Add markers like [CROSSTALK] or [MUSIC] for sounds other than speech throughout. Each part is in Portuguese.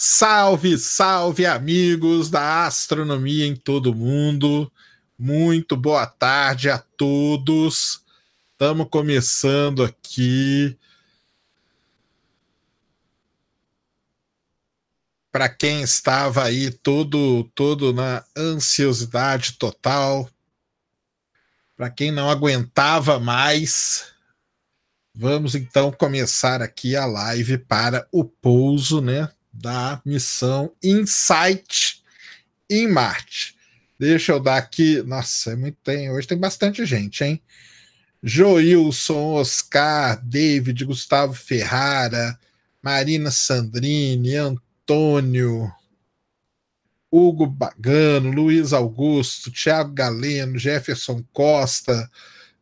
Salve, salve amigos da astronomia em todo mundo. Muito boa tarde a todos. Estamos começando aqui. Para quem estava aí todo todo na ansiosidade total, para quem não aguentava mais, vamos então começar aqui a live para o pouso, né? da missão Insight em Marte. Deixa eu dar aqui. Nossa, é muito, tem, hoje tem bastante gente, hein? Joilson, Oscar, David, Gustavo Ferrara, Marina Sandrini, Antônio, Hugo Bagano, Luiz Augusto, Thiago Galeno, Jefferson Costa,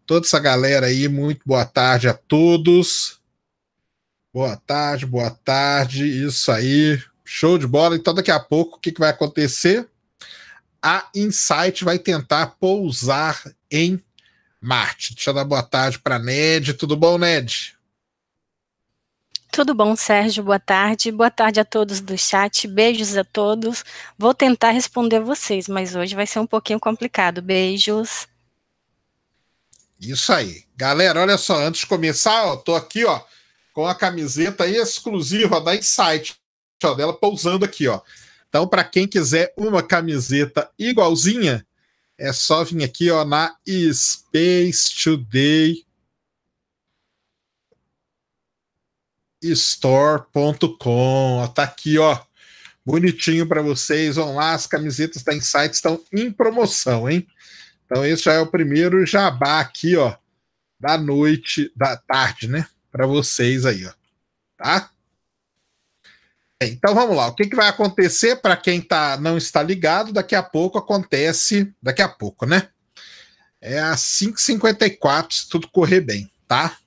toda essa galera aí, muito boa tarde a todos. Boa tarde, boa tarde. Isso aí, show de bola. Então, daqui a pouco, o que, que vai acontecer? A Insight vai tentar pousar em Marte. Deixa eu dar boa tarde para Ned. Tudo bom, Ned? Tudo bom, Sérgio? Boa tarde. Boa tarde a todos do chat. Beijos a todos. Vou tentar responder vocês, mas hoje vai ser um pouquinho complicado. Beijos. Isso aí. Galera, olha só, antes de começar, ó, tô aqui, ó com a camiseta exclusiva da Insight ó, dela pousando aqui, ó. Então, para quem quiser uma camiseta igualzinha, é só vir aqui ó, na Space Today store.com. Tá aqui, ó. Bonitinho para vocês. Vão lá, as camisetas da Insight estão em promoção, hein? Então, esse já é o primeiro jabá aqui, ó, da noite, da tarde, né? para vocês aí, ó. Tá? Então vamos lá. O que, que vai acontecer para quem tá, não está ligado? Daqui a pouco acontece. Daqui a pouco, né? É às 5h54, se tudo correr bem, tá?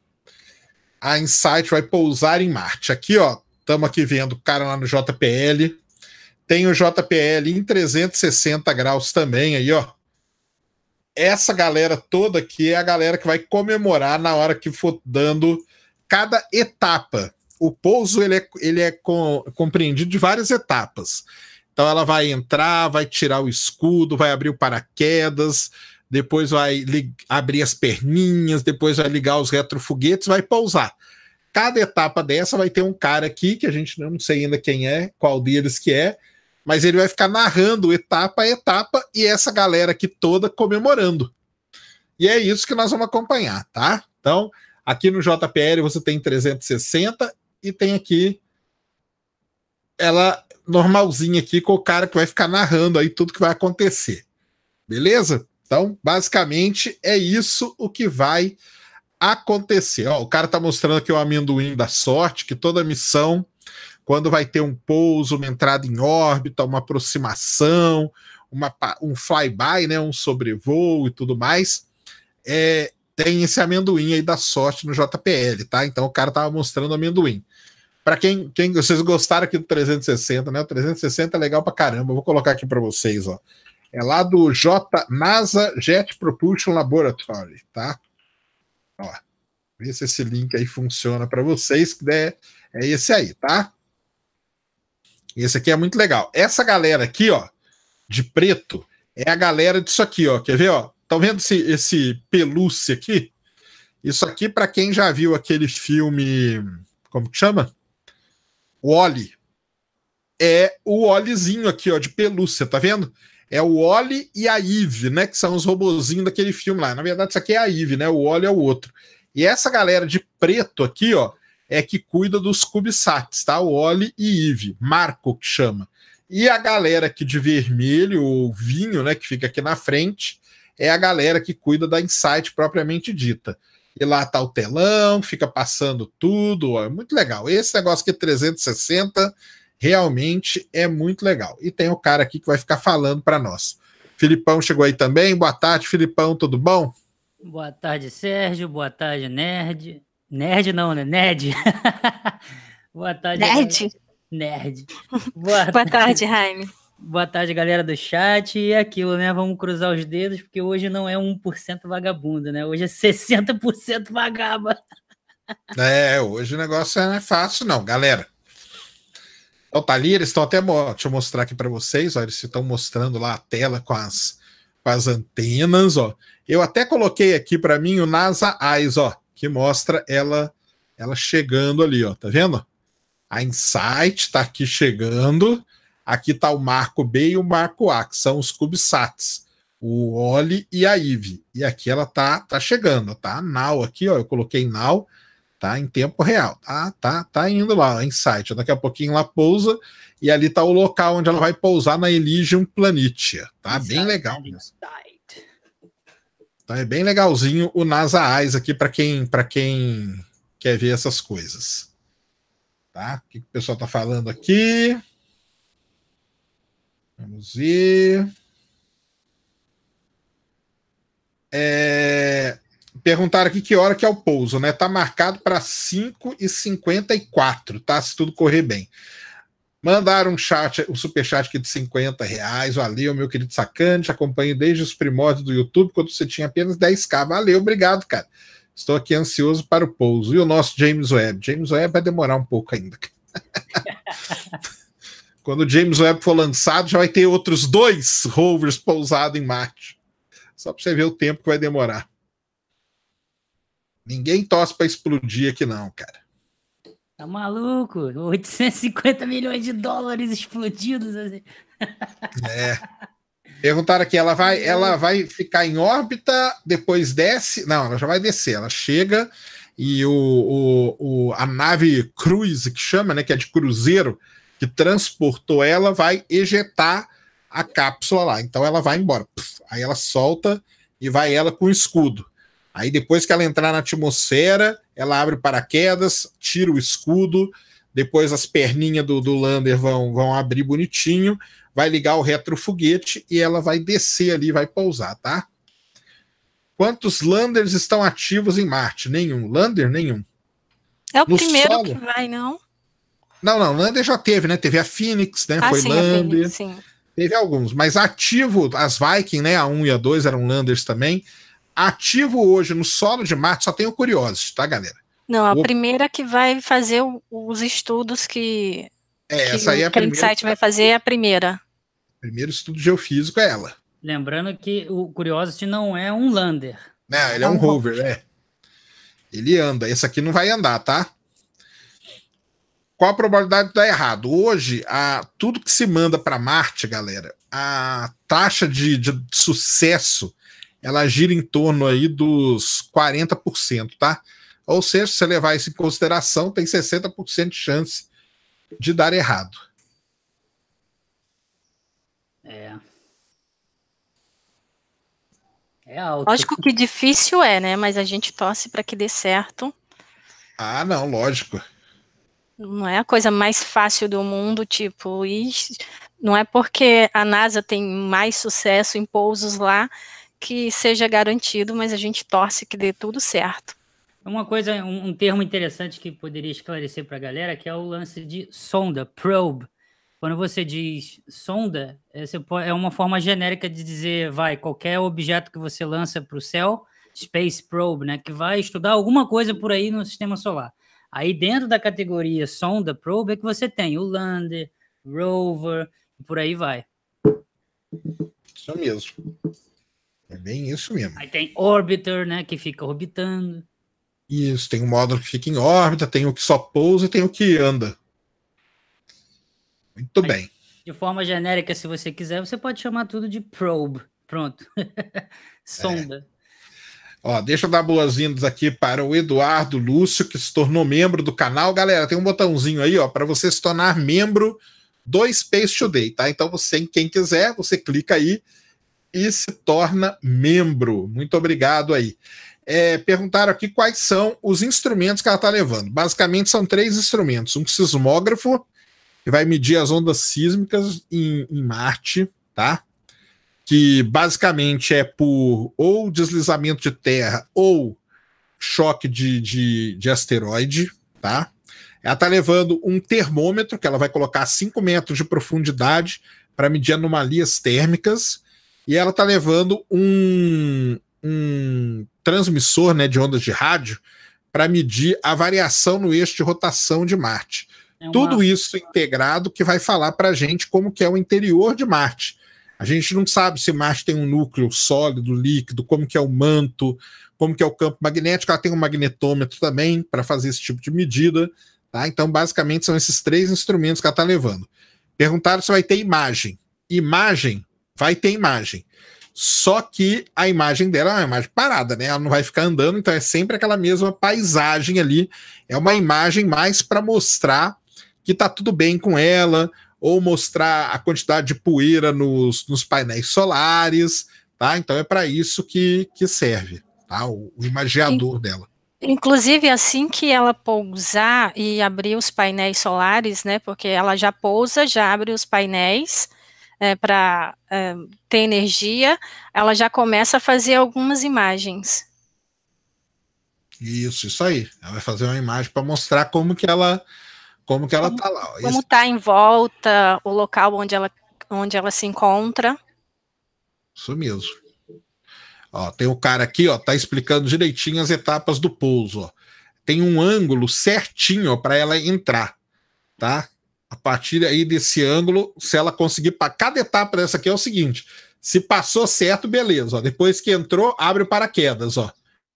A Insight vai pousar em Marte. Aqui, ó, estamos aqui vendo o cara lá no JPL. Tem o JPL em 360 graus também aí, ó. Essa galera toda aqui é a galera que vai comemorar na hora que for dando cada etapa. O pouso ele é, ele é com, compreendido de várias etapas. Então ela vai entrar, vai tirar o escudo, vai abrir o paraquedas, depois vai abrir as perninhas, depois vai ligar os retrofoguetes, vai pousar. Cada etapa dessa vai ter um cara aqui, que a gente não sei ainda quem é, qual deles que é, mas ele vai ficar narrando etapa a etapa e essa galera aqui toda comemorando. E é isso que nós vamos acompanhar, tá? Então, Aqui no JPL você tem 360 e tem aqui ela normalzinha aqui com o cara que vai ficar narrando aí tudo que vai acontecer. Beleza? Então, basicamente é isso o que vai acontecer. Ó, o cara tá mostrando aqui o amendoim da sorte, que toda missão, quando vai ter um pouso, uma entrada em órbita, uma aproximação, uma, um flyby, né, um sobrevoo e tudo mais, é, tem esse amendoim aí da sorte no JPL, tá? Então o cara tava mostrando amendoim. Para quem, quem vocês gostaram aqui do 360, né? O 360 é legal para caramba. Eu vou colocar aqui para vocês, ó. É lá do J NASA Jet Propulsion Laboratory, tá? Ó. Vê se esse link aí funciona para vocês, que é, é esse aí, tá? Esse aqui é muito legal. Essa galera aqui, ó, de preto, é a galera disso aqui, ó. Quer ver, ó? Estão tá vendo esse, esse pelúcia aqui? Isso aqui, para quem já viu aquele filme. Como que chama? O Oli. É o Olizinho aqui, ó, de pelúcia, tá vendo? É o Oli e a Ive, né? Que são os robozinhos daquele filme lá. Na verdade, isso aqui é a Ive, né? O Oli é o outro. E essa galera de preto aqui, ó, é que cuida dos CubeSats, tá? O Oli e Ive, Marco que chama. E a galera aqui de vermelho, o vinho, né, que fica aqui na frente, é a galera que cuida da Insight propriamente dita. E lá tá o telão, fica passando tudo, é muito legal. Esse negócio aqui 360 realmente é muito legal. E tem o cara aqui que vai ficar falando para nós. Filipão chegou aí também. Boa tarde, Filipão, tudo bom? Boa tarde, Sérgio. Boa tarde, nerd. Nerd não, né? Nerd. [LAUGHS] Boa tarde. Nerd. Nerd. Boa, Boa tarde, Raime. Boa tarde, galera do chat. E é aquilo, né? Vamos cruzar os dedos, porque hoje não é 1% vagabundo, né? Hoje é 60% vagaba. É, hoje o negócio não é fácil, não, galera. Então tá ali, eles estão até. Deixa eu mostrar aqui para vocês, ó. Eles estão mostrando lá a tela com as, com as antenas, ó. Eu até coloquei aqui para mim o NASA Eyes, ó, que mostra ela ela chegando ali, ó. Tá vendo? A Insight tá aqui chegando. Aqui está o Marco B e o Marco A, que são os CubeSats, o Oli e a Ive. E aqui ela tá, tá chegando, tá? Now aqui, ó, eu coloquei Now, tá em tempo real, tá, tá, tá indo lá, em site. Daqui a pouquinho ela pousa e ali tá o local onde ela vai pousar na Elysium Planitia, tá? Bem legal mesmo. Então é bem legalzinho o NASA Eyes aqui para quem para quem quer ver essas coisas. Tá? O que, que o pessoal está falando aqui? Vamos ver. É, perguntaram aqui que hora que é o pouso, né? Tá marcado para 5h54, tá? Se tudo correr bem. Mandaram um chat, um superchat aqui de 50 reais. Valeu, meu querido Sacante, Te acompanho desde os primórdios do YouTube, quando você tinha apenas 10k. Valeu, obrigado, cara. Estou aqui ansioso para o pouso. E o nosso James Webb? James Webb vai demorar um pouco ainda. [LAUGHS] Quando o James Webb for lançado, já vai ter outros dois rovers pousados em Marte. Só para você ver o tempo que vai demorar. Ninguém tosse para explodir aqui, não, cara. Tá maluco? 850 milhões de dólares explodidos. Assim. É. Perguntaram aqui, ela vai, ela vai ficar em órbita, depois desce. Não, ela já vai descer, ela chega e o, o, o a nave cruise que chama, né? Que é de cruzeiro, que transportou ela vai ejetar a cápsula lá. Então ela vai embora. Puf, aí ela solta e vai ela com o escudo. Aí depois que ela entrar na atmosfera, ela abre paraquedas, tira o escudo, depois as perninhas do, do lander vão, vão abrir bonitinho, vai ligar o retrofoguete e ela vai descer ali, vai pousar, tá? Quantos landers estão ativos em Marte? Nenhum. Lander, nenhum. É o no primeiro solo, que vai, não? Não, não, Lander já teve, né? Teve a Phoenix, né? Ah, Foi sim, Lander. Phoenix, sim. Teve alguns, mas ativo, as Viking, né? A 1 e a 2 eram Landers também. Ativo hoje no solo de Marte só tem o Curiosity, tá, galera? Não, a o... primeira que vai fazer os estudos que. É, que essa aí é a primeira. site vai fazer é a primeira. primeiro estudo geofísico é ela. Lembrando que o Curiosity não é um lander. Não, ele é, é um, rover, rover, é. Ele anda. Esse aqui não vai andar, tá? qual a probabilidade de dar errado? Hoje, a, tudo que se manda para Marte, galera, a taxa de, de, sucesso ela gira em torno aí dos 40%, tá? Ou seja, se você levar isso em consideração, tem 60% de chance de dar errado. É. É alto. Lógico que difícil é, né? Mas a gente torce para que dê certo. Ah, não, lógico. Não é a coisa mais fácil do mundo, tipo, e não é porque a NASA tem mais sucesso em pousos lá que seja garantido, mas a gente torce que dê tudo certo. Uma coisa, um, um termo interessante que poderia esclarecer para a galera, que é o lance de sonda, probe. Quando você diz sonda, é, é uma forma genérica de dizer, vai, qualquer objeto que você lança para o céu, Space Probe, né, que vai estudar alguma coisa por aí no sistema solar. Aí dentro da categoria sonda probe é que você tem o lander, rover por aí vai. Isso mesmo. É bem isso mesmo. Aí tem orbiter, né, que fica orbitando. Isso, tem um módulo que fica em órbita, tem o que só pousa e tem o que anda. Muito bem. De forma genérica, se você quiser, você pode chamar tudo de probe. Pronto. [LAUGHS] Sonda. É. Ó, deixa eu dar boas-vindas aqui para o Eduardo Lúcio, que se tornou membro do canal. Galera, tem um botãozinho aí, ó, para você se tornar membro do Space Today, tá? Então você, quem quiser, você clica aí e se torna membro. Muito obrigado aí. É, perguntaram aqui quais são os instrumentos que ela está levando. Basicamente são três instrumentos: um sismógrafo, que vai medir as ondas sísmicas em, em Marte, tá? que basicamente é por ou deslizamento de terra ou choque de, de, de asteroide, tá? Ela está levando um termômetro que ela vai colocar a 5 metros de profundidade para medir anomalias térmicas, e ela está levando um, um transmissor né, de ondas de rádio para medir a variação no eixo de rotação de Marte. É uma... Tudo isso integrado que vai falar para a gente como que é o interior de Marte. A gente não sabe se Marte tem um núcleo sólido, líquido, como que é o manto, como que é o campo magnético. Ela tem um magnetômetro também para fazer esse tipo de medida. Tá? Então, basicamente, são esses três instrumentos que ela está levando. Perguntaram se vai ter imagem. Imagem? Vai ter imagem. Só que a imagem dela é uma imagem parada, né? Ela não vai ficar andando, então é sempre aquela mesma paisagem ali. É uma imagem mais para mostrar que está tudo bem com ela, ou mostrar a quantidade de poeira nos, nos painéis solares, tá? Então é para isso que, que serve, tá? O, o dela. Inclusive, assim que ela pousar e abrir os painéis solares, né? Porque ela já pousa, já abre os painéis. É, para é, ter energia, ela já começa a fazer algumas imagens. Isso, isso aí. Ela vai fazer uma imagem para mostrar como que ela como que ela como, tá lá. Como está em volta, o local onde ela, onde ela se encontra. Isso mesmo. Ó, tem o um cara aqui, ó, tá explicando direitinho as etapas do pouso. Ó. Tem um ângulo certinho para ela entrar, tá? A partir aí desse ângulo, se ela conseguir para cada etapa dessa aqui é o seguinte: se passou certo, beleza. Ó. Depois que entrou, abre o paraquedas, ó.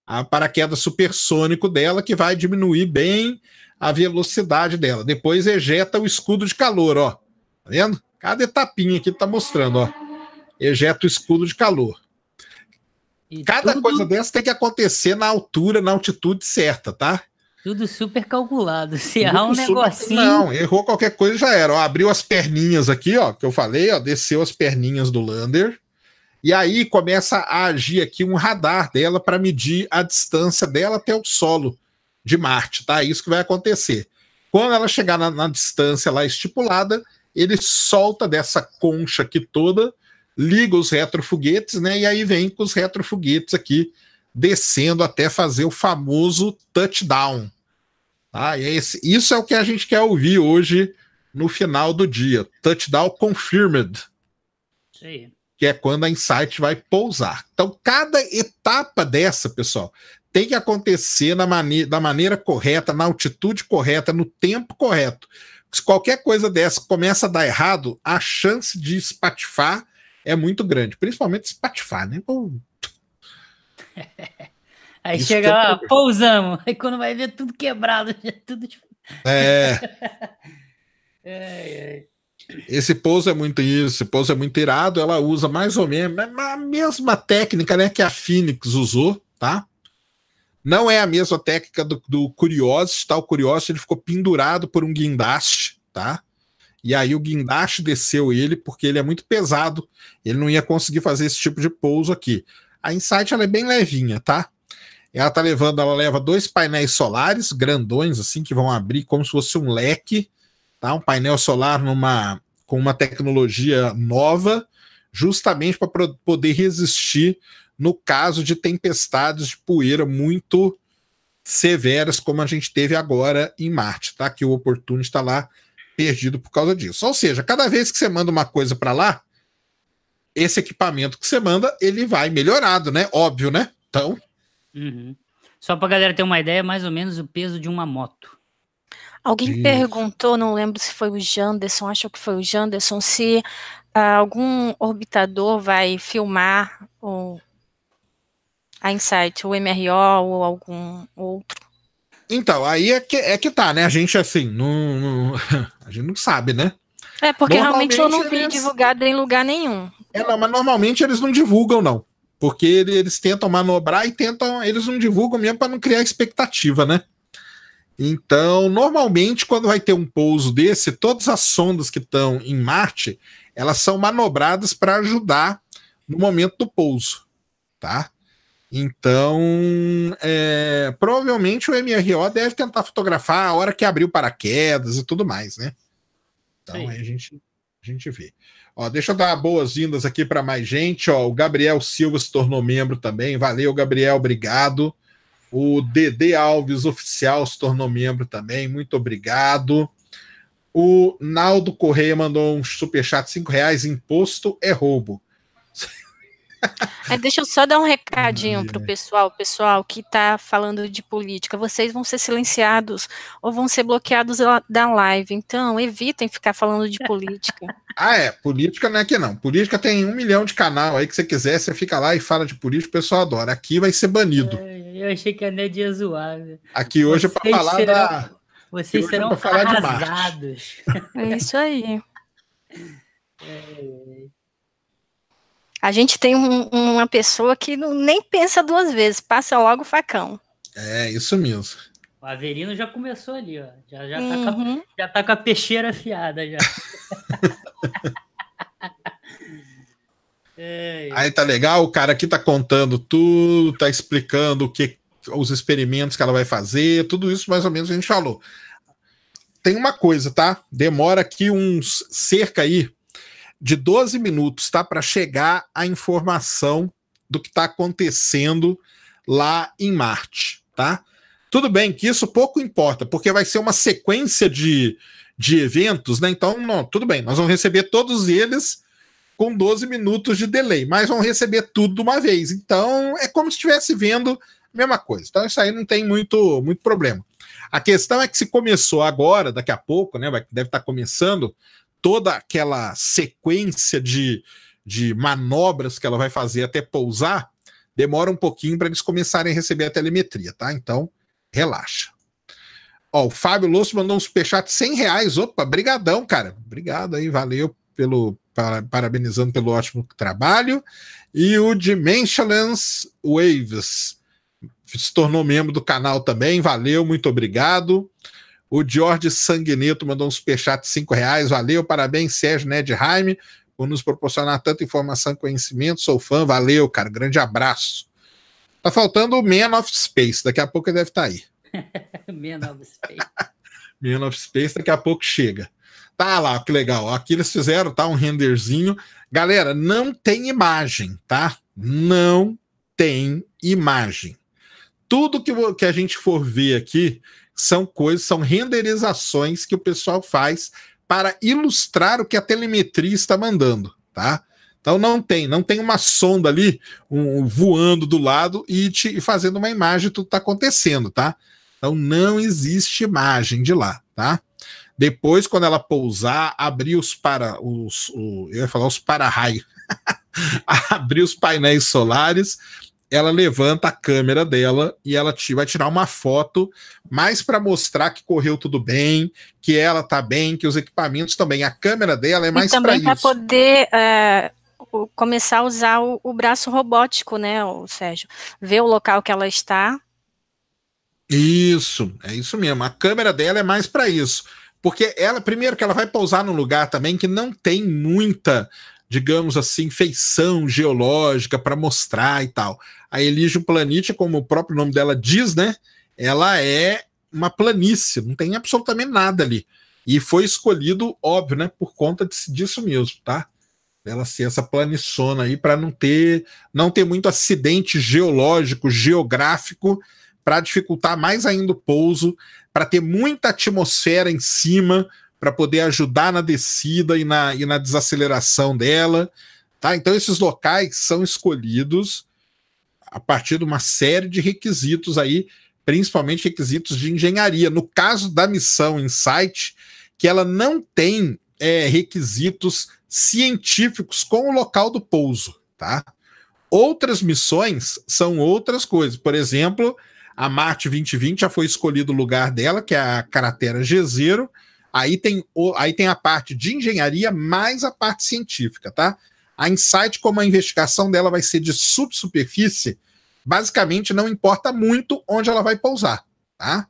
A paraquedas supersônico dela que vai diminuir bem a velocidade dela. Depois ejeta o escudo de calor, ó. Tá vendo? Cada etapinha aqui tá mostrando, ó. Ejeta o escudo de calor. E Cada tudo... coisa dessa tem que acontecer na altura, na altitude certa, tá? Tudo super calculado. Se há um super... negocinho. Não, errou qualquer coisa já era. Ó, abriu as perninhas aqui, ó, que eu falei, ó, desceu as perninhas do lander. E aí começa a agir aqui um radar dela para medir a distância dela até o solo de Marte, tá? É isso que vai acontecer. Quando ela chegar na, na distância lá estipulada, ele solta dessa concha aqui toda, liga os retrofoguetes, né? E aí vem com os retrofoguetes aqui descendo até fazer o famoso touchdown. Tá? E é esse, isso é o que a gente quer ouvir hoje no final do dia. Touchdown confirmed. Sim. Que é quando a Insight vai pousar. Então, cada etapa dessa, pessoal, tem que acontecer na da maneira correta, na altitude correta, no tempo correto. Se qualquer coisa dessa começa a dar errado, a chance de espatifar é muito grande, principalmente espatifar, né? [LAUGHS] Aí Isso chega lá, é pousamos. [LAUGHS] Aí quando vai ver tudo quebrado, [LAUGHS] já é tudo. É. é, é. Esse pouso é muito isso, esse pouso é muito irado. Ela usa mais ou menos a mesma técnica né, que a Phoenix usou, tá? Não é a mesma técnica do, do Curiosity, tá? O Curiosity ele ficou pendurado por um guindaste, tá? E aí o guindaste desceu ele porque ele é muito pesado, ele não ia conseguir fazer esse tipo de pouso aqui. A Insight ela é bem levinha, tá? Ela tá levando, ela leva dois painéis solares grandões assim que vão abrir como se fosse um leque, tá? Um painel solar numa com uma tecnologia nova, justamente para poder resistir no caso de tempestades de poeira muito severas, como a gente teve agora em Marte, tá? Que o Opportunity está lá perdido por causa disso. Ou seja, cada vez que você manda uma coisa para lá, esse equipamento que você manda, ele vai melhorado, né? Óbvio, né? Então. Uhum. Só para galera ter uma ideia, é mais ou menos o peso de uma moto. Alguém Isso. perguntou, não lembro se foi o Janderson, acho que foi o Janderson, se uh, algum orbitador vai filmar ou a Insight, o MRO ou algum outro? Então, aí é que, é que tá, né? A gente, assim, não, não [LAUGHS] a gente não sabe, né? É, porque realmente eu não vi eles... divulgado em lugar nenhum. É, não, mas normalmente eles não divulgam, não. Porque eles tentam manobrar e tentam. Eles não divulgam mesmo para não criar expectativa, né? Então, normalmente, quando vai ter um pouso desse, todas as sondas que estão em Marte, elas são manobradas para ajudar no momento do pouso, tá? Então, é, provavelmente o MRO deve tentar fotografar a hora que abriu paraquedas e tudo mais, né? Então aí a gente, a gente vê. Ó, deixa eu dar boas-vindas aqui para mais gente. Ó, o Gabriel Silva se tornou membro também. Valeu, Gabriel, obrigado. O DD Alves Oficial se tornou membro também. Muito obrigado. O Naldo Correia mandou um superchat: R$ reais. Imposto é roubo. É, deixa eu só dar um recadinho para o pessoal, pessoal que está falando de política. Vocês vão ser silenciados ou vão ser bloqueados da live. Então, evitem ficar falando de política. [LAUGHS] ah, é. Política não é que não. Política tem um milhão de canal aí que você quiser, você fica lá e fala de política, o pessoal adora. Aqui vai ser banido. É, eu achei que a Ned ia zoar. Aqui hoje é vocês é para falar serão, da. Vocês é serão é arrasados. É isso aí. [LAUGHS] É. A gente tem um, uma pessoa que não, nem pensa duas vezes, passa logo o facão. É, isso mesmo. O Averino já começou ali, ó. Já, já, uhum. tá, com a, uhum. já tá com a peixeira afiada já. [LAUGHS] Aí tá legal, o cara aqui tá contando tudo, tá explicando o que os experimentos que ela vai fazer, tudo isso mais ou menos a gente falou. Tem uma coisa, tá? Demora aqui uns cerca aí de 12 minutos, tá? Para chegar a informação do que está acontecendo lá em Marte, tá? Tudo bem que isso pouco importa, porque vai ser uma sequência de, de eventos, né? Então, não, tudo bem, nós vamos receber todos eles com 12 minutos de delay, mas vão receber tudo de uma vez. Então, é como se estivesse vendo a mesma coisa. Então, isso aí não tem muito, muito problema. A questão é que se começou agora, daqui a pouco, né? Vai, deve estar tá começando toda aquela sequência de, de manobras que ela vai fazer até pousar, demora um pouquinho para eles começarem a receber a telemetria, tá? Então, relaxa. Ó, o Fábio Louço mandou um superchat 100 reais. Opa, brigadão, cara. Obrigado aí, valeu pelo parabenizando pelo ótimo trabalho. E o Dimensionless Waves se tornou membro do canal também. Valeu, muito obrigado. O George Sanguineto mandou um superchat de 5 reais. Valeu, parabéns, Sérgio Nedheim, por nos proporcionar tanta informação e conhecimento. Sou fã, valeu, cara. Grande abraço. Tá faltando o Man of Space, daqui a pouco ele deve estar tá aí. [LAUGHS] Man of Space. [LAUGHS] Man of Space, daqui a pouco chega. Tá lá, que legal. Aqui eles fizeram, tá? Um renderzinho. Galera, não tem imagem, tá? Não tem imagem. Tudo que, que a gente for ver aqui são coisas, são renderizações que o pessoal faz para ilustrar o que a telemetria está mandando, tá? Então não tem, não tem uma sonda ali um, voando do lado e te e fazendo uma imagem tudo está acontecendo, tá? Então não existe imagem de lá, tá? Depois, quando ela pousar, abrir os para os, o, eu ia falar os para-raio, [LAUGHS] abrir os painéis solares ela levanta a câmera dela e ela vai tirar uma foto, mais para mostrar que correu tudo bem, que ela tá bem, que os equipamentos também. A câmera dela é mais para isso. também para poder é, começar a usar o, o, braço robótico, né, o Sérgio? Ver o local que ela está. Isso, é isso mesmo. A câmera dela é mais para isso. Porque ela, primeiro, que ela vai pousar num lugar também que não tem muita digamos assim, feição geológica para mostrar e tal. A Elígio Planite, como o próprio nome dela diz, né? Ela é uma planície, não tem absolutamente nada ali. E foi escolhido, óbvio, né, por conta disso mesmo, tá? Ela ser essa planissona aí para não ter não ter muito acidente geológico, geográfico, para dificultar mais ainda o pouso, para ter muita atmosfera em cima, para poder ajudar na descida e na, e na desaceleração dela. Tá? Então, esses locais são escolhidos a partir de uma série de requisitos aí, principalmente requisitos de engenharia. No caso da missão Insight, que ela não tem é, requisitos científicos com o local do pouso, tá? Outras missões são outras coisas. Por exemplo, a Marte 2020 já foi escolhido o lugar dela, que é a cratera Jezero, Aí tem, o, aí tem a parte de engenharia mais a parte científica, tá? A Insight, como a investigação dela vai ser de subsuperfície, basicamente não importa muito onde ela vai pousar, tá?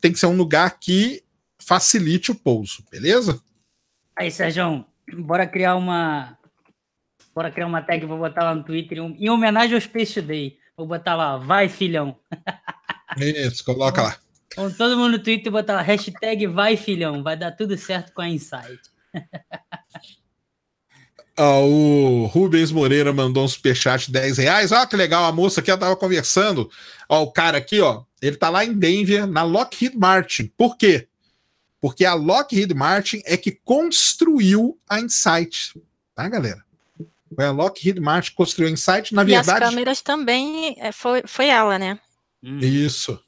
Tem que ser um lugar que facilite o pouso, beleza? Aí, Sérgio, bora criar uma. Bora criar uma tag, vou botar lá no Twitter, em homenagem ao Space Day. Vou botar lá, vai, filhão. [LAUGHS] Isso, coloca lá. Então, todo mundo no Twitter botar hashtag vai filhão, vai dar tudo certo com a Insight. [LAUGHS] Ah, o Rubens Moreira mandou um superchat de 10 reais. Olha ah, que legal, a moça que eu tava conversando. Ó, o cara aqui, ó, ele tá lá em Denver, na Lockheed Martin. Por quê? Porque a Lockheed Martin é que construiu a Insight, tá, galera? Foi a Lockheed Martin que construiu a Insight, na e verdade. E as câmeras também é, foi, foi ela, né? Uhum. Isso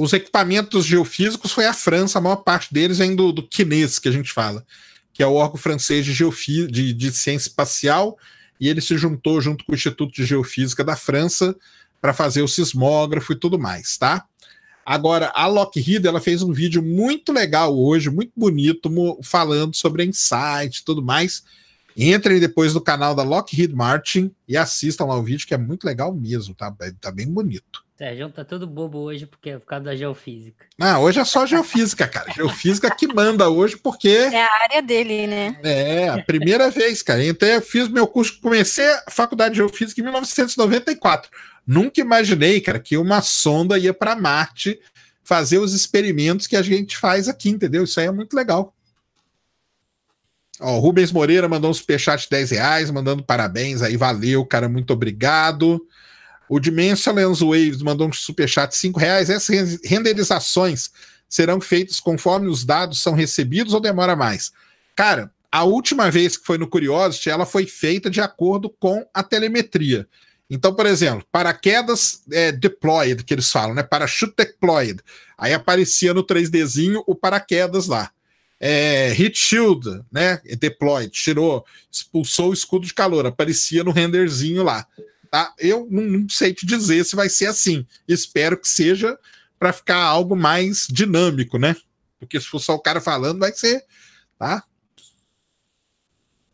os equipamentos geofísicos foi a França, a maior parte deles vem do, do Kines, que a gente fala, que é o órgão francês de, geofi de, de ciência espacial, e ele se juntou junto com o Instituto de Geofísica da França para fazer o sismógrafo e tudo mais, tá? Agora, a Lockheed ela fez um vídeo muito legal hoje, muito bonito, falando sobre insight e tudo mais. Entrem depois no canal da Lockheed Martin e assistam lá o vídeo, que é muito legal mesmo, tá, é, tá bem bonito. Sérgio tá todo bobo hoje porque é por causa da geofísica. Ah, hoje é só geofísica, cara. Geofísica que manda hoje porque. É a área dele, né? É, a primeira vez, cara. Então eu fiz meu curso, comecei a faculdade de geofísica em 1994. Nunca imaginei, cara, que uma sonda ia para Marte fazer os experimentos que a gente faz aqui, entendeu? Isso aí é muito legal. Ó, Rubens Moreira mandou um superchat de 10 reais, mandando parabéns aí, valeu, cara, muito obrigado. O Dimension Lens Waves mandou um superchat de 5 reais. Essas renderizações serão feitas conforme os dados são recebidos ou demora mais? Cara, a última vez que foi no Curiosity, ela foi feita de acordo com a telemetria. Então, por exemplo, paraquedas é, deployed, que eles falam, né? Parachute deployed. Aí aparecia no 3Dzinho o paraquedas lá. É, hit shield, né? Deployed, tirou, expulsou o escudo de calor, aparecia no renderzinho lá. Tá? Eu não, não sei te dizer se vai ser assim. Espero que seja para ficar algo mais dinâmico, né? Porque se for só o cara falando, vai ser. Tá?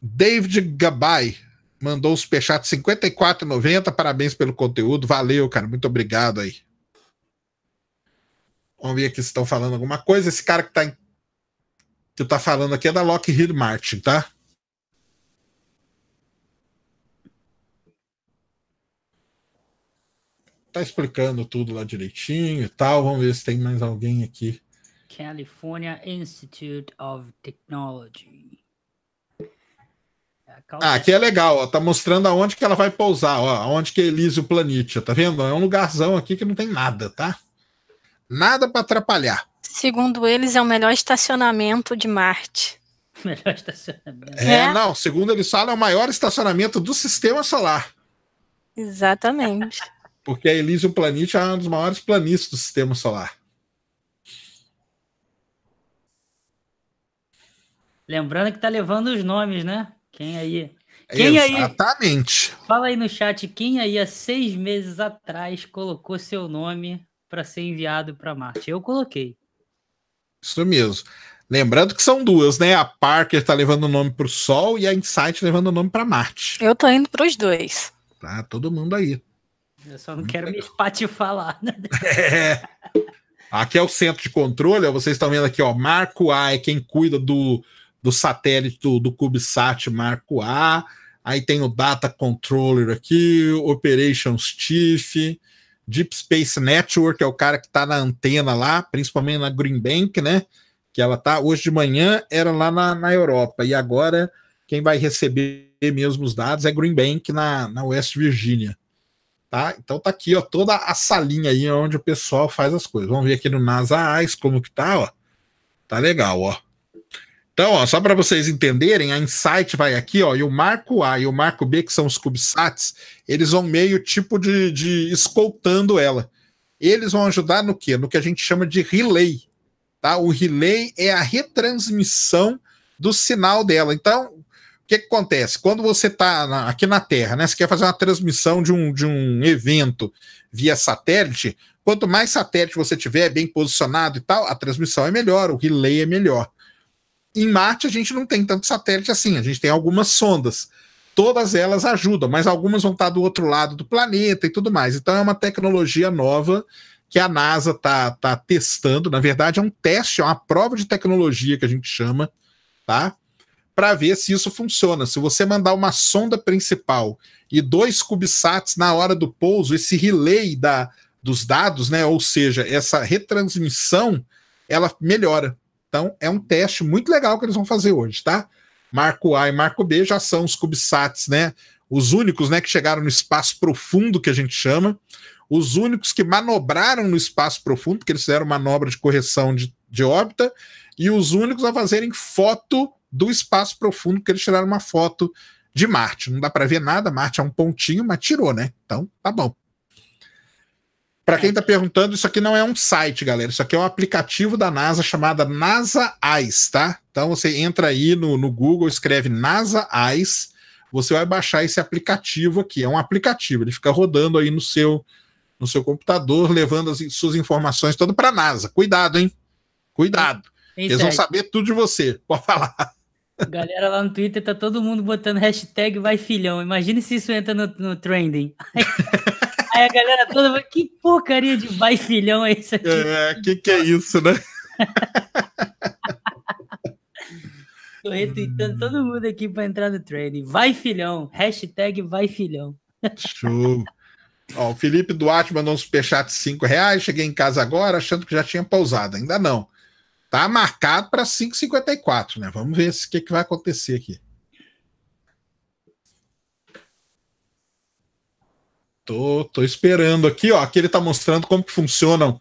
David Gabay mandou o superchat 54,90. Parabéns pelo conteúdo. Valeu, cara. Muito obrigado aí. Vamos ver aqui se estão falando alguma coisa. Esse cara que tá, que tá falando aqui é da Lockheed Martin, tá? tá explicando tudo lá direitinho e tal. Vamos ver se tem mais alguém aqui. California Institute of Technology. É ah, aqui é legal, ó. Tá mostrando aonde que ela vai pousar, ó. Aonde que elise o Planitia, tá vendo? É um lugarzão aqui que não tem nada, tá? Nada para atrapalhar. Segundo eles, é o melhor estacionamento de Marte. [LAUGHS] Melhor estacionamento. É, é, não, segundo eles falam, é o maior estacionamento do sistema solar. Exatamente. Porque a Elysium Planet é um dos maiores planetas do sistema solar. Lembrando que tá levando os nomes, né? Quem aí? Quem Exatamente. Aí, fala aí no chat quem aí há seis meses atrás colocou seu nome para ser enviado para Marte. Eu coloquei. Isso mesmo. Lembrando que são duas, né? A Parker tá levando o nome para o Sol e a Insight levando o nome para Marte. Eu tô indo para os dois. Tá todo mundo aí. Eu só não Muito quero legal. me espatifar falar. Né? [LAUGHS] É. Aqui é o centro de controle, vocês estão vendo aqui, ó. Marco A é quem cuida do, do satélite do, do CubeSat Marco A. Aí tem o Data Controller aqui, Operations Chief, Deep Space Network, é o cara que está na antena lá, principalmente na Green Bank, né? Que ela tá hoje de manhã, era lá na, na Europa, e agora quem vai receber mesmo os dados é Green Bank na, na West Virginia. Tá? Então tá aqui, ó, toda a salinha aí onde o pessoal faz as coisas. Vamos ver aqui no NASA Eyes como que tá, ó. Tá legal, ó. Então, ó, só para vocês entenderem, a Insight vai aqui, ó, e o Marco A e o Marco B, que são os CubeSats, eles vão meio tipo de, de escoltando ela. Eles vão ajudar no que? No que a gente chama de relay. Tá? O relay é a retransmissão do sinal dela. Então, o que, que, acontece? Quando você está aqui na Terra, né? Você quer fazer uma transmissão de um, de um evento via satélite, quanto mais satélite você tiver bem posicionado e tal, a transmissão é melhor, o relay é melhor. Em Marte, a gente não tem tanto satélite assim, a gente tem algumas sondas. Todas elas ajudam, mas algumas vão estar tá do outro lado do planeta e tudo mais. Então é uma tecnologia nova que a NASA está tá testando. Na verdade, é um teste, é uma prova de tecnologia que a gente chama, tá? para ver se isso funciona. Se você mandar uma sonda principal e dois CubeSats na hora do pouso, esse relay da, dos dados, né, ou seja, essa retransmissão, ela melhora. Então, é um teste muito legal que eles vão fazer hoje, tá? Marco A e Marco B já são os CubeSats, né? Os únicos né, que chegaram no espaço profundo, que a gente chama. Os únicos que manobraram no espaço profundo, porque eles fizeram manobra de correção de, de órbita. E os únicos a fazerem foto do espaço profundo que eles tiraram uma foto de Marte. Não dá para ver nada, Marte é um pontinho, mas tirou, né? Então, tá bom. Para quem está é. perguntando, isso aqui não é um site, galera. Isso aqui é um aplicativo da NASA chamada NASA Eyes, tá? Então você entra aí no, no Google, escreve NASA Eyes, você vai baixar esse aplicativo aqui. É um aplicativo, ele fica rodando aí no seu no seu computador, levando as suas informações todas para a NASA. Cuidado, hein? Cuidado. Bem é Eles vão saber tudo de você. Pode falar. Galera lá no Twitter tá todo mundo botando hashtag vai filhão. Imagina se isso entra no, no trending. [LAUGHS] Aí, aí a galera toda fala, que porcaria de vai filhão é isso aqui? É, que que é isso, né? [LAUGHS] Tô retweetando todo mundo aqui para entrar no trending. Vai filhão, hashtag vai filhão. Show. Ó, o Felipe Duarte mandou um superchat de 5 reais. Cheguei em casa agora achando que já tinha pousado. Ainda não. Tá marcado para 5h54, né? Vamos ver o que, que vai acontecer aqui. Tô, tô esperando aqui, ó. Aqui ele tá mostrando como que funcionam,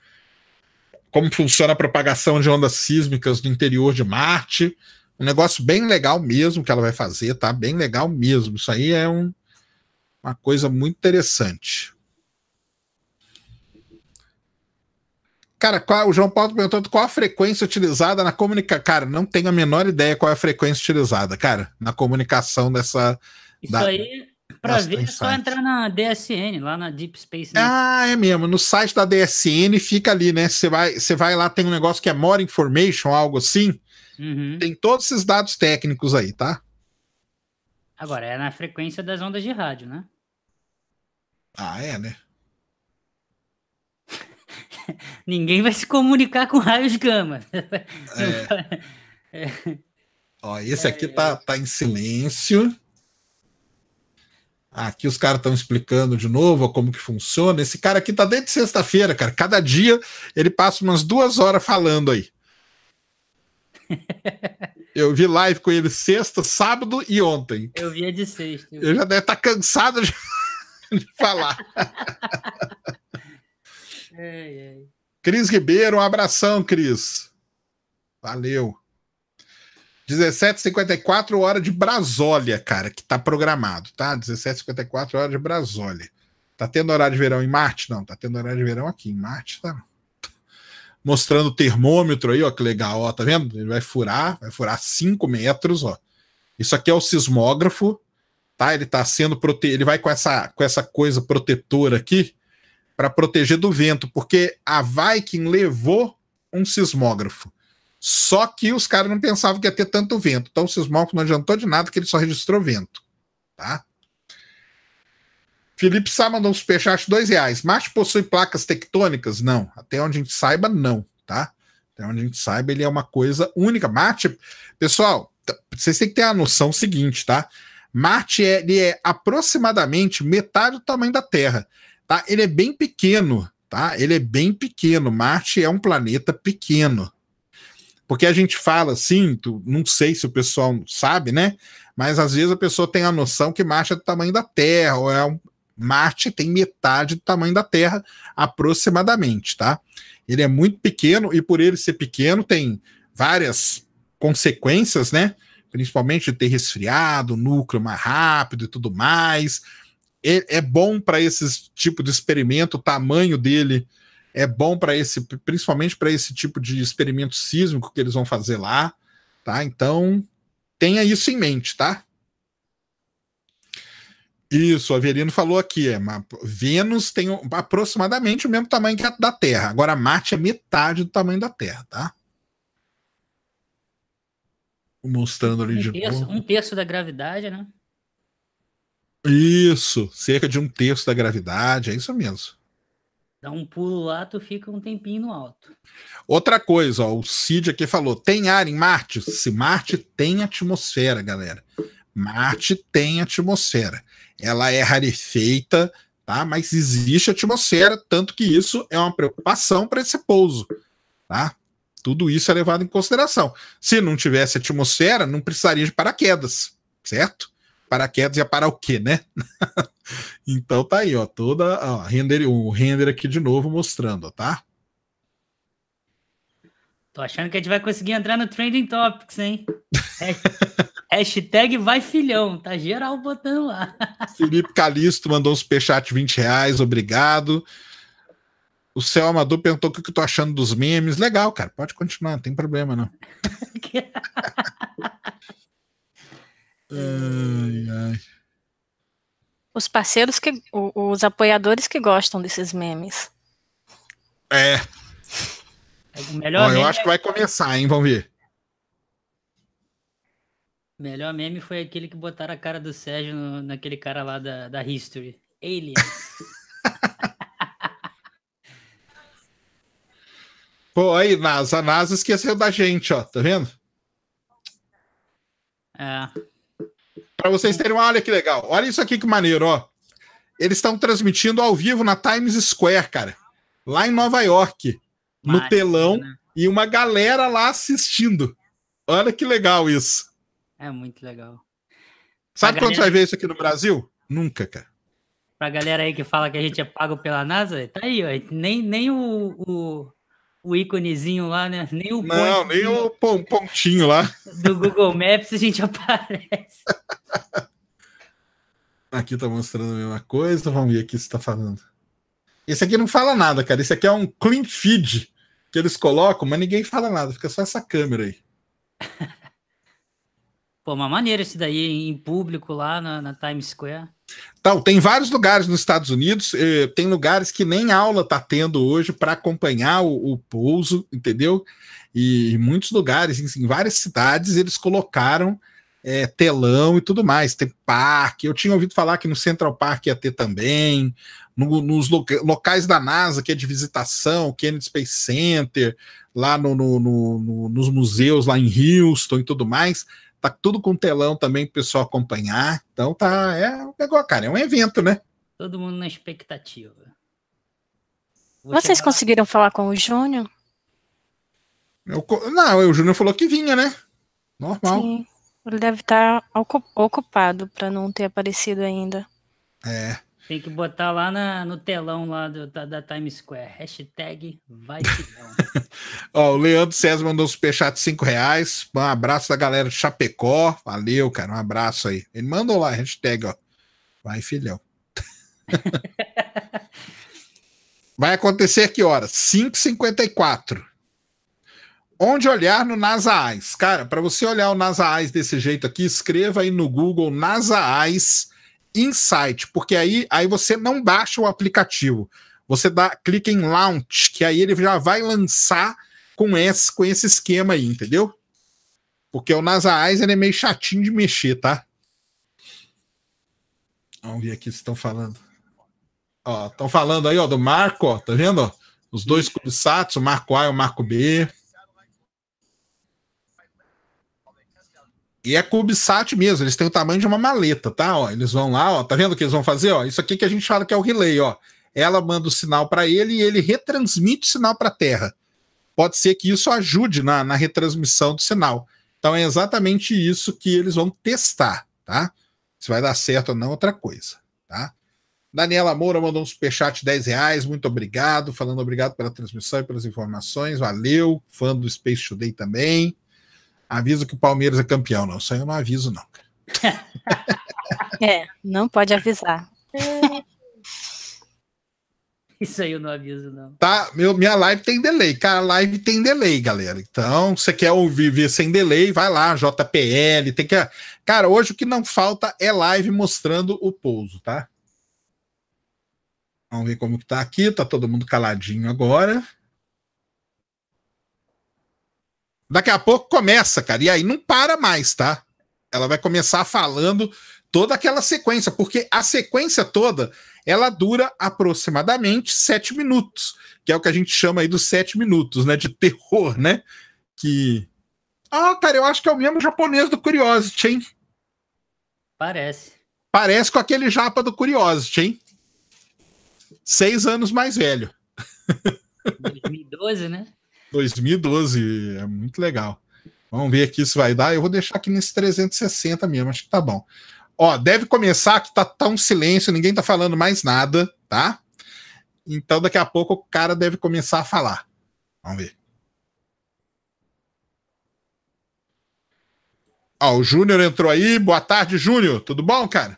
como funciona a propagação de ondas sísmicas no interior de Marte. Um negócio bem legal mesmo que ela vai fazer, tá? Bem legal mesmo. Isso aí é um, uma coisa muito interessante. Cara, qual, o João Paulo perguntando qual a frequência utilizada na comunicação. Cara, não tenho a menor ideia qual é a frequência utilizada, cara, na comunicação dessa. Isso da, aí, para ver, é só entrar na DSN, lá na Deep Space. Net. Né? Ah, é mesmo. No site da DSN fica ali, né? Você vai, você vai lá, tem um negócio que é More Information, algo assim. Uhum. Tem todos esses dados técnicos aí, tá? Agora, é na frequência das ondas de rádio, né? Ah, é, né? [LAUGHS] Ninguém vai se comunicar com raios gama. [LAUGHS] É. [LAUGHS] é. Ó, esse aqui tá, tá em silêncio. Aqui os caras estão explicando de novo como que funciona. Esse cara aqui tá desde sexta-feira, cara. Cada dia ele passa umas duas horas falando aí. Eu vi live com ele sexta, sábado e ontem. Eu via de sexta. Eu, eu já deve estar tá cansado de, de falar. Cris Ribeiro, um abração, Cris. Valeu. 17h54, hora de Brasólia, cara, que tá programado, tá? 17h54, hora de Brasólia. Tá tendo horário de verão em Marte? Não, tá tendo horário de verão aqui em Marte, tá? Mostrando o termômetro aí, ó, que legal, ó, tá vendo? Ele vai furar, vai furar 5 metros, ó. Isso aqui é o sismógrafo, tá? Ele tá sendo prote... ele vai com essa, com essa coisa protetora aqui, para proteger do vento, porque a Viking levou um sismógrafo. Só que os caras não pensavam que ia ter tanto vento. Então o sismógrafo não adiantou de nada, que ele só registrou vento. Tá? Felipe Sá mandou um superchat de dois reais. Marte possui placas tectônicas? Não. Até onde a gente saiba, não. Tá? Até onde a gente saiba, ele é uma coisa única. Marte, pessoal, vocês têm que ter a noção seguinte, tá? Marte é, ele é aproximadamente metade do tamanho da Terra tá? Ele é bem pequeno, tá? Ele é bem pequeno. Marte é um planeta pequeno. Porque a gente fala assim, tu, não sei se o pessoal sabe, né? Mas às vezes a pessoa tem a noção que Marte é do tamanho da Terra, ou é um, Marte tem metade do tamanho da Terra, aproximadamente, tá? Ele é muito pequeno e por ele ser pequeno tem várias consequências, né? Principalmente de ter resfriado, núcleo mais rápido e tudo mais. É, é bom para esse tipo de experimento, o tamanho dele é bom para esse, principalmente para esse tipo de experimento sísmico que eles vão fazer lá, tá? Então, tenha isso em mente, tá? Isso, o Averino falou aqui, é, Vênus tem aproximadamente o mesmo tamanho que a da Terra. Agora Marte é metade do tamanho da Terra, tá? Mostrando ali um de terço, novo. Um terço da gravidade, né? Isso, cerca de um terço da gravidade, é isso mesmo. Dá um pulo lá, tu fica um tempinho no alto. Outra coisa, ó, o Cid aqui falou: tem ar em Marte? Se Marte tem atmosfera, galera. Marte tem atmosfera. Ela é rarefeita, tá? Mas existe atmosfera, tanto que isso é uma preocupação para esse pouso, tá? Tudo isso é levado em consideração. Se não tivesse atmosfera, não precisaria de paraquedas, certo? paraquedas ia parar o quê, né? [LAUGHS] então tá aí, ó, toda ó, render, o render aqui de novo mostrando, tá? Tô achando que a gente vai conseguir entrar no Trending Topics, hein? [LAUGHS] Hashtag vai filhão, tá geral botando lá. [LAUGHS] Felipe Calisto mandou um superchat 20 reais, obrigado. O Céu Amador perguntou o que eu tô achando dos memes. Legal, cara, pode continuar, não tem problema não. Ai, ai. Os parceiros que. Os apoiadores que gostam desses memes. É. é o melhor eu acho é... que vai começar, hein? Vamos ver. O melhor meme foi aquele que botaram a cara do Sérgio no, naquele cara lá da, da History. Alien. [LAUGHS] Pô, aí, NASA. A NASA esqueceu da gente, ó. Tá vendo? É. Para vocês terem uma olha que legal. Olha isso aqui que maneiro, ó. Eles estão transmitindo ao vivo na Times Square, cara. Lá em Nova York. No telão. E uma galera lá assistindo. Olha que legal isso. É muito legal. Sabe pra quando galera... você vai ver isso aqui no Brasil? Nunca, cara. Pra galera aí que fala que a gente é pago pela NASA, tá aí, ó. Nem, nem o, o o íconezinho lá, né? Nem o Não, nem o pontinho lá. Do Google Maps a gente [LAUGHS] aparece. aqui tá mostrando a mesma coisa, vamos ver aqui você tá falando. Esse aqui não fala nada, cara. Esse aqui é um clean feed que eles colocam, mas ninguém fala nada, fica só essa câmera aí. [LAUGHS] Pô, uma maneira isso daí em público lá na, na Times Square. Então, tem vários lugares nos Estados Unidos, eh, tem lugares que nem aula está tendo hoje para acompanhar o, o, pouso, entendeu? E muitos lugares, em, assim, em várias cidades, eles colocaram eh, telão e tudo mais. Tem parque, eu tinha ouvido falar que no Central Park ia ter também, no, nos loca locais da NASA, que é de visitação, o Kennedy Space Center, lá no, no, no, nos museus, lá em Houston e tudo mais, tá tudo com telão também pro pessoal acompanhar. Então tá, é legal cara, é um evento, né? Todo mundo na expectativa. Vou Vocês chegar... conseguiram falar com o Júnior? Eu, não, o Júnior falou que vinha, né? Normal. Sim, ele deve estar tá ocupado para não ter aparecido ainda. É. Tem que botar lá na, no telão lá do, da, da, Times Square. Hashtag vai [LAUGHS] Ó, o Leandro César mandou um superchat de 5 reais. Um abraço da galera de Chapecó. Valeu, cara. Um abraço aí. Ele mandou lá, a hashtag, ó. Vai, filhão. [LAUGHS] vai acontecer que horas? 5h54. Onde olhar no NASA Eyes? Cara, para você olhar o NASA Eyes desse jeito aqui, escreva aí no Google NASA Eyes Insight, porque aí, aí você não baixa o aplicativo. Você dá, clica em Launch, que aí ele já vai lançar com esse, com esse esquema aí, entendeu? Porque o NASA Eyes é meio chatinho de mexer, tá? Vamos ver aqui se estão falando. Ó, estão falando aí, ó, do Marco, ó, tá vendo? Os dois Cubisats, o Marco A e o Marco B. E é CubeSat mesmo, eles têm o tamanho de uma maleta, tá? Ó, eles vão lá, ó, tá vendo o que eles vão fazer? Ó, isso aqui que a gente fala que é o relay, ó. Ela manda o sinal para ele e ele retransmite o sinal para a Terra. Pode ser que isso ajude na, na retransmissão do sinal. Então é exatamente isso que eles vão testar, tá? Se vai dar certo ou não, outra coisa, tá? Daniela Moura mandou um superchat de 10 reais, muito obrigado, falando obrigado pela transmissão e pelas informações, valeu, fã do Space Today também avisa que o Palmeiras é campeão, não. Isso aí eu não aviso, não. [LAUGHS] é, não pode avisar. [LAUGHS] Isso aí eu não aviso, não. Tá, meu, minha live tem delay. Cara, live tem delay, galera. Então, você quer ouvir ver sem delay, vai lá, JPL, tem que. Cara, hoje o que não falta é live mostrando o pouso, tá? Vamos ver como que tá aqui, tá todo mundo caladinho agora. Daqui a pouco começa, cara. E aí não para mais, tá? Ela vai começar falando toda aquela sequência, porque a sequência toda ela dura aproximadamente sete minutos, que é o que a gente chama aí dos sete minutos, né? De terror, né? Que. Ah, cara, eu acho que é o mesmo japonês do Curiosity, hein? Parece. Parece com aquele japa do Curiosity, hein? Seis anos mais velho. 2012, né? 2012, é muito legal. Vamos ver aqui se vai dar. Eu vou deixar aqui nesse 360 mesmo, acho que tá bom. Ó, deve começar que tá, tão um silêncio, ninguém tá falando mais nada, tá? Então daqui a pouco o cara deve começar a falar. Vamos ver. Ó, o Júnior entrou aí. Boa tarde, Júnior. Tudo bom, cara?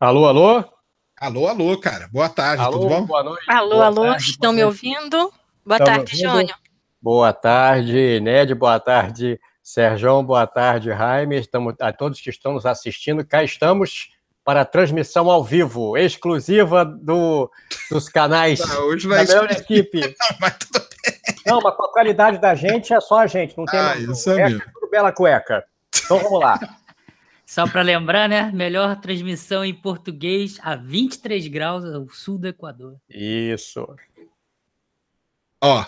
Alô, alô? Alô, alô, cara. Boa tarde, alô, tudo bom? Boa noite. Alô, boa alô, tarde, estão me ouvindo? Boa tarde, ouvindo? Júnior. Boa tarde, Ned. Boa tarde, Sérgio. Boa tarde, Jaime. Estamos, a todos que estão nos assistindo, cá estamos para a transmissão ao vivo, exclusiva do, dos canais hoje vai da melhor equipe. [LAUGHS] Não, mas Não, mas com a qualidade da gente é só a gente, não tem ah, mais. Isso é, é tudo bela cueca. Então vamos lá. Só para lembrar, né? Melhor transmissão em português a 23 graus ao sul do Equador. Isso. Ó.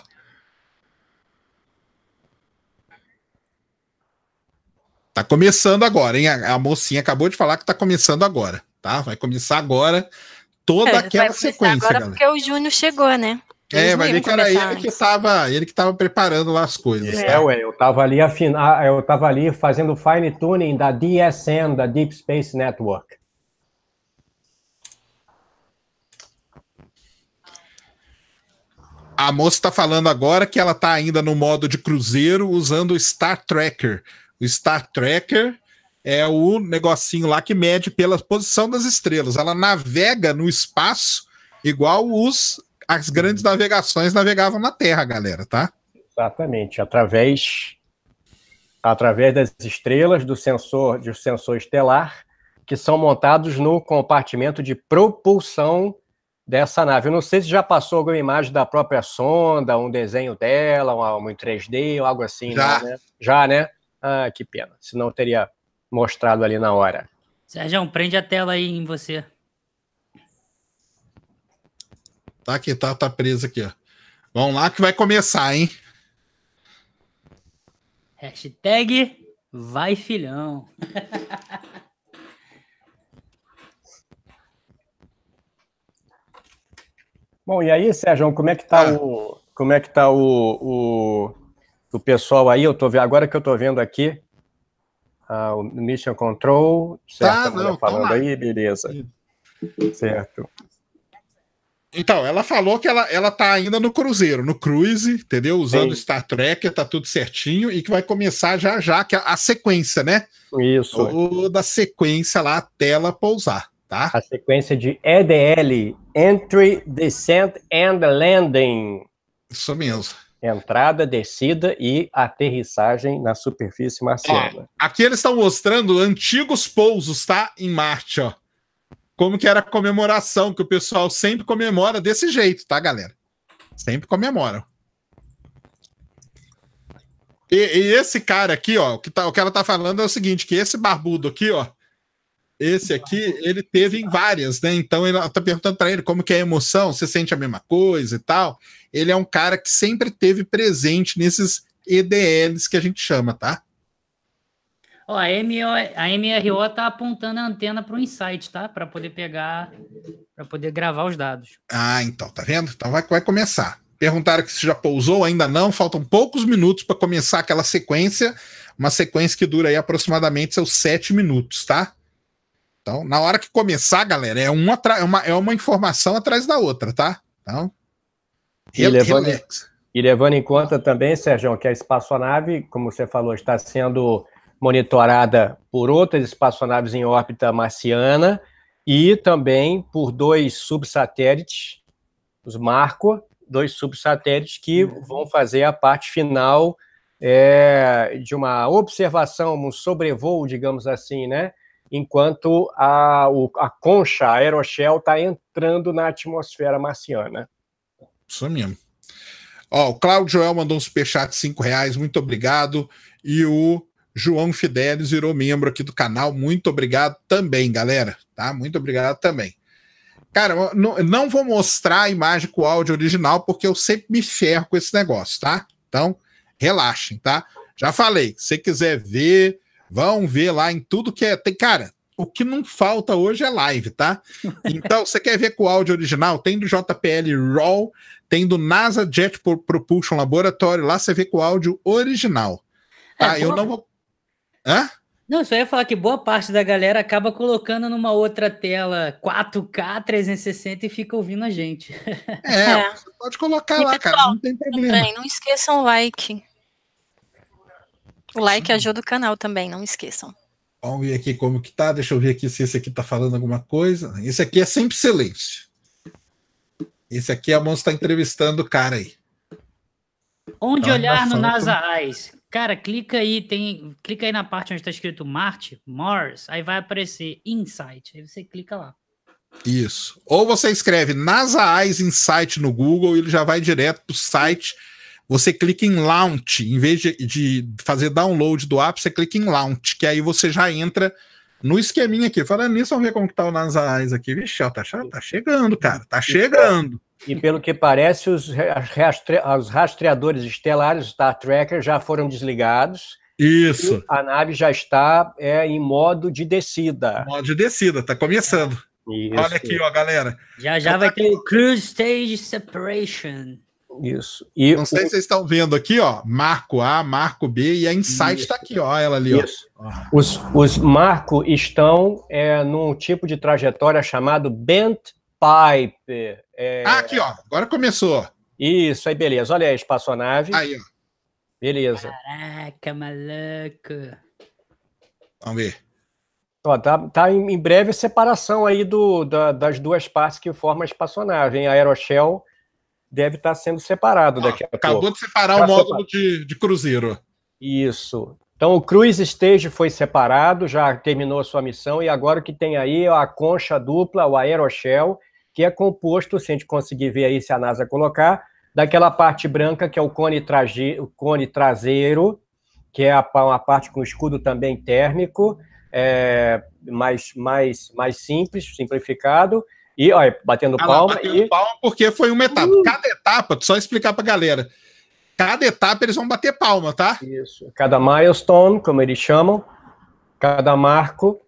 Tá começando agora, hein? A, a mocinha acabou de falar que tá começando agora, tá? Vai começar agora toda é, aquela sequência. Agora galera. porque o Júnior chegou, né? é, mas ver que era ele que estava, ele que tava preparando lá as coisas. É, tá? ué, eu tava ali afinar, ah, eu tava ali fazendo fine tuning da DSN, da Deep Space Network. A moça está falando agora que ela está ainda no modo de cruzeiro usando o Star Tracker. O Star Tracker é o negocinho lá que mede pela posição das estrelas. Ela navega no espaço igual os as grandes navegações navegavam na Terra, galera, tá? Exatamente, através através das estrelas do sensor do sensor estelar que são montados no compartimento de propulsão dessa nave. Eu não sei se já passou alguma imagem da própria sonda, um desenho dela, um, um em 3D, ou algo assim. Né? Já, né? Já, né? Ah, que pena. Senão teria mostrado ali na hora. Sérgio, prende a tela aí em você. Tá aqui, tá, tá preso aqui, ó. Vamos lá que vai começar, hein? Hashtag vai filhão. [LAUGHS] Bom, e aí, Sérgio, como é que tá ah. o como é que tá o, o, o pessoal aí? Eu tô vendo agora que eu tô vendo aqui ah, o Mission Control, certo? Tá, não, falando aí, beleza. Certo. Então, ela falou que ela, ela tá ainda no cruzeiro, no cruise, entendeu? Usando Sim. Star Trek, tá tudo certinho, e que vai começar já já que a, é a sequência, né? Isso. Toda a sequência lá até ela pousar, tá? A sequência de EDL, Entry, Descent and Landing. Isso mesmo. Entrada, descida e aterrissagem na superfície marciana. É, aqui eles estão mostrando antigos pousos, tá? Em Marte, ó como que era a comemoração, que o pessoal sempre comemora desse jeito, tá, galera? Sempre comemoram. E, e, esse cara aqui, ó, o que, tá, o que ela tá falando é o seguinte, que esse barbudo aqui, ó, esse aqui, ele teve em várias, né? Então ela tá perguntando para ele como que é a emoção, você sente a mesma coisa e tal. Ele é um cara que sempre teve presente nesses EDLs que a gente chama, tá? Ó, a, MO, a MRO tá apontando a antena para o insight, tá? Para poder pegar, para poder gravar os dados. Ah, então, tá vendo? Então vai, vai começar. Perguntaram se já pousou, ainda não. Faltam poucos minutos para começar aquela sequência. Uma sequência que dura aí aproximadamente seus sete minutos, tá? Então, na hora que começar, galera, é uma, é uma, é uma informação atrás da outra, tá? Então, e levando, e levando em conta também, Sérgio, que a espaçonave, como você falou, está sendo monitorada por outras espaçonaves em órbita marciana e também por dois subsatélites, os Marco, dois subsatélites que uhum. vão fazer a parte final é, de uma observação, um sobrevoo, digamos assim, né? Enquanto a, o, a concha a aeroshell está entrando na atmosfera marciana. Isso mesmo. Ó, o Claudio Joel mandou um superchat de 5 reais, muito obrigado. E o João Fidelis virou membro aqui do canal. Muito obrigado também, galera. Tá? Muito obrigado também. Cara, não, não vou mostrar a imagem com o áudio original, porque eu sempre me ferro com esse negócio, tá? Então, relaxem, tá? Já falei, se quiser ver, vão ver lá em tudo que é. Tem, cara, o que não falta hoje é live, tá? [LAUGHS] Então, você quer ver com o áudio original? Tem do JPL RAW, tem do NASA Jet Propulsion Laboratory, lá você vê com o áudio original. É, tá? É, eu não vou Hã? Não, só ia falar que boa parte da galera acaba colocando numa outra tela 4K 360 e fica ouvindo a gente. É, [LAUGHS] é. pode colocar e lá, pessoal, cara, não tem problema. Também, não esqueçam o like. O like ajuda o canal também, não esqueçam. Vamos ver aqui como que tá, deixa eu ver aqui se esse aqui tá falando alguma coisa. Esse aqui é sempre silêncio. Esse aqui a mão está entrevistando o cara aí. Onde tá, olhar tá no NASA Eyes? Cara, clica aí, tem, clica aí na parte onde está escrito Marte, Mars, aí vai aparecer Insight, aí você clica lá. Isso. Ou você escreve NASA Eyes Insight no Google e ele já vai direto pro site. Você clica em Launch, em vez de, de fazer download do app, você clica em Launch, que aí você já entra no esqueminha aqui. Falando nisso, vamos ver como que tá o Eyes aqui. Vixe, ó, tá, tá chegando, cara. Tá então, chegando. E pelo que parece, os, rastre... os rastreadores estelares, Star Tracker, já foram desligados. Isso. a nave já está é, em modo de descida. Modo de descida, está começando. Isso. Olha aqui, ó, galera. Já já, já vai tá ter aqui. o Cruise Stage Separation. Isso. E Não o... sei se vocês estão vendo aqui, ó. Marco A, Marco B e a Insight está aqui, ó. Ela ali, Isso. ó. Os, os Marco estão é, num tipo de trajetória chamado Bent Piper. É... Ah, aqui, ó. Agora começou. Isso, aí beleza. Olha aí a espaçonave. Aí, ó. Beleza. Caraca, maluco. Vamos ver. Ó, tá, tá em, breve a separação aí do, da, das duas partes que formam a espaçonave, hein? A Aeroshell deve estar tá sendo separado ó, daqui a acabou pouco. Acabou de separar tá o módulo de, de cruzeiro. Isso. Então, o Cruise Stage foi separado, já terminou a sua missão, e agora o que tem aí é a concha dupla, o Aeroshell, que é composto, se a gente conseguir ver aí se a NASA colocar, daquela parte branca que é o cone, traje, o cone traseiro, que é a, uma parte com escudo também térmico, é, mais, mais, mais simples, simplificado, e olha, batendo ah, palma. Batendo e... palma porque foi uma etapa. Uh! Cada etapa, só explicar para a galera. Cada etapa eles vão bater palma, tá? Isso. Cada milestone, como eles chamam, cada marco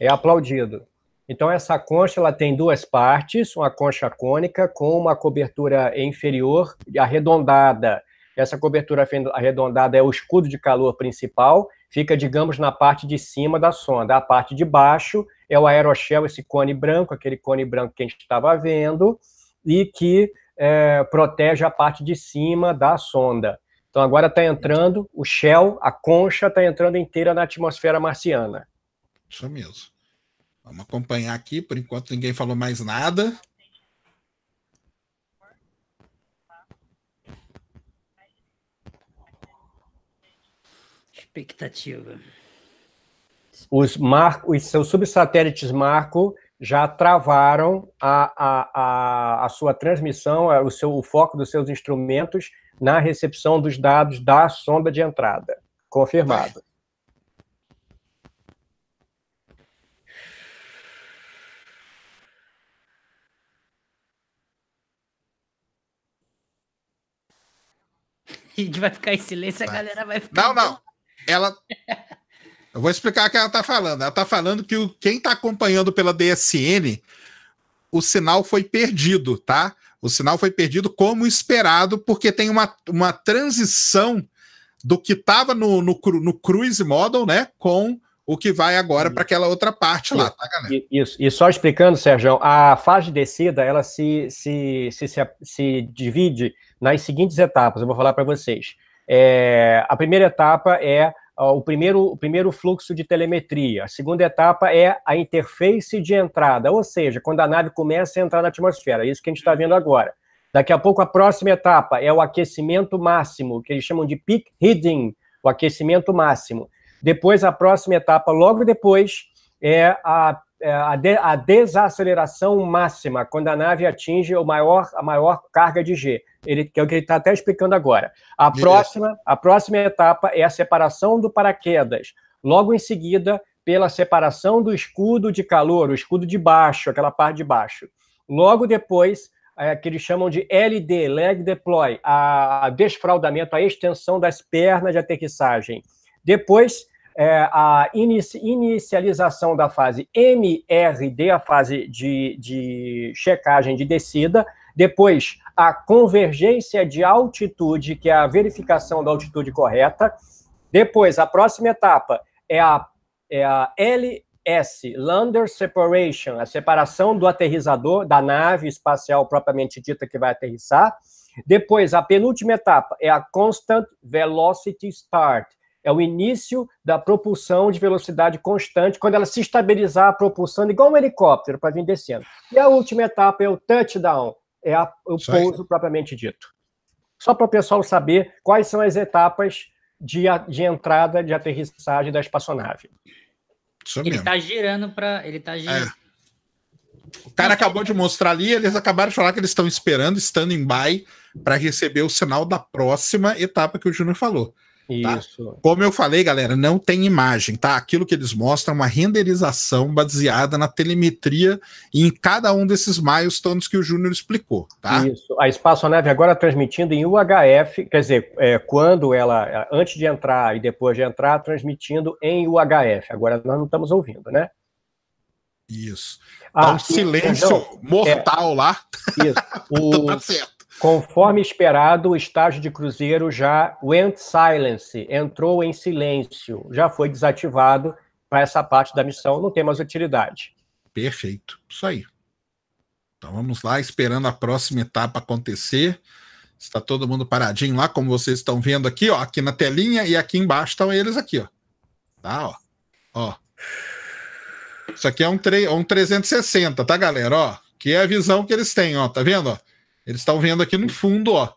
é aplaudido. Então, essa concha ela tem duas partes, uma concha cônica com uma cobertura inferior arredondada. Essa cobertura arredondada é o escudo de calor principal, fica, digamos, na parte de cima da sonda. A parte de baixo é o aeroshell, esse cone branco, aquele cone branco que a gente estava vendo, e que é, protege a parte de cima da sonda. Então, agora está entrando o shell, a concha está entrando inteira na atmosfera marciana. Isso mesmo. Vamos acompanhar aqui, por enquanto ninguém falou mais nada. Expectativa. Os, mar... Os seus subsatélites Marco já travaram a, a, a, a sua transmissão, é, o, seu, o foco dos seus instrumentos na recepção dos dados da sonda de entrada. Confirmado. [LAUGHS] gente vai ficar em silêncio, tá. a galera vai ficar. Não, não. Ela. [LAUGHS] Eu vou explicar o que ela está falando. Ela está falando que o, quem está acompanhando pela DSN, o sinal foi perdido, tá? O sinal foi perdido como esperado, porque tem uma, uma transição do que estava no, no, no Cruise Model, né? Com o que vai agora hum. para aquela outra parte lá, tá, galera? Isso, e só explicando, Sérgio, a fase de descida, ela se, se, se, se, se divide nas seguintes etapas, eu vou falar para vocês. É, a primeira etapa é o primeiro, o primeiro fluxo de telemetria. A segunda etapa é a interface de entrada, ou seja, quando a nave começa a entrar na atmosfera. É isso que a gente está vendo agora. Daqui a pouco, a próxima etapa é o aquecimento máximo, que eles chamam de peak heating, o aquecimento máximo. Depois, a próxima etapa, logo depois, é a, é a, de, a desaceleração máxima, quando a nave atinge o maior, a maior carga de G, ele, que é o que ele está até explicando agora. A próxima, a próxima etapa é a separação do paraquedas. Logo em seguida, pela separação do escudo de calor, o escudo de baixo, aquela parte de baixo. Logo depois, é, que eles chamam de LD, Leg Deploy, a, a desfraudamento, a extensão das pernas de aterrissagem. Depois, é, a inici inicialização da fase MRD, a fase de, de checagem de descida, depois a convergência de altitude, que é a verificação da altitude correta, depois a próxima etapa é a, é a LS, Lander Separation, a separação do aterrizador, da nave espacial propriamente dita que vai aterrissar, depois, a penúltima etapa é a Constant Velocity Start, é o início da propulsão de velocidade constante, quando ela se estabilizar a propulsão, igual um helicóptero para vir descendo. E a última etapa é o touchdown, é a, o pouso propriamente dito. Só para o pessoal saber quais são as etapas de, de entrada, de aterrissagem da espaçonave. Isso ele está girando para. Ele está é. girando. É. O cara acabou de mostrar ali, eles acabaram de falar que eles estão esperando, estando em by, para receber o sinal da próxima etapa que o Júnior falou. Tá? Isso. Como eu falei, galera, não tem imagem, tá? Aquilo que eles mostram é uma renderização baseada na telemetria em cada um desses maios tons que o Júnior explicou, tá? Isso. A espaçonave agora transmitindo em UHF, quer dizer, é, quando ela, é, antes de entrar e depois de entrar, transmitindo em UHF. Agora nós não estamos ouvindo, né? Isso. Há ah, um então, silêncio então, é. mortal é, lá. Isso. [LAUGHS] O, então tá certo. Conforme esperado, o estágio de cruzeiro já went silence, entrou em silêncio, já foi desativado para essa parte da missão, não tem mais utilidade. Perfeito, isso aí. Então vamos lá, esperando a próxima etapa acontecer. Está todo mundo paradinho lá, como vocês estão vendo aqui, ó, aqui na telinha e aqui embaixo estão eles aqui, ó. Tá, ó. Ó. Isso aqui é um, tre um 360, tá, galera, ó? Que é a visão que eles têm, ó, tá vendo, ó? Eles estão vendo aqui no fundo, ó.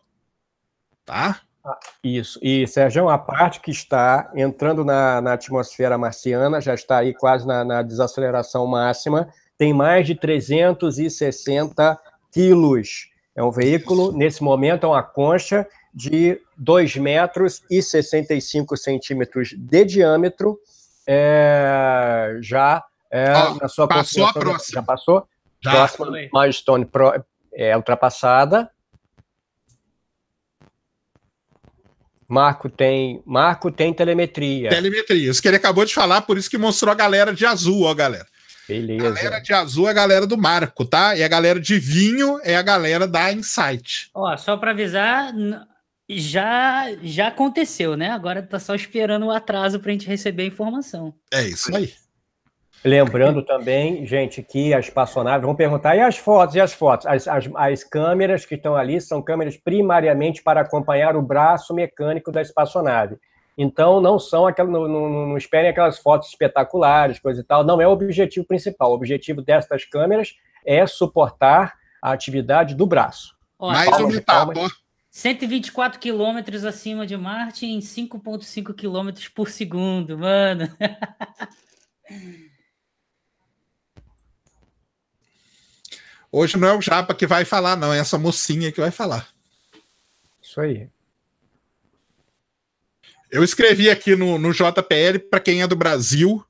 Tá? Ah, isso. E, Sérgio, é, a parte que está entrando na, na atmosfera marciana, já está aí quase na, na desaceleração máxima, tem mais de 360 quilos. É um veículo, nesse momento, é uma concha de 2 metros e 65 centímetros de diâmetro, é, já é, ah, na sua passou a né? próxima. Já passou? Já, próxima milestone, é ultrapassada. Marco tem, Marco tem telemetria. Telemetria, isso que ele acabou de falar, por isso que mostrou a galera de azul, ó, galera. Beleza. A galera de azul é a galera do Marco, tá? E a galera de vinho é a galera da Insight. Ó, só para avisar, já já aconteceu, né? Agora tá só esperando o atraso pra gente receber a informação. É isso aí. Lembrando também, gente, que a espaçonave, vão perguntar, e as fotos, e as fotos? As, as, as, câmeras que estão ali são câmeras primariamente para acompanhar o braço mecânico da espaçonave. Então, não são aquelas, não, não, não esperem aquelas fotos espetaculares, coisa e tal, não é o objetivo principal. O objetivo destas câmeras é suportar a atividade do braço. Mais um metábulo. 124 quilômetros acima de Marte em 5,5 quilômetros por segundo, mano. [LAUGHS] Hoje não é o Japa que vai falar, não, é essa mocinha que vai falar. Isso aí. Eu escrevi aqui no, no JPL, para quem é do Brasil,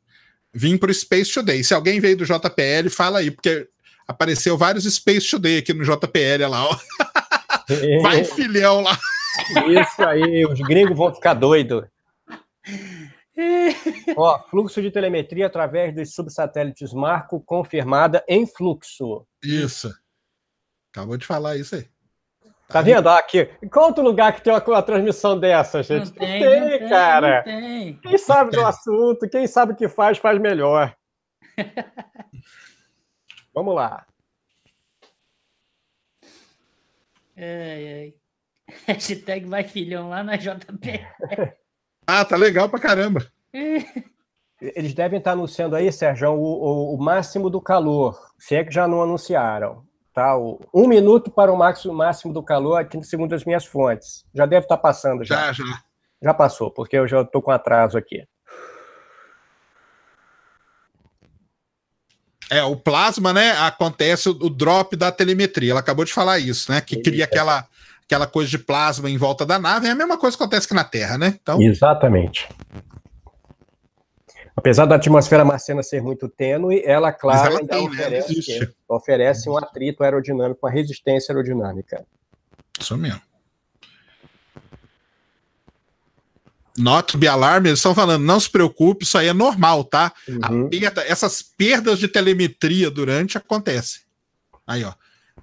vim para o Space Today. Se alguém veio do JPL, fala aí, porque apareceu vários Space Today aqui no JPL, lá, ó. [LAUGHS] Vai filhão lá. Isso aí, os gringos vão ficar doidos. Ó, fluxo de telemetria através dos subsatélites Marco confirmada em fluxo. Isso. Acabou de falar isso aí. Tá, tá vendo? aqui. Qual outro lugar que tem uma, uma transmissão dessa, gente? Não tem, não tem, não cara. Não tem. Quem sabe do assunto, quem sabe o que faz, faz melhor. [LAUGHS] Vamos lá. Ai, ai. [LAUGHS] Hashtag vai filhão lá na JP. [LAUGHS] Ah, tá legal pra caramba. [LAUGHS] Eles devem estar anunciando aí, Sérgio, o, o, o, máximo do calor, se é que já não anunciaram. Tá? O, um minuto para o máximo, máximo do calor, aqui segundo as minhas fontes. Já deve estar passando. Já, já. Já, já passou, porque eu já estou com atraso aqui. É, o plasma, né? Acontece o drop da telemetria. Ela acabou de falar isso, né? Que cria aquela aquela coisa de plasma em volta da nave, é a mesma coisa que acontece que na Terra, né? Então... Exatamente. Apesar da atmosfera marciana ser muito tênue, ela, claro, ela tem, né? oferece, né? oferece um atrito aerodinâmico, uma resistência aerodinâmica. Isso mesmo. Not be alarmed, eles estão falando, não se preocupe, isso aí é normal, tá? Uhum. Perda, essas perdas de telemetria durante acontecem. Aí, ó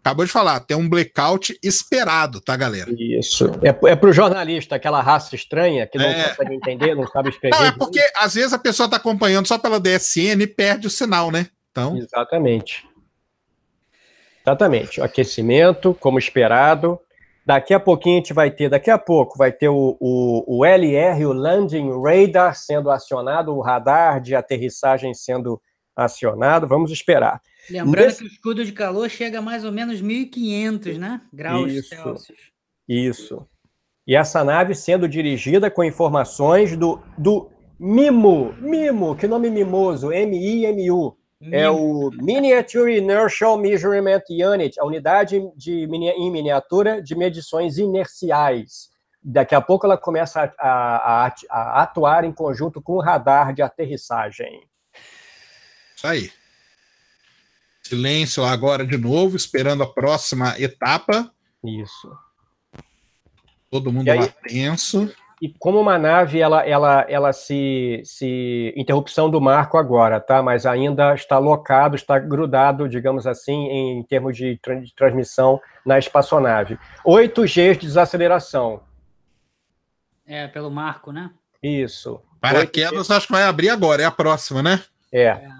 acabou de falar, tem um blackout esperado, tá, galera? Isso. É, é pro jornalista, aquela raça estranha que não é. consegue entender, não sabe escrever. Não, é porque às vezes a pessoa tá acompanhando só pela DSN e perde o sinal, né? Então... Exatamente. Exatamente. O aquecimento, como esperado. Daqui a pouquinho a gente vai ter, daqui a pouco vai ter o, o, o LR, o Landing Radar sendo acionado, o radar de aterrissagem sendo acionado. Vamos esperar. Lembrando Nesse... que o escudo de calor chega a mais ou menos 1.500 né? graus Isso. Celsius. Isso. E essa nave sendo dirigida com informações do, do MIMO, MIMO, que nome mimoso, M-I-M-U. É o Miniature Inertial Measurement Unit, a unidade de, em miniatura de medições inerciais. Daqui a pouco ela começa a, a, a atuar em conjunto com o radar de aterrissagem. Isso aí silêncio agora de novo, esperando a próxima etapa. Isso. Todo mundo aí, lá tenso. E como uma nave, ela, ela, ela se, se. Interrupção do marco agora, tá? Mas ainda está locado, está grudado, digamos assim, em, termos de, tra de transmissão na espaçonave. 8 Gs de desaceleração. É, pelo marco, né? Isso. Paraquedas acho que vai abrir agora, é a próxima, né? É. é.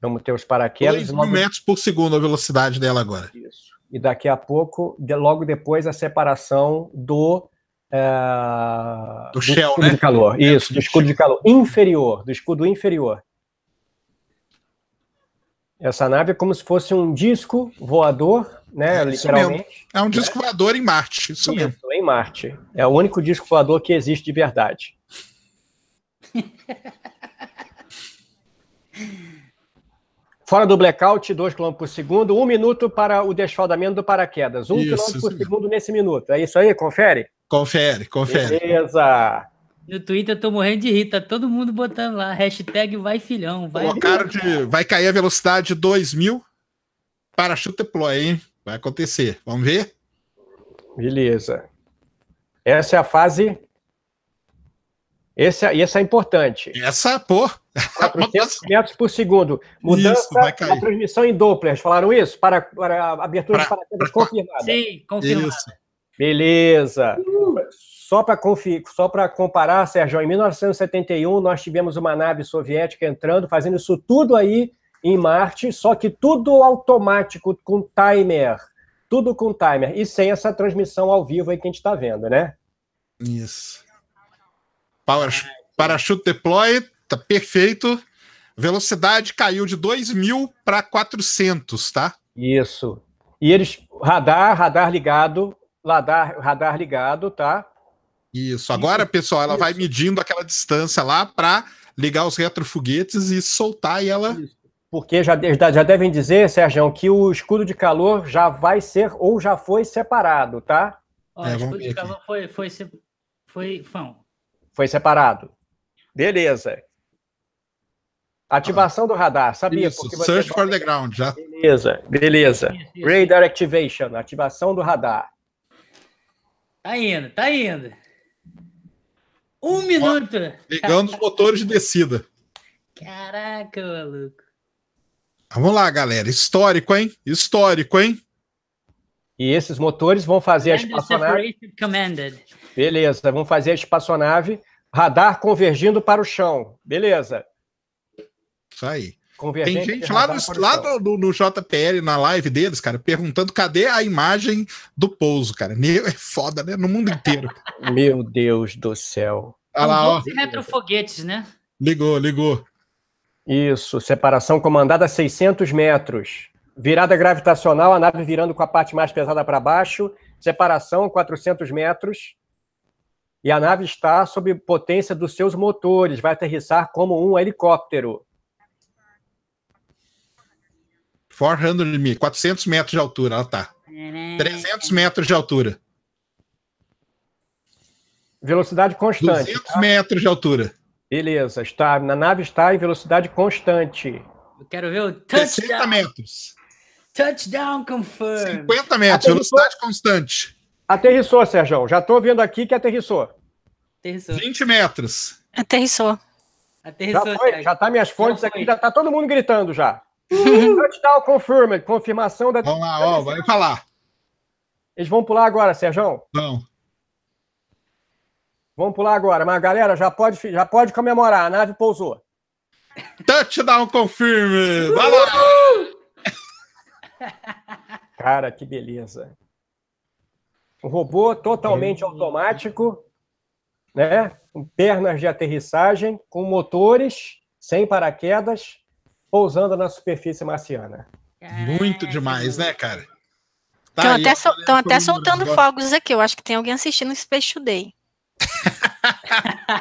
Vamos ter os paraquedas. 2 mil metros por segundo a velocidade dela agora. Isso. E daqui a pouco, de, logo depois, a separação do. É, do, do shell, escudo né? de calor. É, isso, do escudo de calor. Inferior, do escudo inferior. Essa nave é como se fosse um disco voador, né? É, literalmente. É um disco né? voador em Marte. Isso, isso mesmo. em Marte. É o único disco voador que existe de verdade. [LAUGHS] Fora do blackout, 2 km por segundo, um minuto para o desfaldamento do paraquedas, 1 um km por segundo nesse minuto. É isso aí? Confere? Confere, confere. Beleza! No Twitter eu tô morrendo de rir, tá todo mundo botando lá, hashtag vai filhão, vai Colocaram de, vai cair a velocidade mil. parachute deploy, hein? Vai acontecer, vamos ver? Beleza. Essa é a fase essa, é, essa é importante. Essa, pô. 400 metros por segundo. Mudança isso, vai cair. transmissão em Doppler. Falaram isso? Para, para abertura pra, de paraquedas confirmada. Sim, confirmada. Isso. Beleza. Só para confi... Só comparar, Sérgio, em 1971 nós tivemos uma nave soviética entrando, fazendo isso tudo aí em Marte, só que tudo automático, com timer. Tudo com timer. E sem essa transmissão ao vivo aí que a gente está vendo, né? Isso. Power, parachute deploy, tá perfeito. Velocidade caiu de 2.000 mil para 400, tá? Isso. E eles, radar, radar ligado, radar, radar ligado, tá? Isso. Agora, Isso. pessoal, ela Isso. vai medindo aquela distância lá para ligar os retrofoguetes e soltar e ela. Isso. Porque já, já devem dizer, Sérgio, que o escudo de calor já vai ser ou já foi separado, tá? Ó, é, o escudo de calor foi, foi, foi, foi, foi separado. Beleza. Ativação ah, do radar, sabia? Isso, search for tá- the ground, já. Beleza, beleza. Radar activation, ativação do radar. Tá indo, tá indo. Um minuto. ligando os motores de descida. Caraca, maluco. Vamos lá, galera. Histórico, hein? Histórico, hein? E esses motores vão fazer a espaçonave. Beleza, vão fazer a espaçonave Radar convergindo para o chão. Beleza. Isso aí. Tem gente lá, no, lá no, no, JPL, na live deles, cara, perguntando cadê a imagem do pouso, cara. É foda, né? No mundo inteiro. [LAUGHS] Meu Deus do céu. Olha lá, ó. retrofoguetes, né? Ligou, ligou. Isso, separação comandada a 600 metros. Virada gravitacional, a nave virando com a parte mais pesada para baixo. Separação, 400 metros e a nave está sob potência dos seus motores, vai aterrissar como um helicóptero. 400 mil, 400 metros de altura, ela tá. 300 metros de altura. Velocidade constante. 200 tá? metros de altura. Beleza, está, na nave está em velocidade constante. Eu quero ver o touchdown. 60 metros. Touchdown confirmed. 50 metros, velocidade constante. Aterrissou, Sérgio. Já estou vendo aqui que aterrissou. Aterrissou. 20 metros. Aterrissou. Aterrissou, já, está já tá minhas fontes aqui, já está todo mundo gritando já. Touchdown confirmed, confirmação da. Vamos lá, ó, vai falar. Eles vão pular agora, Sérgio? Não. Vamos pular agora, mas galera, já pode, já pode comemorar, a nave pousou. Touchdown confirmed! Vai lá! Cara, que beleza um robô totalmente automático, né? com pernas de aterrissagem, com motores, sem paraquedas, pousando na superfície marciana. Muito é, demais, né, cara? Estão tá até, sol até soltando agora. fogos aqui. Eu acho que tem alguém assistindo o Space Today. [LAUGHS]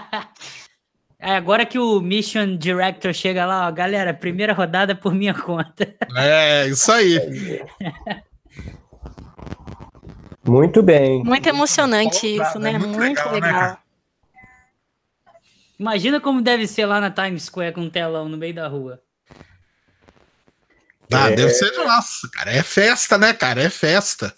é, agora que o Mission Director chega lá, ó, galera, primeira rodada por minha conta. É, isso aí. [LAUGHS] Muito bem. Muito emocionante Opa, isso, né? É muito, muito, legal. Né, legal. Né, Imagina como deve ser lá na Times Square com um telão no meio da rua. Ah, é... deve ser nossa, cara. É festa, né, cara? É festa.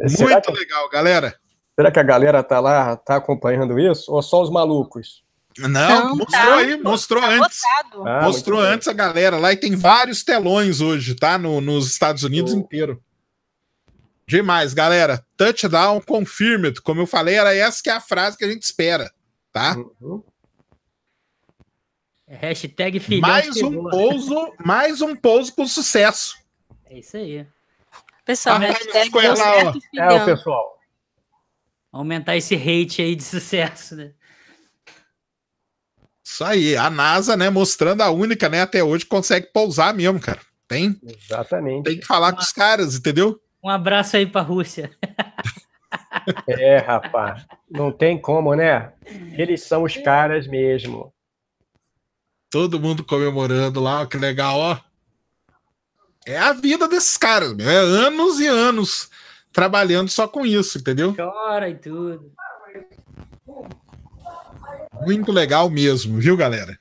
É, será muito que... legal, galera. Será que a galera tá lá, tá acompanhando isso? Ou só os malucos? Não, Não mostrou tá, aí, mostrou tá antes. Ah, mostrou antes bem. a galera lá e tem vários telões hoje, tá? No, nos Estados Unidos inteiro. Demais, galera. Touchdown confirmed. Como eu falei, era essa que é a frase que a gente espera, tá? Uhum. É hashtag filhão mais um boa. Né? pouso, mais um pouso com sucesso. É isso aí. Pessoal, ah, hashtag deu lá, É o pessoal. Aumentar esse hate aí de sucesso, né? Isso aí, a NASA, né, mostrando a única, né, até hoje consegue pousar mesmo, cara. Tem? Exatamente. Tem que falar com os caras, entendeu? Um abraço aí para a Rússia. É, rapaz, não tem como, né? Eles são os caras mesmo. Todo mundo comemorando lá, que legal, ó. É a vida desses caras, né? anos e anos trabalhando só com isso, entendeu? Chora e tudo. Muito legal mesmo, viu, galera?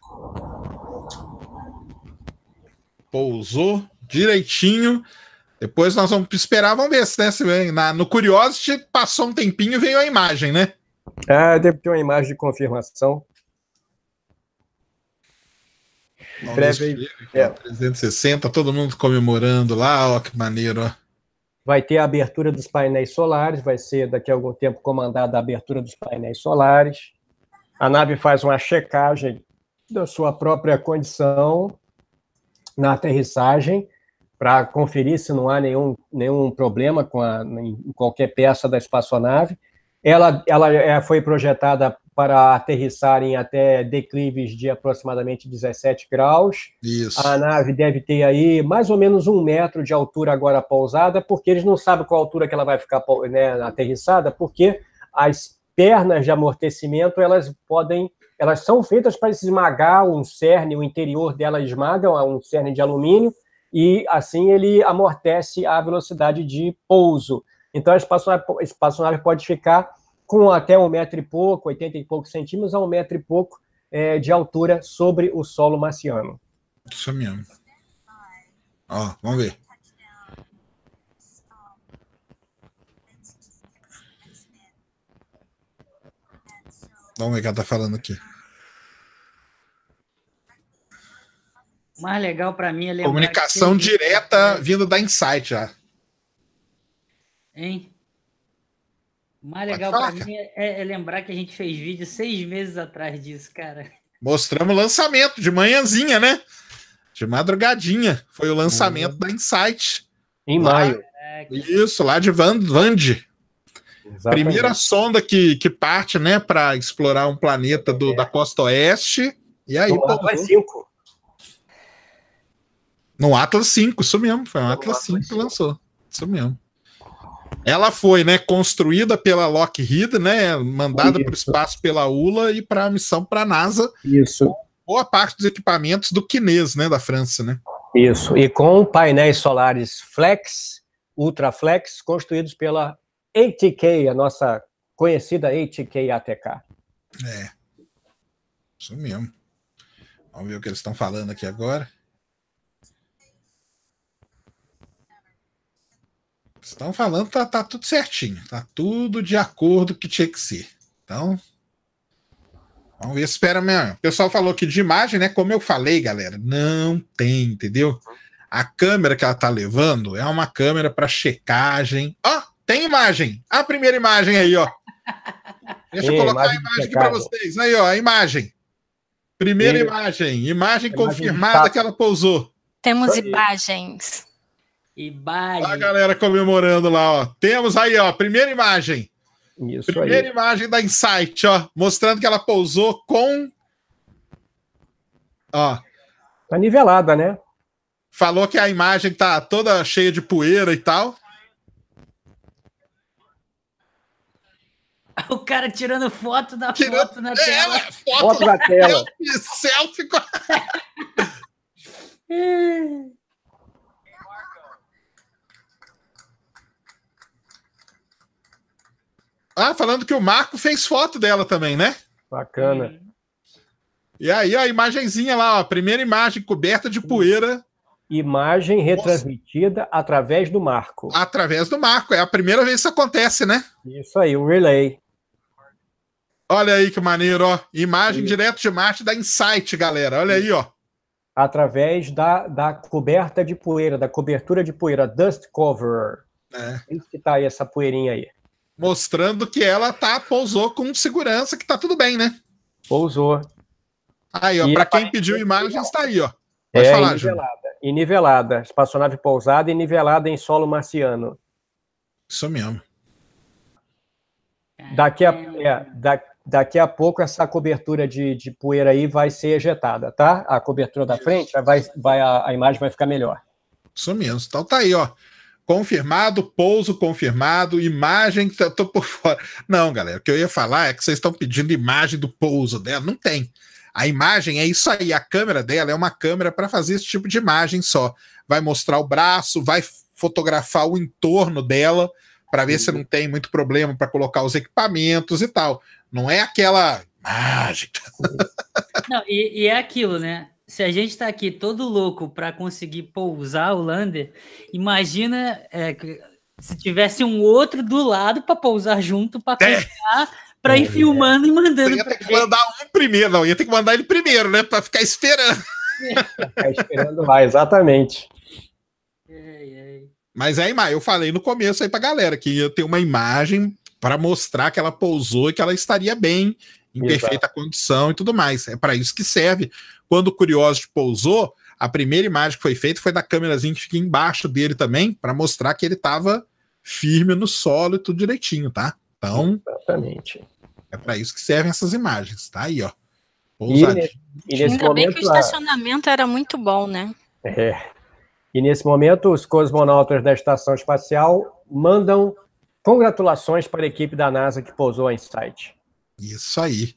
Pousou direitinho. Depois nós vamos esperar, vamos ver se, né? Se, na, no Curiosity passou um tempinho e veio a imagem, né? Ah, deve ter uma imagem de confirmação. Breve é. 360, todo mundo comemorando lá, ó, que maneiro, ó. Vai ter a abertura dos painéis solares, vai ser daqui a algum tempo comandada a abertura dos painéis solares. A nave faz uma checagem da sua própria condição na aterrissagem para conferir se não há nenhum, nenhum problema com a, em qualquer peça da espaçonave. Ela, ela é, foi projetada para aterrissar em até declives de aproximadamente 17 graus. Isso. A nave deve ter aí mais ou menos um metro de altura agora pousada, porque eles não sabem qual altura que ela vai ficar né, aterrissada, porque as pernas de amortecimento elas podem elas são feitas para esmagar um cerne, o interior dela esmaga um cerne de alumínio, e assim ele amortece a velocidade de pouso. Então a espaçonave, a espaçonave pode ficar com até um metro e pouco, 80 e poucos centímetros, a um metro e pouco é, de altura sobre o solo marciano. Isso mesmo. Ó, vamos ver. Vamos ver o que ela está falando aqui. mais legal para mim é lembrar Comunicação que... direta vindo da Insight já. Hein? O mais legal para mim é, é, lembrar que a gente fez vídeo seis meses atrás disso, cara. Mostramos o lançamento de manhãzinha, né? De madrugadinha. Foi o lançamento uhum. da Insight. Em lá, maio. Isso, lá de Van, Vande. Exatamente. Primeira sonda que, que parte, né, para explorar um planeta do, é. da costa oeste. E aí, pô, vai cinco. No Atlas 5, isso mesmo. Foi um Atlas, Atlas 5 que lançou. Isso mesmo. Ela foi, né, construída pela Lockheed, né, mandada para o espaço pela ULA e para a missão para a NASA. Isso. Boa parte dos equipamentos do Quinês, né, da França, né? Isso. E com painéis solares Flex, Ultraflex, construídos pela ATK, a nossa conhecida ATK ATK. É. Isso mesmo. Vamos ver o que eles estão falando aqui agora. estão falando, tá, tá tudo certinho, tá tudo de acordo que tinha que ser. Então, Vamos ver, espera mesmo. O pessoal falou que de imagem, né? Como eu falei, galera, não tem, entendeu? A câmera que ela tá levando é uma câmera para checagem. Ó, oh, tem imagem. A primeira imagem aí, ó. Deixa Ei, eu colocar imagem a imagem aqui para vocês. Aí, ó, a imagem. Primeira Ei, imagem. Imagem confirmada que ela pousou. Temos imagens. E bye. A galera comemorando lá, ó. Temos aí, ó, primeira imagem. Isso primeira aí. imagem da Insight, ó, mostrando que ela pousou com ó. Tá nivelada, né? Falou que a imagem tá toda cheia de poeira e tal. [LAUGHS] O cara tirando foto da tirando... foto na é, tela. É, foto, foto da, da tela. Selfie. [LAUGHS] Ah, falando que o Marco fez foto dela também, né? Bacana. E aí a imagenzinha lá, ó, primeira imagem coberta de poeira. Imagem retransmitida Nossa. através do Marco. Através do Marco, é a primeira vez que isso acontece, né? Isso aí, o relay. Olha aí que maneiro, ó. Imagem Sim. direto de Marte da Insight, galera. Olha aí, ó. Através da, da coberta de poeira, da cobertura de poeira, dust cover. É. Isso que tá aí, essa poeirinha aí. Mostrando que ela tá, pousou com segurança, que tá tudo bem, né? Pousou. Aí, ó, para quem pediu imagens, está aí, ó. Pode é, falar, nivelada, e nivelada. Espaçonave pousada e nivelada em solo marciano. Isso mesmo. Daqui a, é, da, daqui a pouco essa cobertura de, de poeira aí vai ser ejetada, tá? A cobertura da frente, vai, vai, a, a imagem vai ficar melhor. Isso mesmo. Então tá aí, ó. Confirmado, pouso confirmado, imagem que eu tá, tô por fora. Não, galera, o que eu ia falar é que vocês estão pedindo imagem do pouso dela. Não tem. A imagem é isso aí, a câmera dela é uma câmera para fazer esse tipo de imagem só. Vai mostrar o braço, vai fotografar o entorno dela para ver se uhum. não tem muito problema para colocar os equipamentos e tal. Não é aquela mágica. [LAUGHS] Não, e, e é aquilo, né? se a gente está aqui todo louco para conseguir pousar o lander, imagina é, se tivesse um outro do lado para pousar junto para é. para ir é. filmando e mandando. Eu ia ter que mandar um primeiro, não, ia ter que mandar ele primeiro, né, para ficar esperando. ficar esperando lá, exatamente. Mas aí, é a eu falei no começo aí pra galera que ia ter uma imagem para mostrar que ela pousou e que ela estaria bem em Exato. perfeita condição e tudo mais. É para isso que serve. Quando o Curiosity pousou, a primeira imagem que foi feita foi da câmerazinha que fica embaixo dele também, para mostrar que ele estava firme no solo e tudo direitinho, tá? Então. Exatamente. É para isso que servem essas imagens, tá aí, ó. Pousadinho. E, e Ainda bem que o estacionamento era muito bom, né? É. E nesse momento, os cosmonautas da Estação Espacial mandam congratulações para a equipe da NASA que pousou a Insight. Isso aí.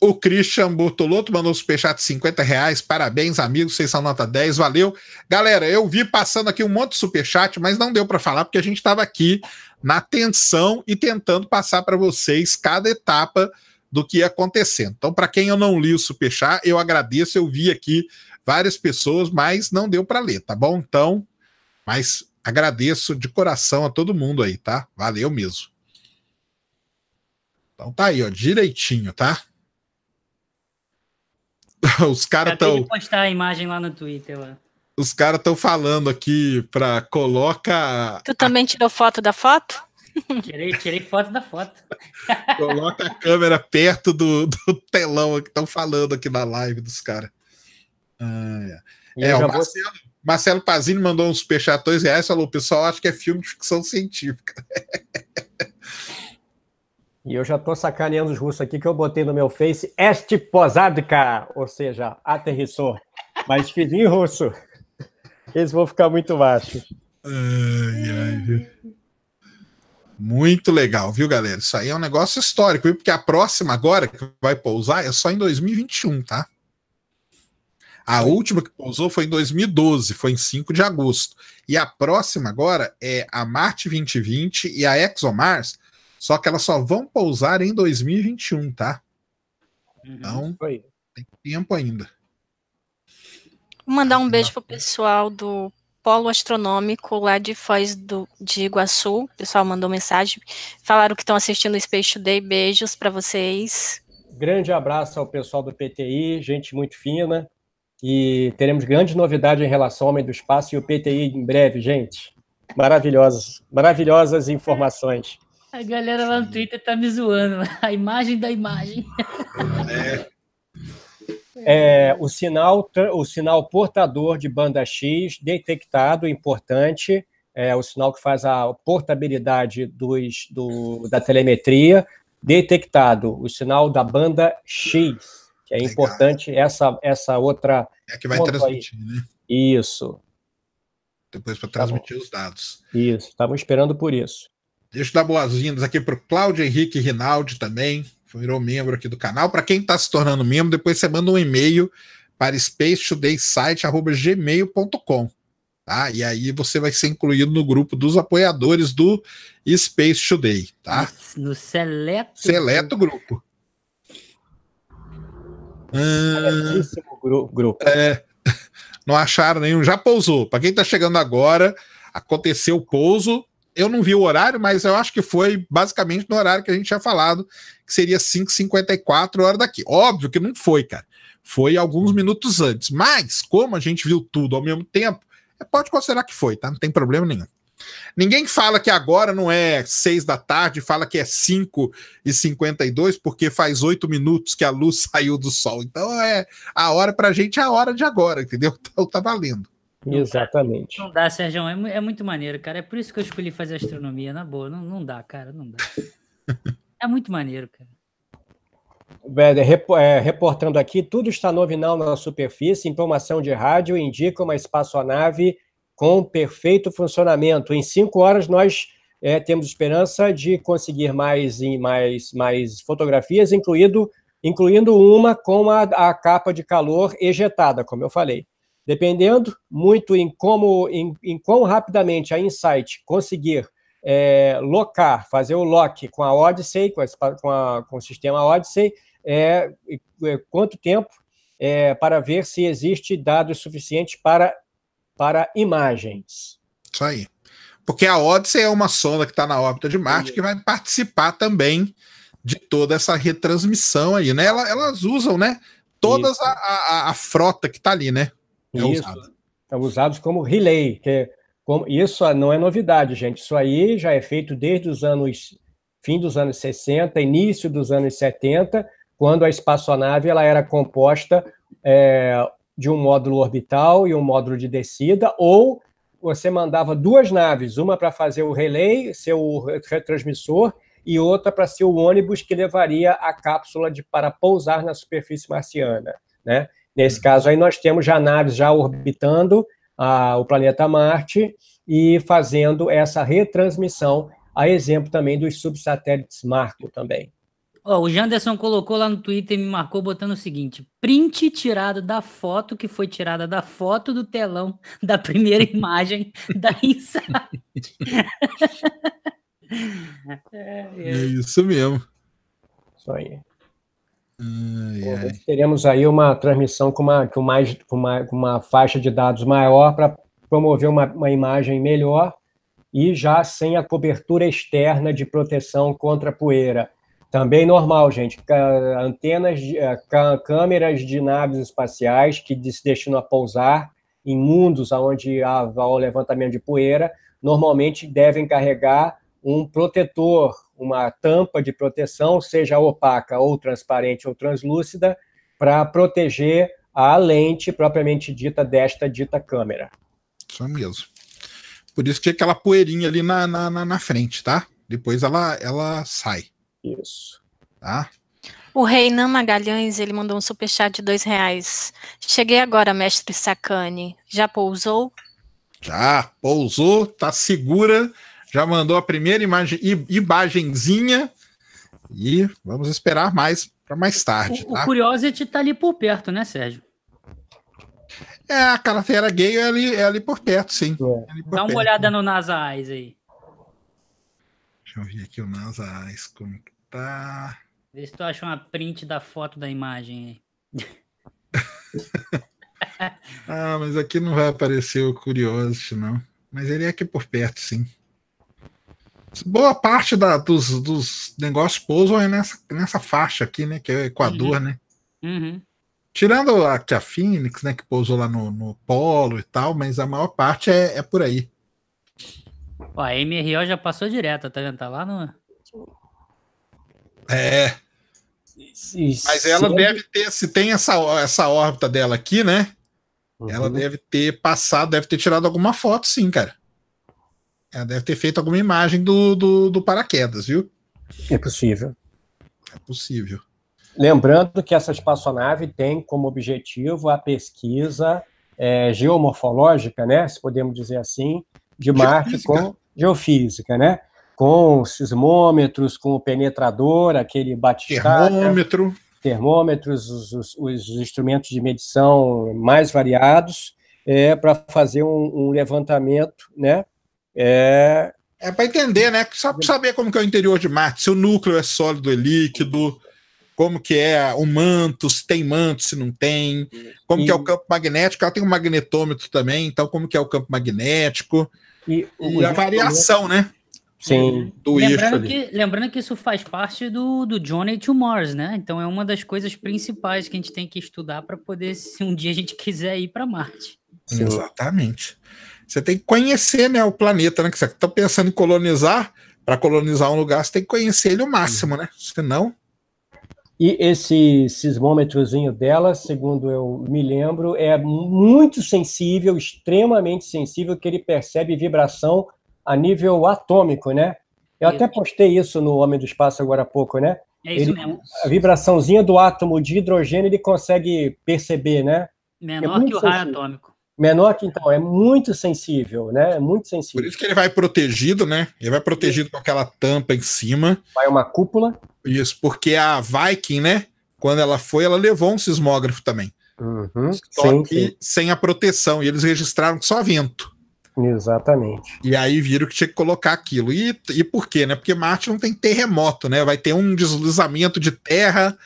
O Christian Bortoloto mandou superchat de 50 reais. Parabéns, amigos. Vocês são nota 10. Valeu. Galera, eu vi passando aqui um monte de superchat, mas não deu para falar porque a gente estava aqui na tensão e tentando passar para vocês cada etapa do que ia acontecendo. Então, para quem eu não li o superchat, eu agradeço. Eu vi aqui várias pessoas, mas não deu para ler, tá bom? Então, mas agradeço de coração a todo mundo aí, tá? Valeu mesmo. Então tá aí, ó, direitinho, tá? [LAUGHS] Os caras estão. postar a imagem lá no Twitter, Os caras estão falando aqui pra coloca. Tu também tirou foto da foto? [LAUGHS] Tirei, tirei foto da foto. [LAUGHS] Coloca a câmera perto do, do telão que estão falando aqui na live dos caras. Ah, é, é o Marcelo, vou... Marcelo Pazini mandou peixes a dois reais falou: pessoal acho que é filme de ficção científica. E eu já estou sacaneando os russos aqui, que eu botei no meu Face, este posadka, ou seja, aterrissou. Mas fiz em russo. Eles vão ficar muito baixos. Ai, ai. Muito legal, viu, galera? Isso aí é um negócio histórico, viu? Porque a próxima agora que vai pousar é só em 2021, tá? A última que pousou foi em 2012, foi em 5 de agosto. E a próxima agora é a Marte 2020 e a ExoMars só que elas só vão pousar em 2021, tá? Uhum. Então, Foi. tem tempo ainda. Vou mandar um beijo pro pessoal do Polo Astronômico lá de Foz do, de Iguaçu. O pessoal mandou mensagem. Falaram que estão assistindo o Space Today. Beijos para vocês. Grande abraço ao pessoal do PTI, gente muito fina. E teremos grandes novidades em relação ao homem do espaço e o PTI em breve, gente. Maravilhosas, maravilhosas informações. A galera lá no Twitter tá me zoando. [LAUGHS] A imagem da imagem. É. É, o, sinal, o sinal portador de banda X detectado, importante, é o sinal que faz a portabilidade dos, do, da telemetria, detectado, o sinal da banda X, que é importante essa, essa outra. É que vai transmitir, aí. né? Isso. Depois para tá transmitir tá os dados. Isso, estavam esperando por isso. Deixa eu dar boas-vindas aqui para o Cláudio Henrique Rinaldi também, que virou membro aqui do canal. Para quem está se tornando membro, depois você manda um e-mail para spacetodaysite.gmail.com. Tá? E aí você vai ser incluído no grupo dos apoiadores do Space Today. Tá? No seleto, seleto grupo. grupo. É, [LAUGHS] não acharam nenhum, já pousou. Para quem está chegando agora, aconteceu o pouso eu não vi o horário, mas eu acho que foi basicamente no horário que a gente tinha falado, que seria 5h54 hora daqui. Óbvio que não foi, cara. Foi alguns minutos antes. Mas, como a gente viu tudo ao mesmo tempo, é, pode considerar que foi, tá? Não tem problema nenhum. Ninguém fala que agora não é 6 da tarde, fala que é 5 e 52 porque faz 8 minutos que a luz [LAUGHS] saiu do sol. Então é a hora pra gente é a hora de agora, entendeu? Então tá valendo. Exatamente. não dá, Sérgio, é, é, muito maneiro, cara. É por isso que eu escolhi fazer astronomia, na boa. Não, não dá, cara, não dá. [LAUGHS] é muito maneiro, cara. Velho, é, é reportando aqui, tudo está novinal na superfície, informação de rádio indica uma espaçonave com perfeito funcionamento. Em cinco horas nós é, temos esperança de conseguir mais e mais, mais fotografias, incluído, incluindo uma com a, a capa de calor ejetada, como eu falei. Dependendo muito em como, em, em quão rapidamente a Insight conseguir é, locar, fazer o lock com a Odyssey, com, a, com, a, com o sistema Odyssey, é, é quanto tempo é, para ver se existe dados suficientes para, para imagens. Isso aí. Porque a Odyssey é uma sonda que está na órbita de Marte que vai participar também de toda essa retransmissão aí, né? Elas, elas usam, né? Todas a, a, a frota que está ali, né? É isso. Usado. É usados como relay, que é como, isso não é novidade, gente. Isso aí já é feito desde os anos fim dos anos 60, início dos anos 70, quando a espaçonave ela era composta é, de um módulo orbital e um módulo de descida, ou você mandava duas naves, uma para fazer o relay, seu retransmissor, e outra para ser o ônibus que levaria a cápsula de, para pousar na superfície marciana. Né? Nesse uhum. caso aí, nós temos já naves já orbitando a, o planeta Marte e fazendo essa retransmissão, a exemplo também dos subsatélites Marco também. Oh, o Janderson colocou lá no Twitter e me marcou botando o seguinte: print tirado da foto que foi tirada da foto do telão da primeira [LAUGHS] imagem da Insight. é, é. é isso mesmo. Isso aí. Ai, ai. Teremos aí uma transmissão com uma, com mais, com uma, com uma faixa de dados maior para promover uma, uma imagem melhor e já sem a cobertura externa de proteção contra poeira. Também normal, gente. Antenas, é, câmeras de naves espaciais que se destinam a pousar em mundos onde há o levantamento de poeira, normalmente devem carregar um protetor, uma tampa de proteção, seja opaca ou transparente ou translúcida, para proteger a lente propriamente dita desta dita câmera. Isso mesmo. Por isso que tinha aquela poeirinha ali na, na, na, na frente, tá? Depois ela, ela sai. Isso. Tá? O Reinan Magalhães, ele mandou um superchat de dois reais. Cheguei agora, mestre Sacani. Já pousou? Já, pousou, tá segura já mandou a primeira imagem, imagenzinha e vamos esperar mais para mais tarde. O, tá? o Curiosity tá ali por perto, né, Sérgio? É, a Caratera Gay é ali, é ali por perto, sim. É. É por Dá uma perto, olhada né? no NASA Eyes aí. Deixa eu ver aqui o NASA Eyes, como que tá. Vê se tu acha uma print da foto da imagem aí. [LAUGHS] ah, mas aqui não vai aparecer o Curiosity, não. Mas ele é aqui por perto, sim boa parte da, dos, dos negócios pousam é nessa, nessa faixa aqui, né? Que é o Equador, uhum. né? Uhum. Tirando aqui a Phoenix, né? Que pousou lá no, no Polo e tal, mas a maior parte é, é por aí. Ó, a MRO já passou direto, tá vendo? Tá lá no. É. Mas ela deve ter, se tem essa, essa órbita dela aqui, né? Uhum. Ela deve ter passado, deve ter tirado alguma foto, sim, cara. Ela é, deve ter feito alguma imagem do, do, do paraquedas, viu? É possível. É possível. Lembrando que essa espaçonave tem como objetivo a pesquisa é, geomorfológica, né, se podemos dizer assim, de Marte geofísica. com geofísica, né? Com sismômetros, com o penetrador, aquele batistado. Termômetro. Termômetros, os, os, os, instrumentos de medição mais variados, é, para fazer um, um levantamento né, é, é para entender, né? Só para saber como que é o interior de Marte, se o núcleo é sólido e é líquido, como que é o manto, se tem manto, se não tem, como e... que é o campo magnético, ela tem um magnetômetro também, então como que é o campo magnético e, e a variação, né? Sim. Do lembrando, que, lembrando que isso faz parte do, do Johnny to Mars, né? Então é uma das coisas principais que a gente tem que estudar para poder, se um dia a gente quiser ir para Marte. Sim. Exatamente. Você tem que conhecer né, o planeta, né? Que você está pensando em colonizar. Para colonizar um lugar, você tem que conhecer ele o máximo, né? Senão. E esse sismômetrozinho dela, segundo eu me lembro, é muito sensível, extremamente sensível, que ele percebe vibração a nível atômico, né? Eu até postei isso no Homem do Espaço agora há pouco, né? É isso ele, mesmo. A vibraçãozinha do átomo de hidrogênio ele consegue perceber, né? Menor é que o raio atômico que então, é muito sensível, né? É muito sensível. Por isso que ele vai protegido, né? Ele vai protegido com aquela tampa em cima. Vai uma cúpula. Isso, porque a Viking, né? Quando ela foi, ela levou um sismógrafo também. Uhum, só que sem a proteção. E eles registraram só vento. Exatamente. E aí viram que tinha que colocar aquilo. E, e por quê, né? Porque Marte não tem terremoto, né? Vai ter um deslizamento de terra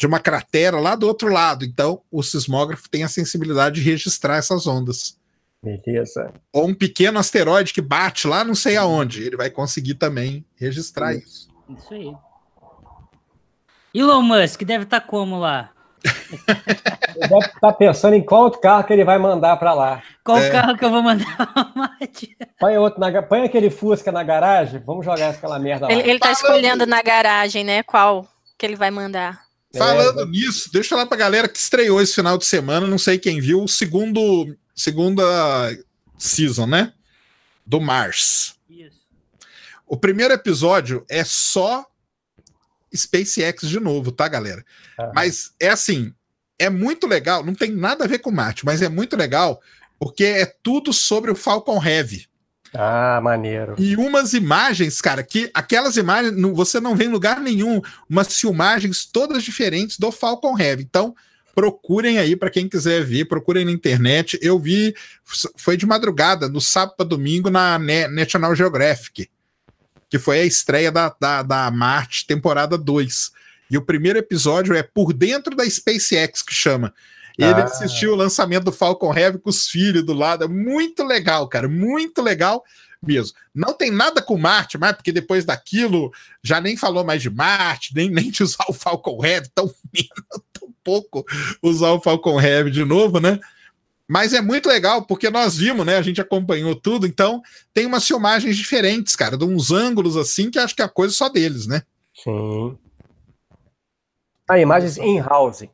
de uma cratera lá do outro lado. Então, o sismógrafo tem a sensibilidade de registrar essas ondas. Beleza. Ou um pequeno asteroide que bate lá não sei aonde. Ele vai conseguir também registrar isso. Isso aí. Elon Musk deve estar tá como lá? Ele deve estar tá pensando em qual outro carro que ele vai mandar para lá. Qual é. carro que eu vou mandar, Põe, outro na, põe aquele Fusca na garagem, vamos jogar aquela merda lá. Ele, está tá escolhendo na garagem, né? Qual que ele vai mandar. É, Falando é, nisso, deixa eu falar pra galera que estreou esse final de semana, não sei quem viu, o segundo, segunda season, né? Do Mars. O primeiro episódio é só SpaceX de novo, tá, galera? Ah. Mas é assim, é muito legal, não tem nada a ver com Marte, mas é muito legal porque é tudo sobre o Falcon Heavy. Ah, maneiro. E umas imagens, cara, que aquelas imagens você não vê em lugar nenhum, umas filmagens todas diferentes do Falcon Heavy. Então, procurem aí para quem quiser ver, procurem na internet. Eu vi, foi de madrugada, no sábado para domingo, na National Geographic, que foi a estreia da, da, da Marte, temporada 2. E o primeiro episódio é Por Dentro da SpaceX, que chama. Ele ah. assistiu o lançamento do Falcon Heavy com os filhos do lado. É muito legal, cara. Muito legal mesmo. Não tem nada com Marte, mas porque depois daquilo já nem falou mais de Marte, nem, [LAUGHS] nem de usar o Falcon Heavy, tão, [LAUGHS] tão pouco usar o Falcon Heavy de novo, né? Mas é muito legal porque nós vimos, né? A gente acompanhou tudo, então tem umas filmagens diferentes, cara, de uns ângulos assim que acho que é a coisa só deles, né? Sim. Ah, imagens in housing.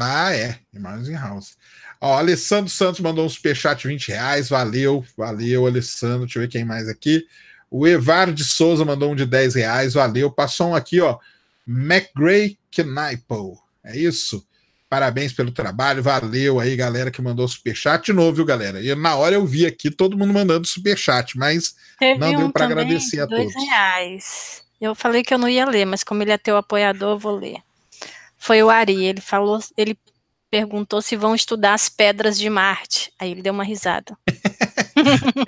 Ah, é. é Irmãos House. Ó, Alessandro Santos mandou um superchat de 20 reais. Valeu, valeu, Alessandro. Deixa eu ver quem mais aqui. O Evar de Souza mandou um de 10 reais. Valeu. Passou um aqui, ó. McGray Knipel. É isso? Parabéns pelo trabalho. Valeu aí, galera, que mandou superchat. De novo, viu, galera? E na hora eu vi aqui todo mundo mandando superchat, mas Teve não deu um para agradecer a dois todos. reais. Eu falei que eu não ia ler, mas como ele é teu apoiador, eu vou ler foi o Ari. Ele falou, ele perguntou se vão estudar as pedras de Marte. Aí ele deu uma risada. [LAUGHS]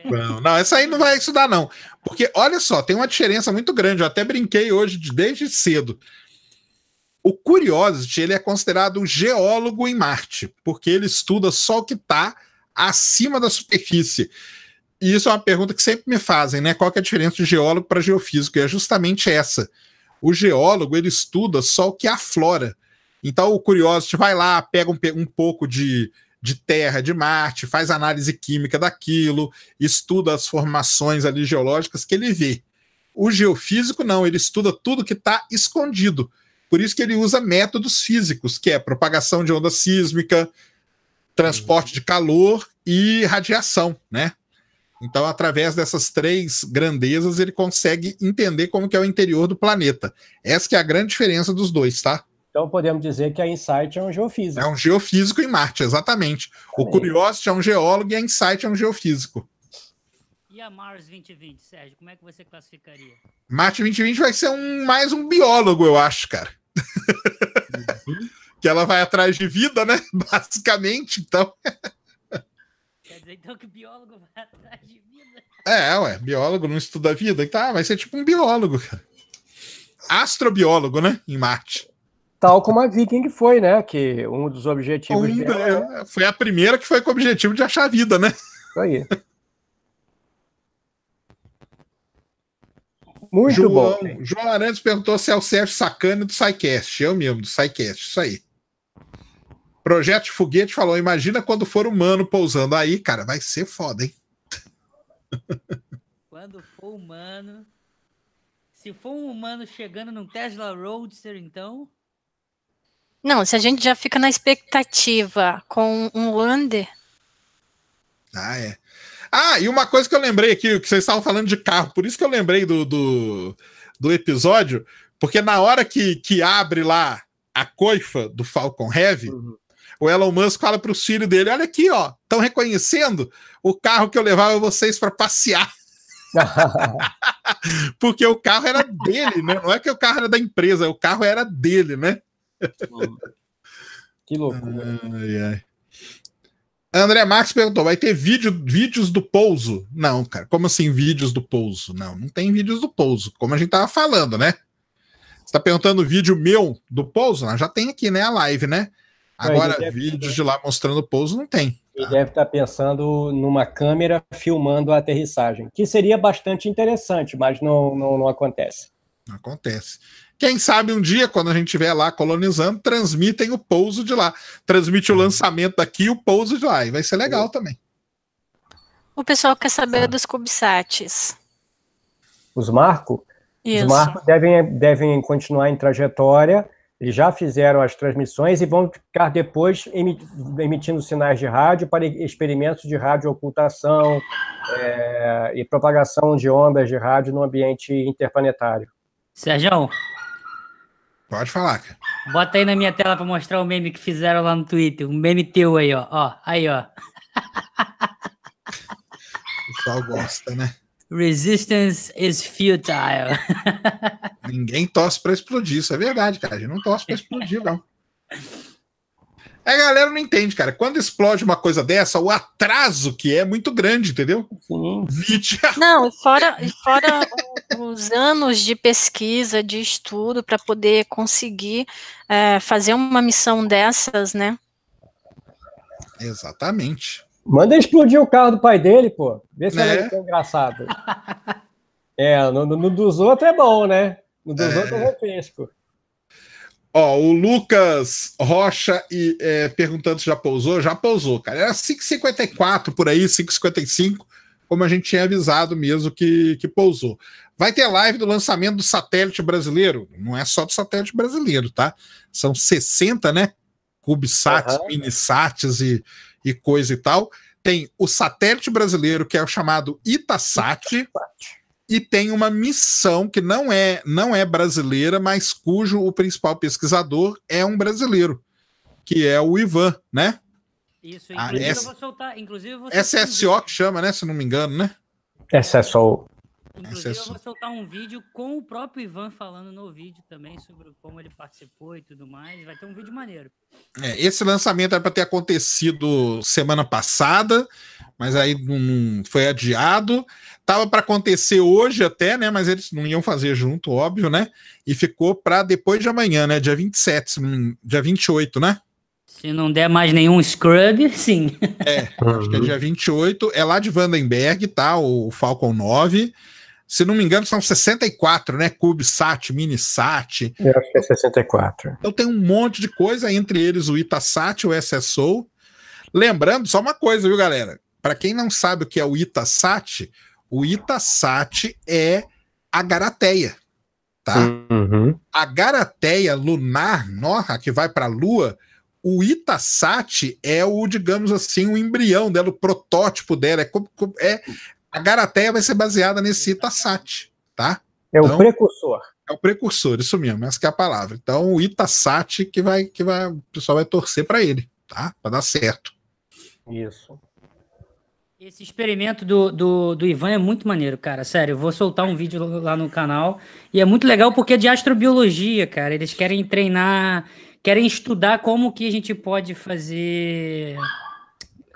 não, não, essa aí não vai estudar, não. Porque, olha só, tem uma diferença muito grande. Eu até brinquei hoje desde cedo. O Curiosity ele é considerado um geólogo em Marte, porque ele estuda só o que está acima da superfície. E isso é uma pergunta que sempre me fazem, né? Qual é a diferença de geólogo para geofísico? E é justamente essa. O geólogo ele estuda só o que aflora então o Curiosity vai lá, pega um, um pouco de, de terra de Marte, faz análise química daquilo, estuda as formações ali geológicas que ele vê. O geofísico não, ele estuda tudo que está escondido. Por isso que ele usa métodos físicos, que é propagação de onda sísmica, transporte de calor e radiação, né? Então, através dessas três grandezas, ele consegue entender como que é o interior do planeta. Essa que é a grande diferença dos dois, tá? Então podemos dizer que a Insight é um geofísico. É um geofísico em Marte, exatamente. O Curiosity é um geólogo e a Insight é um geofísico. E a Mars 2020, Sérgio, como é que você classificaria? Marte 2020 vai ser um, mais um biólogo, eu acho, cara. Uhum. [LAUGHS] que ela vai atrás de vida, né? [LAUGHS] Basicamente, então. Quer dizer, então, que biólogo vai atrás de vida? É, ué, biólogo não estuda a vida, tá? Vai ser tipo um biólogo, cara. Astrobiólogo, né? Em Marte. Tal como a Viking foi, né? Que um dos objetivos. Um, dela... é, foi a primeira que foi com o objetivo de achar a vida, né? Isso aí. Muito João, bom. João Arantes perguntou se é o Sérgio Sacani do SciCast. Eu mesmo, do SciCast, isso aí. Projeto de Foguete falou: imagina quando for humano pousando aí, cara, vai ser foda, hein? [LAUGHS] Quando for humano. Se for um humano chegando num Tesla Roadster, então. Não, se a gente já fica na expectativa com um Lander. Ah, é. Ah, e uma coisa que eu lembrei aqui, que vocês estavam falando de carro, por isso que eu lembrei do, do, do episódio, porque na hora que, que abre lá a coifa do Falcon Heavy, uhum. o Elon Musk fala para o filho dele: Olha aqui, ó, estão reconhecendo o carro que eu levava vocês para passear. [LAUGHS] [LAUGHS] porque o carro era dele, né? Não é que o carro era da empresa, o carro era dele, né? [LAUGHS] que loucura. André Max perguntou: vai ter vídeo, vídeos do pouso? Não, cara, como assim vídeos do pouso? Não, não tem vídeos do pouso, como a gente tava falando, né? Você tá perguntando vídeo meu do pouso? Não, ah, já tem aqui, né? A live, né? Agora, vídeos ter... de lá mostrando o pouso não tem. Ele tá? deve estar tá pensando numa câmera filmando a aterrissagem, que seria bastante interessante, mas não, não, não acontece. Não acontece. Quem sabe um dia, quando a gente estiver lá colonizando, transmitem o pouso de lá. Transmite o uhum. lançamento daqui e o pouso de lá. E vai ser legal também. O pessoal quer saber é. dos CubeSats. Os marcos? Os marcos devem, devem continuar em trajetória. Eles já fizeram as transmissões e vão ficar depois emitindo sinais de rádio para experimentos de rádio ocultação é, eh, e propagação de ondas de rádio no ambiente interplanetário. Sérgio, Pode falar, cara. Bota aí na minha tela para mostrar o meme que fizeram lá no Twitter. Um meme teu aí, ó. ó aí, ó. O pessoal gosta, né? Resistance is futile. Ninguém tosse para explodir, isso é verdade, cara. A gente não tosse para explodir, não. [LAUGHS] A galera não entende, cara. Quando explode uma coisa dessa, o atraso que é muito grande, entendeu? Sim. Não, fora, [LAUGHS] fora os anos de pesquisa, de estudo, para poder conseguir é, fazer uma missão dessas, né? Exatamente. Manda explodir o carro do pai dele, pô. Vê se né? é engraçado. é, no, no, no, dos outros é bom, né? No dos é. outros é refresco. Ó, o Lucas Rocha e, é, perguntando se já pousou. Já pousou, cara. Era 5,54 por aí, 5,55, como a gente tinha avisado mesmo que, que pousou. Vai ter live do lançamento do satélite brasileiro. Não é só do satélite brasileiro, tá? São 60, né? CubeSats, uhum. MiniSats e, e coisa e tal. Tem o satélite brasileiro, que é o chamado Itasat. Itasat e tem uma missão que não é não é brasileira, mas cujo o principal pesquisador é um brasileiro, que é o Ivan, né? Isso, ah, inclusive ah, eu vou soltar, inclusive eu vou SSO é que chama, né, se não me engano, né? SSO. Inclusive, eu vou soltar um vídeo com o próprio Ivan falando no vídeo também sobre como ele participou e tudo mais. Vai ter um vídeo maneiro. É, esse lançamento era para ter acontecido semana passada, mas aí não, foi adiado. Tava para acontecer hoje até, né? Mas eles não iam fazer junto, óbvio, né? E ficou para depois de amanhã, né? Dia 27, dia 28, né? Se não der mais nenhum scrub, [LAUGHS] sim. É, acho que é dia 28. É lá de Vandenberg, tá? O Falcon 9 se não me engano, são 64, né? CubeSat, MiniSat. Eu acho que é 64. Então tem um monte de coisa, entre eles o Itasat, o SSO. Lembrando, só uma coisa, viu, galera? Para quem não sabe o que é o Itasat, o Itasat é a Garateia, tá? Uhum. A Garateia lunar, Norra, que vai para a Lua, o Itasat é o, digamos assim, o embrião dela, o protótipo dela. É, é a Garateia vai ser baseada nesse Itasat, tá? É então, o precursor. É o precursor, isso mesmo, essa é a palavra. Então, o Itasat que vai, que vai, o pessoal vai torcer para ele, tá? Para dar certo. Isso. Esse experimento do, do, do, Ivan é muito maneiro, cara. Sério, eu vou soltar um vídeo lá no canal. E é muito legal porque é de astrobiologia, cara. Eles querem treinar, querem estudar como que a gente pode fazer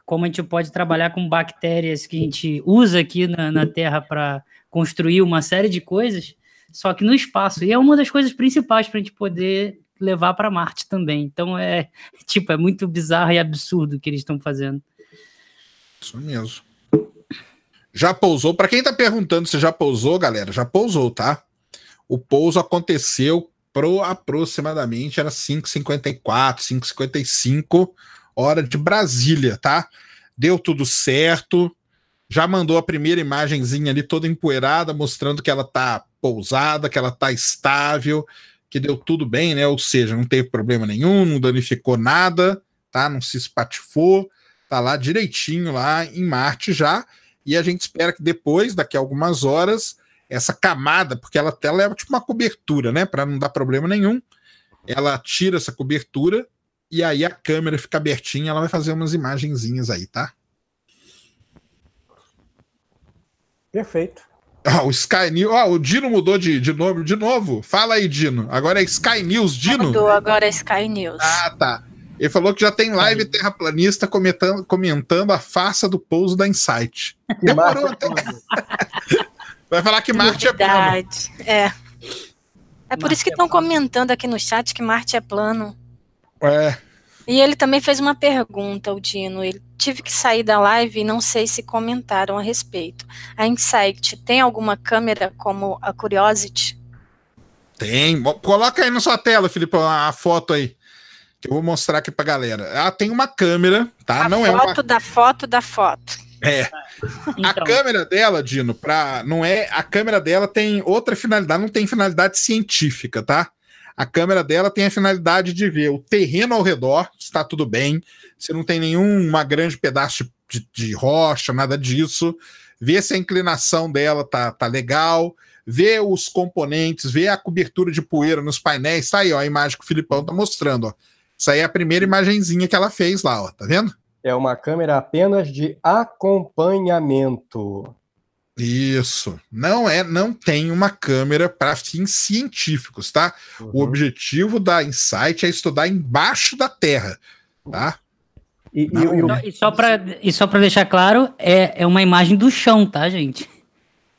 como a gente pode trabalhar com bactérias que a gente usa aqui na, na Terra para construir uma série de coisas, só que no espaço. E é uma das coisas principais para a gente poder levar para Marte também. Então é [LAUGHS] tipo é muito bizarro e absurdo o que eles estão fazendo. Isso mesmo. Já pousou? Para quem está perguntando se já pousou, galera, já pousou, tá? O pouso aconteceu pro aproximadamente era 5:54, 5:55 hora de Brasília, tá? Deu tudo certo. Já mandou a primeira imagenzinha ali toda empoeirada, mostrando que ela tá pousada, que ela tá estável, que deu tudo bem, né? Ou seja, não teve problema nenhum, não danificou nada, tá? Não se espatifou, tá lá direitinho lá em Marte já. E a gente espera que depois, daqui a algumas horas, essa camada, porque ela até leva tipo uma cobertura, né, para não dar problema nenhum. Ela tira essa cobertura e aí a câmera fica abertinha, ela vai fazer umas imagenzinhas aí, tá? Perfeito. Ah, o Sky News. o Dino mudou de, de nome de novo. Fala aí, Dino. Agora é Sky News, Dino. Mudou, agora é Sky News. Ah, tá. Ele falou que já tem live terraplanista comentando, comentando a farsa do pouso da Insight. Demorou até. [LAUGHS] Vai falar que Marte é plano. É. É por Marte isso que estão é comentando aqui no chat que Marte é plano. É. E ele também fez uma pergunta, o Dino. Ele tive que sair da live e não sei se comentaram a respeito. A Insight tem alguma câmera como a Curiosity? Tem. Coloca aí na sua tela, Felipe, a foto aí. Que eu vou mostrar aqui pra galera. Ela ah, tem uma câmera, tá? A não foto é uma... da foto da foto. É. [LAUGHS] Então. A câmera dela, Dino, pra... não é. A câmera dela tem outra finalidade, não tem finalidade científica, tá? A câmera dela tem a finalidade de ver o terreno ao redor, está tudo bem, se não tem nenhuma grande pedaço de, de rocha, nada disso, ver se a inclinação dela tá, tá legal, ver os componentes, ver a cobertura de poeira nos painéis, está aí ó, a imagem que o Filipão tá mostrando. Ó. Isso aí é a primeira imagenzinha que ela fez lá, ó, tá vendo? É uma câmera apenas de acompanhamento. Isso. Não é, não tem uma câmera para fins científicos, tá? Uhum. O objetivo da Insight é estudar embaixo da Terra, tá? E, não, e, e só para deixar claro, é, é uma imagem do chão, tá, gente?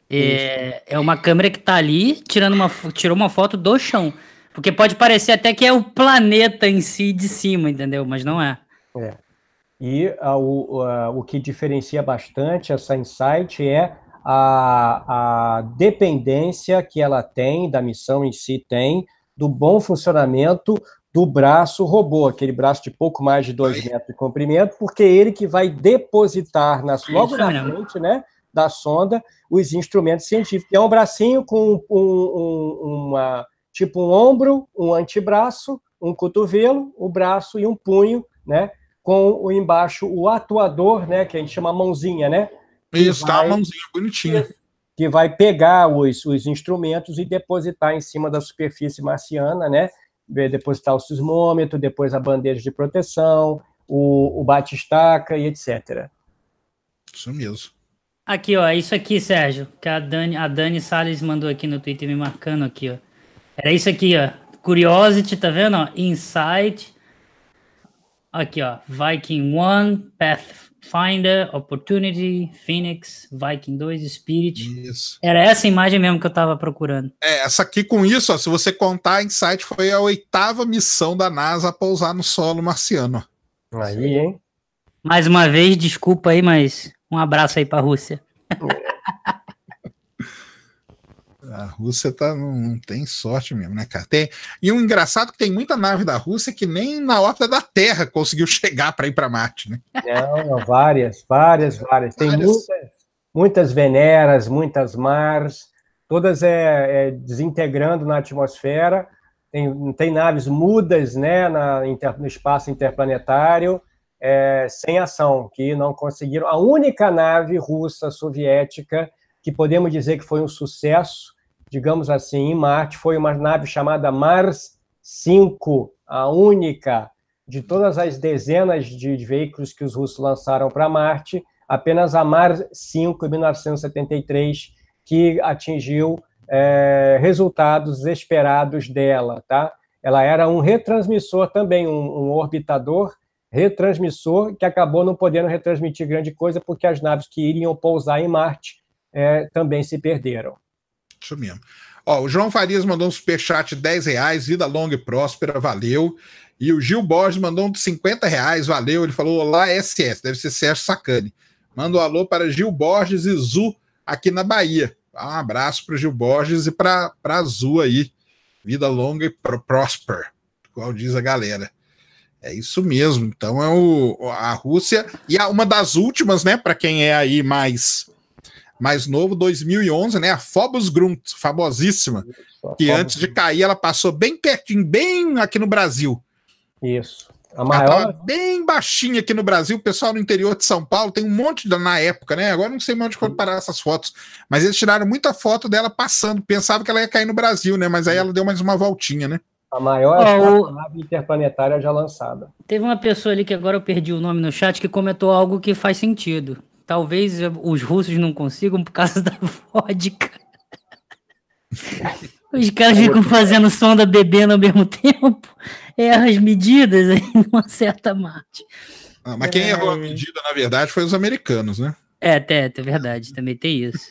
É, é uma câmera que tá ali tirando uma, tirou uma foto do chão. Porque pode parecer até que é o planeta em si de cima, entendeu? Mas não é. É. E a, ah, o, a, ah, o que diferencia bastante essa insight é a, a dependência que ela tem, da missão em si tem, do bom funcionamento do braço robô, aquele braço de pouco mais de dois metros de comprimento, porque é ele que vai depositar nas, logo na frente né, da sonda os instrumentos científicos. É um bracinho com um, um, uma, tipo um ombro, um antebraço, um cotovelo, o braço e um punho, né? Com o embaixo o atuador, né? Que a gente chama mãozinha, né? Isso, vai, tá a mãozinha bonitinha. Que vai pegar os, os instrumentos e depositar em cima da superfície marciana, né? Depositar o sismômetro, depois a bandeja de proteção, o, o bate-estaca e etc. Isso mesmo. Aqui, ó, isso aqui, Sérgio, que a Dani, a Dani Salles mandou aqui no Twitter me marcando aqui, ó. Era isso aqui, ó. Curiosity, tá vendo? Ó? Insight. Aqui, ó. Viking One, Path Finder, Opportunity, Phoenix, Viking 2, Spirit. Isso. Era essa imagem mesmo que eu estava procurando. É, essa aqui com isso, ó, se você contar, Insight foi a oitava missão da NASA a pousar no solo marciano. Aí, hein? Mais uma vez, desculpa aí, mas um abraço aí para a Rússia. [LAUGHS] a Rússia tá, não, tem sorte mesmo, né, cara? Tem, e um engraçado é que tem muita nave da Rússia que nem na órbita da Terra conseguiu [LAUGHS] chegar para ir para Marte, né? Não, várias, várias, várias. Tem várias. muitas, muitas Veneras, muitas Mars, todas é, é desintegrando na atmosfera. Tem, tem naves mudas, né, na, inter, no espaço interplanetário. É, sem ação, que não conseguiram. A única nave russa soviética que podemos dizer que foi um sucesso digamos assim, em Marte, foi uma nave chamada Mars 5, a única de todas as dezenas de veículos que os russos lançaram para Marte, apenas a Mars 5, em 1973, que atingiu é, resultados esperados dela, tá? Ela era um retransmissor também, um, um orbitador retransmissor que acabou não podendo retransmitir grande coisa porque as naves que iriam pousar em Marte é, também se perderam isso mesmo Ó, o João Farias mandou um superchat de 10 reais, vida longa e próspera, valeu. E o Gil Borges mandou um de 50 reais, valeu. Ele falou: Olá, SS, deve ser Sérgio Sacani. Manda um alô para Gil Borges e Zu aqui na Bahia. Um abraço para Gil Borges e para Zu aí. Vida longa e pr próspera, igual diz a galera. É isso mesmo. Então é o, a Rússia. E uma das últimas, né, para quem é aí mais mais novo, 2011, né? A Phobos Grunt, famosíssima, Isso, que Phobos antes de cair ela passou bem pertinho, bem aqui no Brasil. Isso. A maior... bem baixinha aqui no Brasil, o pessoal no interior de São Paulo tem um monte de, na época, né? Agora não sei onde foram parar essas fotos, mas eles tiraram muita foto dela passando, pensava que ela ia cair no Brasil, né? Mas aí ela deu mais uma voltinha, né? A maior oh, nave interplanetária já lançada. Teve uma pessoa ali que agora eu perdi o nome no chat que comentou algo que faz sentido. Talvez os russos não consigam por causa [LAUGHS] da vodka. Os caras é ficam fazendo sonda bebendo ao mesmo [LAUGHS] tempo, Erra é as medidas aí numa [LAUGHS] certa margem. Ah, mas quem é... errou a é. medida, na verdade, foi os americanos, né? É, até, é verdade, também tem isso.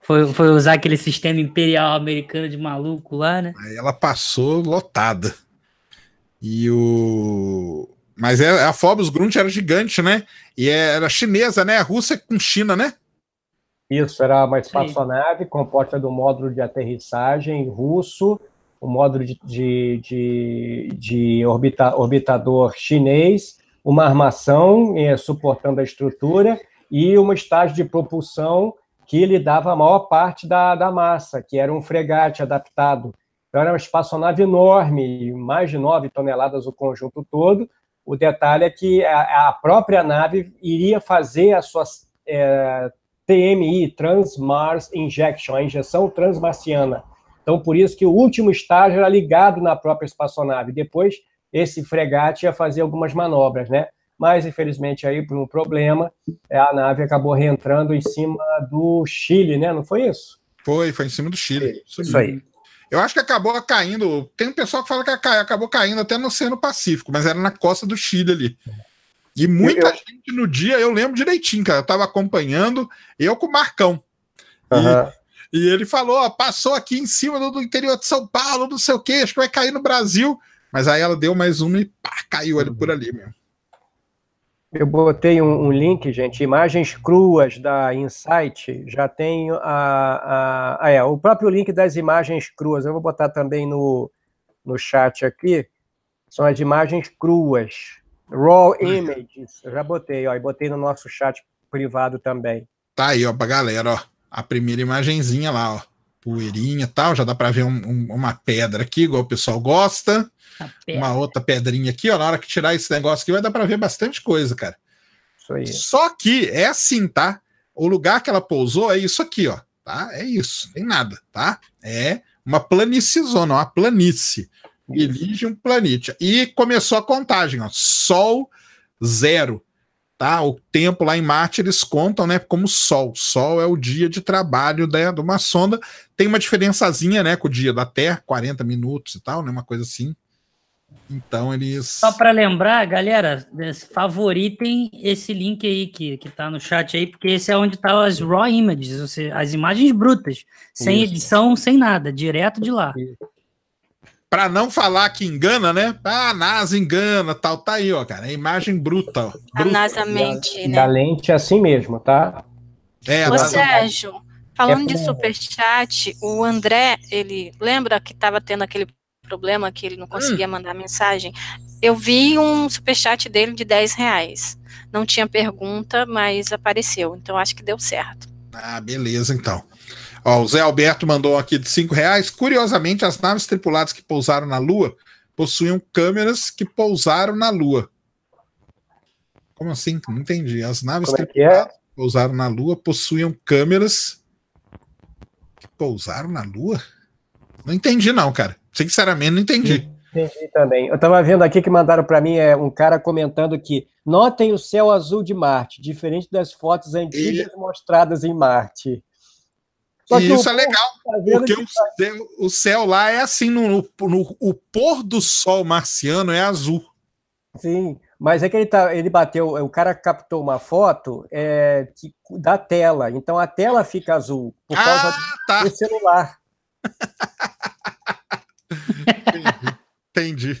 foi, foi usar aquele sistema imperial americano de maluco lá, né? Aí ela passou lotada. E o, mas é, a Phobos Grunt era gigante, né? E é, era chinesa, né? A Rússia com China, né? Isso, era uma espaçonave Sim. composta do módulo de aterrissagem russo, o módulo de, de, de, de orbita, orbitador chinês, uma armação eh, suportando a estrutura e uma estágio de propulsão que lhe dava a maior parte da, da massa, que era um fregate adaptado. Então, era uma espaçonave enorme, mais de 9 toneladas o conjunto todo, o detalhe é que a, a própria nave iria fazer a sua é, TMI, Transmars Injection, a injeção transmarciana. Então, por isso que o último estágio era ligado na própria espaçonave. Depois, esse fregate ia fazer algumas manobras, né? Mas, infelizmente, aí, por um problema, é, a nave acabou reentrando em cima do Chile, né? Não foi isso? Foi, foi em cima do Chile. Isso aí. Eu acho que acabou caindo. Tem um pessoal que fala que acabou caindo até no Oceano Pacífico, mas era na costa do Chile ali. E muita eu... gente no dia, eu lembro direitinho, cara. Eu tava acompanhando, eu com o Marcão. Uhum. E, e, ele falou: ó, passou aqui em cima do, do, interior de São Paulo, não sei o quê, acho que vai cair no Brasil. Mas aí ela deu mais uma e pá, caiu ali uhum. por ali mesmo. Eu botei um, um, link, gente, imagens cruas da Insight, já tem a, a, a, ah, é, o próprio link das imagens cruas, eu vou botar também no, no chat aqui, são as imagens cruas, raw images, eu já botei, ó, e botei no nosso chat privado também. Tá aí, ó, pra galera, ó, a primeira imagenzinha lá, ó poeirinha e tal, já dá para ver um, um, uma pedra aqui, igual o pessoal gosta. Uma outra pedrinha aqui, ó, na hora que tirar esse negócio aqui vai dar para ver bastante coisa, cara. Isso aí. Só que é assim, tá? O lugar que ela pousou é isso aqui, ó, tá? É isso, não tem nada, tá? É uma planície uma planície. Elige um planítia. E começou a contagem, ó. Sol zero Tá? o tempo lá em Marte eles contam, né, como Sol. Sol é o dia de trabalho né, de uma sonda. Tem uma diferençazinha, né, com o dia da Terra, 40 minutos e tal, né, uma coisa assim. Então eles. Só para lembrar, galera, né, favoritem esse link aí que, que tá no chat aí, porque esse é onde estão tá as raw images, ou seja, as imagens brutas, sem Isso. edição, sem nada, direto de lá. Isso. Para não falar que engana, né? Ah, a NASA engana, tal, tá aí, ó, cara. imagem bruta. Ó, a NASA mente, da, né? Da lente é assim mesmo, tá? É, Ô, tá- Sérgio, falando é de superchat, o André, ele lembra que estava tendo aquele problema que ele não hum. conseguia hum. mandar mensagem? Eu vi um superchat dele de 10 reais. Não tinha pergunta, mas apareceu. Então acho que deu certo. Ah, beleza, então. Ó, o Zé Alberto mandou aqui de 5 reais. Curiosamente, as naves tripuladas que pousaram na Lua possuíam câmeras que pousaram na Lua. Como assim? Não entendi. As naves Como tripuladas é que, é? pousaram na Lua possuíam câmeras que pousaram na Lua? Não entendi, não, cara. Sinceramente, não entendi. Entendi também. Eu tava vendo aqui que mandaram para mim é um cara comentando que Notem o céu azul de Marte, diferente das fotos antigas e... mostradas em Marte. e isso é legal, tá porque o céu, o céu, lá é assim, no, no, no, o pôr do sol marciano é azul. Sim, mas é que ele, tá, ele bateu, o cara captou uma foto é, que, da tela, então a tela fica azul por ah, causa tá. do celular. [LAUGHS] Entendi. Entendi.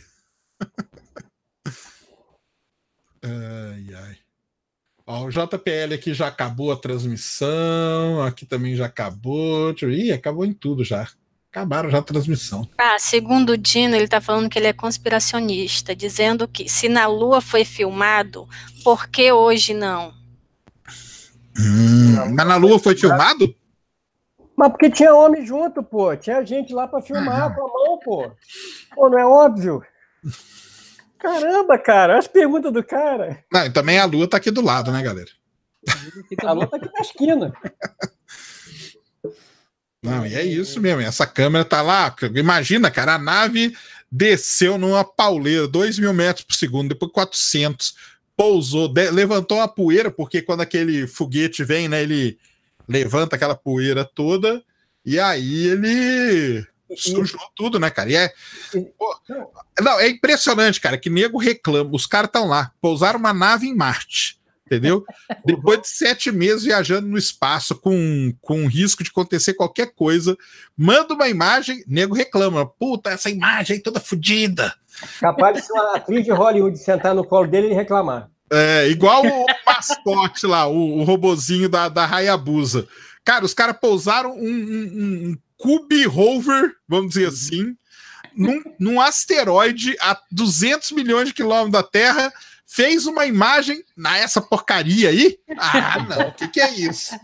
Ai, ai. Ó, o JPL aqui já acabou a transmissão, aqui também já acabou. Ih, acabou em tudo já. Acabaram já a transmissão. Ah, segundo o Dino, ele está falando que ele é conspiracionista, dizendo que se na Lua foi filmado, por que hoje não? Hum, na mas na Lua foi filmado? Mas porque tinha homem junto, pô. Tinha gente lá para filmar ah. com a mão, pô. Pô, não é óbvio? Caramba, cara, olha as perguntas do cara. Não, também a lua tá aqui do lado, né, galera? A lua tá aqui na esquina. Não, e é isso mesmo. Essa câmera tá lá. Imagina, cara, a nave desceu numa pauleira, 2 mil metros por segundo, depois 400, pousou, levantou uma poeira, porque quando aquele foguete vem, né, ele levanta aquela poeira toda, e aí ele sujou e... tudo, né, cara? E é. Pô, não, é impressionante, cara, que nego reclama. Os caras estão lá, pousaram uma nave em Marte. Entendeu? [LAUGHS] Depois de sete meses viajando no espaço com, com risco de acontecer qualquer coisa, manda uma imagem, nego reclama. Puta, essa imagem toda fodida. Capaz de ser uma atriz de Hollywood sentar no colo dele e reclamar. É, igual o mascote lá, o, o robozinho da, da Hayabusa. Cara, os caras pousaram um, um, um Cube Rover, vamos dizer uhum. assim, num, num asteroide a 200 milhões de quilômetros da Terra, fez uma imagem nessa porcaria aí? Ah, não, o que, que, é isso?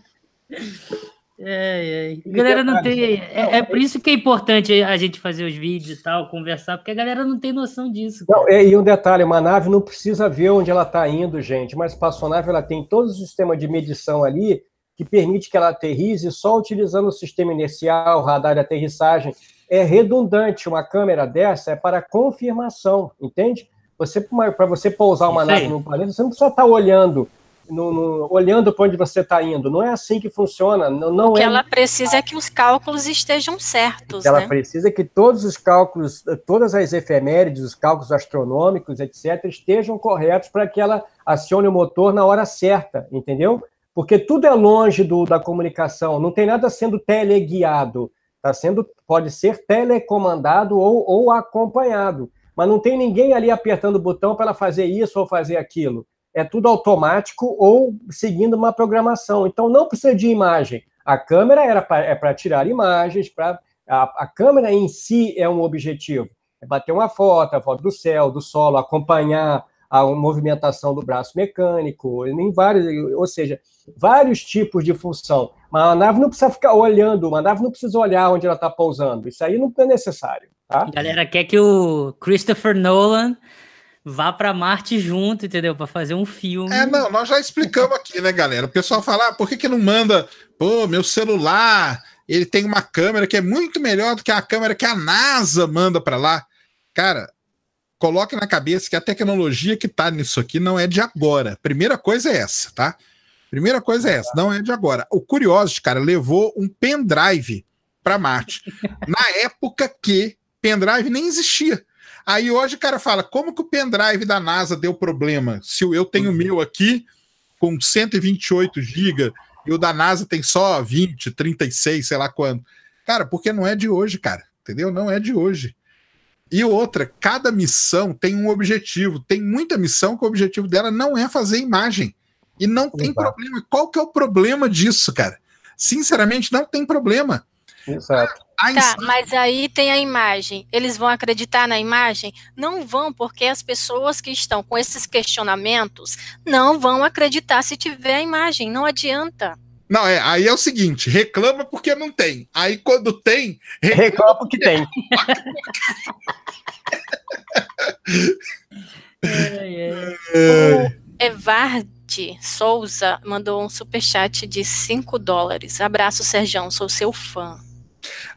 É, é. Galera não tem. É, é, por isso que é importante a gente fazer os vídeos e tal, conversar, porque a galera não tem noção disso. Não, e um detalhe: uma nave não precisa ver onde ela está indo, gente. Mas a espaçonave ela tem todo o sistema de medição ali que permite que ela aterrize só utilizando o sistema inercial, radar de aterrissagem, é redundante. Uma câmera dessa é para confirmação, entende? Você Para você pousar uma nave no planeta, você não precisa estar tá olhando no, no, olhando para onde você está indo. Não é assim que funciona. Não, não o que é... ela precisa é que os cálculos estejam certos. Ela né? precisa é que todos os cálculos, todas as efemérides, os cálculos astronômicos, etc., estejam corretos para que ela acione o motor na hora certa, entendeu? porque tudo é longe do, da comunicação, não tem nada sendo teleguiado, está sendo, pode ser telecomandado ou, ou acompanhado, mas não tem ninguém ali apertando o botão para fazer isso ou fazer aquilo. É tudo automático ou seguindo uma programação. Então não precisa de imagem. A câmera era pra, é para tirar imagens, para a, a câmera em si é um objetivo. É bater uma foto, a foto do céu, do solo, acompanhar a movimentação do braço mecânico, nem vários, ou seja, vários tipos de função. Mas a nave não precisa ficar olhando, uma nave não precisa olhar onde ela está pousando. Isso aí não é necessário. Tá? A galera quer que o Christopher Nolan vá para Marte junto, entendeu? Para fazer um filme. É, não, nós já explicamos aqui, né, galera? O pessoal fala, ah, por que, que não manda? Pô, meu celular, ele tem uma câmera que é muito melhor do que a câmera que a NASA manda para lá. Cara, coloque na cabeça que a tecnologia que está nisso aqui não é de agora. Primeira coisa é essa, tá? Primeira coisa é essa, não é de agora. O Curiosity, cara, levou um pendrive para Marte. [LAUGHS] na época que pendrive nem existia. Aí hoje o cara fala: como que o pendrive da NASA deu problema? Se eu tenho o uhum. meu aqui com 128 GB e o da NASA tem só 20, 36, sei lá quanto. Cara, porque não é de hoje, cara. Entendeu? Não é de hoje. E outra, cada missão tem um objetivo. Tem muita missão que o objetivo dela não é fazer imagem. E não Exato. tem tá. problema. Qual que é o problema disso, cara? Sinceramente, não tem problema. Exato. A, ah, a tá, mas aí tem a imagem. Eles vão acreditar na imagem? Não vão, porque as pessoas que estão com esses questionamentos não vão acreditar se tiver a imagem. Não adianta. Não, é, aí é o seguinte, reclama porque não tem. Aí quando tem, reclama, reclama porque tem. [LAUGHS] é, Evard Souza mandou um superchat de 5 dólares. Abraço, Serjão, sou seu fã.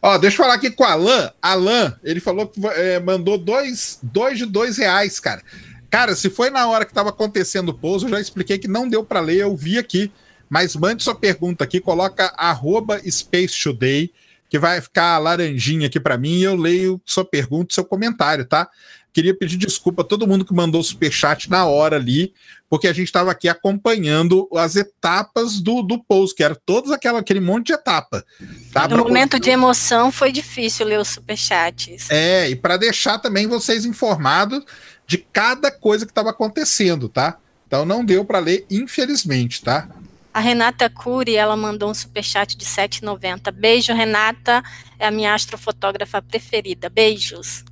Ó, deixa eu falar aqui com o Alan. Alan, ele falou que é, mandou dois, dois de dois reais, cara. Cara, se foi na hora que estava acontecendo o pouso, eu já expliquei que não deu para ler, eu vi aqui. Mas mande sua pergunta aqui, coloca arroba Space Today, que vai ficar laranjinha aqui para mim e eu leio sua pergunta, seu comentário, tá? Queria pedir desculpa a todo mundo que mandou superchat na hora ali, porque a gente estava aqui acompanhando as etapas do, do post, que era todas aquela, aquele monte de etapa. Tá? No pra momento você... de emoção foi difícil ler os superchats. É, e para deixar também vocês informados de cada coisa que estava acontecendo, tá? Então não deu para ler, infelizmente, tá? A Renata Cury, ela mandou um superchat de 7,90. Beijo, Renata. É a minha astrofotógrafa preferida. Beijos.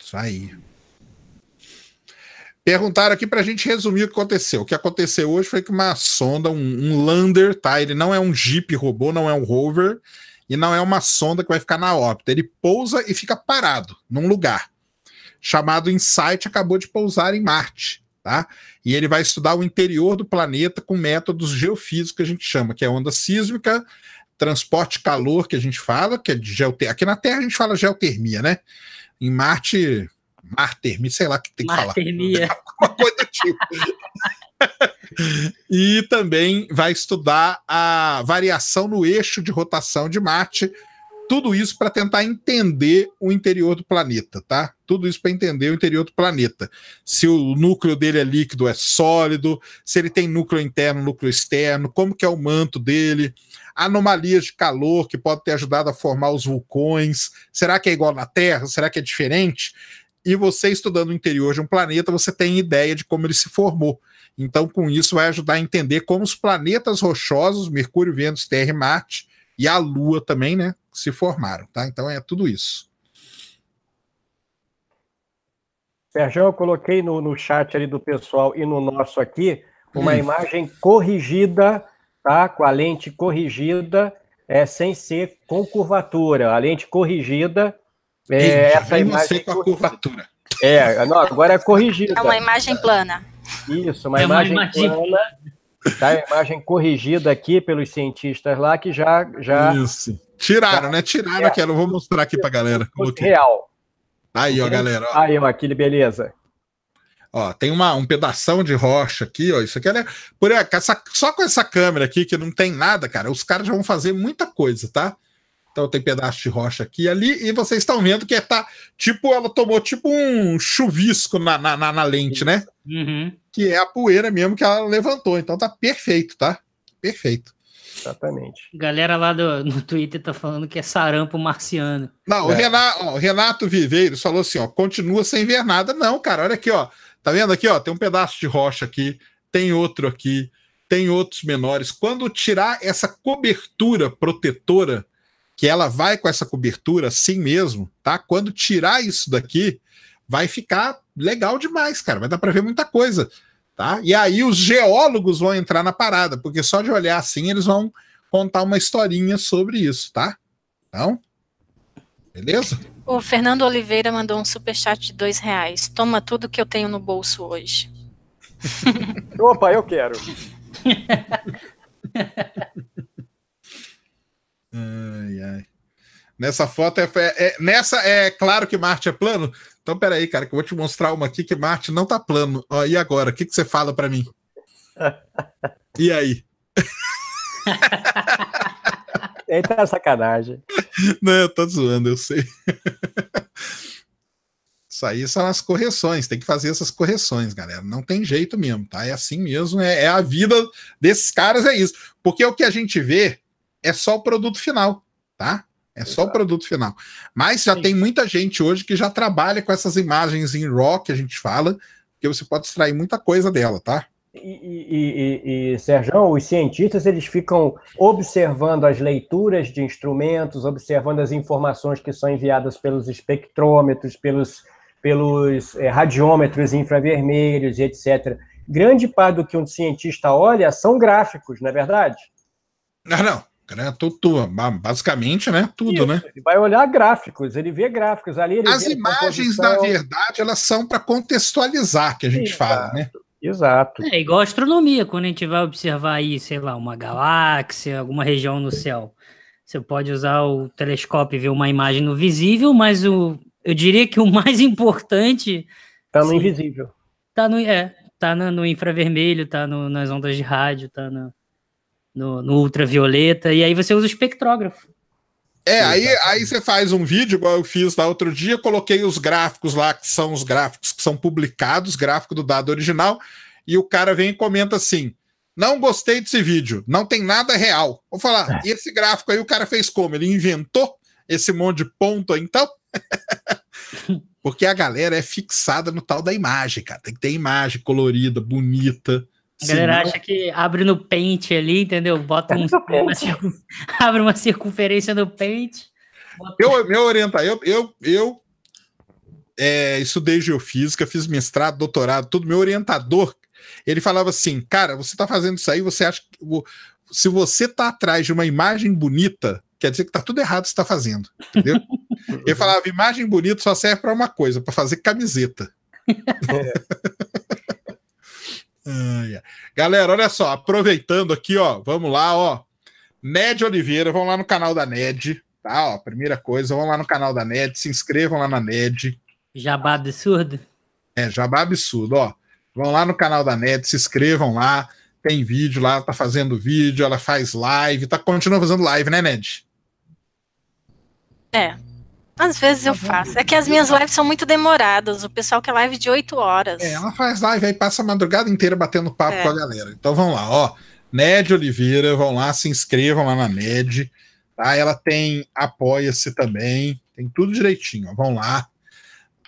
Isso aí. Perguntaram aqui para a gente resumir o que aconteceu. O que aconteceu hoje foi que uma sonda, um, um, lander, tá? Ele não é um jeep robô, não é um rover, e não é uma sonda que vai ficar na órbita. Ele pousa e fica parado num lugar. Chamado Insight acabou de pousar em Marte. Tá? E ele vai estudar o interior do planeta com métodos geofísicos que a gente chama, que é onda sísmica, transporte calor que a gente fala, que é de geotermia. Aqui na Terra a gente fala geotermia, né? Em Marte, martermia, sei lá o que tem que Martermia. falar. [LAUGHS] Uma coisa do tipo. [LAUGHS] e também vai estudar a variação no eixo de rotação de Marte, tudo isso para tentar entender o interior do planeta, tá? Tudo isso para entender o interior do planeta. Se o núcleo dele é líquido, é sólido, se ele tem núcleo interno, núcleo externo, como que é o manto dele, anomalias de calor que pode ter ajudado a formar os vulcões. Será que é igual na Terra? Será que é diferente? E você estudando o interior de um planeta, você tem ideia de como ele se formou. Então, com isso, vai ajudar a entender como os planetas rochosos, Mercúrio, Vênus, Terra e Marte, e a Lua também, né? Se formaram, tá? Então é tudo isso. Sérgio, eu coloquei no, no chat ali do pessoal e no nosso aqui uma hum. imagem corrigida, tá? Com a lente corrigida, é, sem ser com curvatura. A lente corrigida é essa imagem. com a curvatura. É, não, agora é corrigida. É uma imagem plana. Isso, uma é imagem uma imagem... plana Tá a imagem corrigida aqui pelos cientistas lá que já. já Isso. Tiraram, já, né? Tiraram real. aquela. Eu vou mostrar aqui pra galera. Coloquei. Real. Aí, ó, galera. Ó. Aí, ó, aquele beleza. Ó, tem uma, um pedaço de rocha aqui, ó. Isso aqui é. Por essa, só com essa câmera aqui, que não tem nada, cara, os caras já vão fazer muita coisa, tá? Então tem pedaço de rocha aqui e ali, e vocês estão vendo que é, tá tipo, ela tomou tipo um chuvisco na, na, na, na lente, né? Uhum. Que é a poeira mesmo que ela levantou. Então tá perfeito, tá? Perfeito. Exatamente. Galera lá do, no Twitter tá falando que é sarampo marciano. Não, é. o, Renato, ó, o Renato Viveiros falou assim: ó, continua sem ver nada. Não, cara, olha aqui, ó. Tá vendo aqui, ó? Tem um pedaço de rocha aqui, tem outro aqui, tem outros menores. Quando tirar essa cobertura protetora, que ela vai com essa cobertura assim mesmo, tá? Quando tirar isso daqui, vai ficar legal demais, cara. Vai dar para ver muita coisa, tá? E aí os geólogos vão entrar na parada, porque só de olhar assim eles vão contar uma historinha sobre isso, tá? Então, beleza? O Fernando Oliveira mandou um super chat de dois reais. Toma tudo que eu tenho no bolso hoje. [LAUGHS] Opa, eu quero. [LAUGHS] ai, ai. Nessa foto é, é, é, nessa é claro que Marte é plano. Então, peraí, cara, que eu vou te mostrar uma aqui que Marte não tá plano. Ó, e agora? O que, que você fala para mim? E aí? [LAUGHS] Eita é sacanagem. Não, eu tô zoando, eu sei. Isso aí são as correções, tem que fazer essas correções, galera. Não tem jeito mesmo, tá? É assim mesmo, é, é a vida desses caras, é isso. Porque o que a gente vê é só o produto final, tá? É só o produto final. Mas já Sim. tem muita gente hoje que já trabalha com essas imagens em RAW que a gente fala, que você pode extrair muita coisa dela, tá? E, e, e, e Sérgio, os cientistas eles ficam observando as leituras de instrumentos, observando as informações que são enviadas pelos espectrômetros, pelos, pelos é, radiômetros infravermelhos e etc. Grande parte do que um cientista olha são gráficos, não é verdade? Não, não né? Tudo, basicamente, né? Tudo, Isso, né? Ele vai olhar gráficos, ele vê gráficos ali. As imagens, na verdade, elas são para contextualizar, que a gente Exato. fala, né? Exato. É igual astronomia, quando a gente vai observar aí, sei lá, uma galáxia, alguma região no céu. Você pode usar o telescópio e ver uma imagem no visível, mas o, eu diria que o mais importante. Está no sim, invisível. está no, é, tá no, no infravermelho, está nas ondas de rádio, está no no, no ultravioleta, e aí você usa o espectrógrafo. É, aí, aí você faz um vídeo, igual eu fiz lá outro dia, coloquei os gráficos lá, que são os gráficos que são publicados, gráfico do dado original, e o cara vem e comenta assim: não gostei desse vídeo, não tem nada real. Vou falar, ah, e é. esse gráfico aí o cara fez como? Ele inventou esse monte de ponto aí, então? [LAUGHS] Porque a galera é fixada no tal da imagem, cara. Tem que ter imagem colorida, bonita. A galera acha que abre no pente ali, entendeu? Bota um, [LAUGHS] [LAUGHS] uma circun... abre uma circunferência no pente. Bota... Eu, meu orientador, eu, eu, eu é, estudei geofísica, fiz mestrado, doutorado, tudo. Meu orientador, ele falava assim, cara, você tá fazendo isso aí, você acha que se você tá atrás de uma imagem bonita, quer dizer que tá tudo errado você tá fazendo, entendeu? [LAUGHS] Eu falava, imagem bonita só serve para uma coisa, para fazer camiseta. É. Galera, olha só, aproveitando aqui, ó, vamos lá, ó. Ned Oliveira, vão lá no canal da Ned, tá? Ó, primeira coisa, vão lá no canal da Ned, se inscrevam lá na Ned. Jabá absurdo. É, jabá absurdo, ó. Vão lá no canal da Ned, se inscrevam lá. Tem vídeo lá, tá fazendo vídeo, ela faz live, tá continua fazendo live, né, Ned? É. Às vezes eu uhum. faço. É que as minhas lives são muito demoradas. O pessoal quer live de 8 horas. É, ela faz live aí passa a madrugada inteira batendo papo é. com a galera. Então vamos lá, ó. Ned Oliveira, vão lá, se inscrevam lá na Ned. Tá? Ela tem Apoia-se também. Tem tudo direitinho, ó. Vão lá.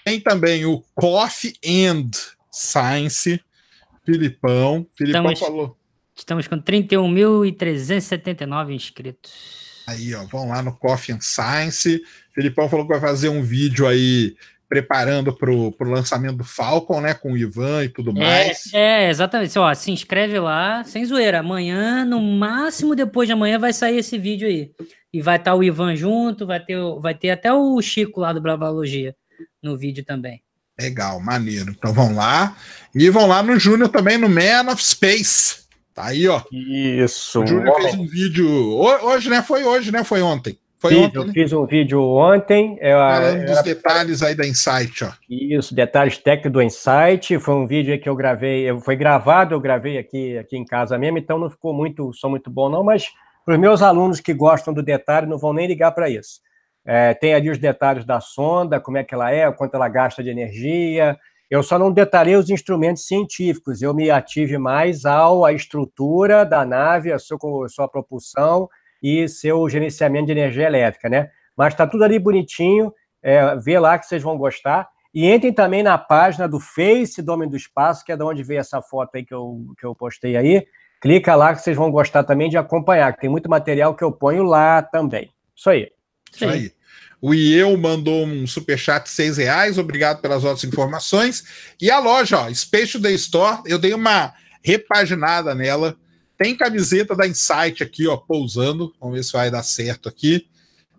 Tem também o Coffee and Science. Filipão. Filipão estamos, falou. Estamos com 31.379 inscritos. Aí, ó, vão lá no Coffee and Science. Felipão falou que vai fazer um vídeo aí preparando para o lançamento do Falcon, né? Com o Ivan e tudo é, mais. É, é exatamente. Assim, ó, se inscreve lá, sem zoeira. Amanhã, no máximo depois de amanhã, vai sair esse vídeo aí. E vai estar tá o Ivan junto, vai ter, vai ter até o Chico lá do Bravalogia no vídeo também. Legal, maneiro. Então vão lá. E vão lá no Júnior também, no Man of Space. Tá aí, ó. Isso. O Júlio fez um vídeo hoje, né? Foi hoje, né? Foi ontem. Foi ontem. Eu né? fiz um vídeo ontem. Eu, é, Falando dos detalhes aí da Insight, ó. Isso, detalhes técnicos do Insight. Foi um vídeo que eu gravei, eu, foi gravado, eu gravei aqui, aqui em casa mesmo, então não ficou muito, som muito bom, não, mas para os meus alunos que gostam do detalhe, não vão nem ligar para isso. É, tem ali os detalhes da sonda, como é que ela é, quanto ela gasta de energia, eu só não detalhei os instrumentos científicos, eu me ative mais ao a estrutura da nave, a sua, a sua propulsão e seu gerenciamento de energia elétrica, né? Mas está tudo ali bonitinho, é, vê lá que vocês vão gostar. E entrem também na página do Face do Homem do Espaço, que é de onde veio essa foto aí que eu, que eu postei aí. Clica lá que vocês vão gostar também de acompanhar, que tem muito material que eu ponho lá também. Isso aí. Isso aí. O IEU mandou um superchat de 6 reais, obrigado pelas outras informações. E a loja, ó, Space The Store, eu dei uma repaginada nela. Tem camiseta da Insight aqui, ó, pousando. Vamos ver se vai dar certo aqui.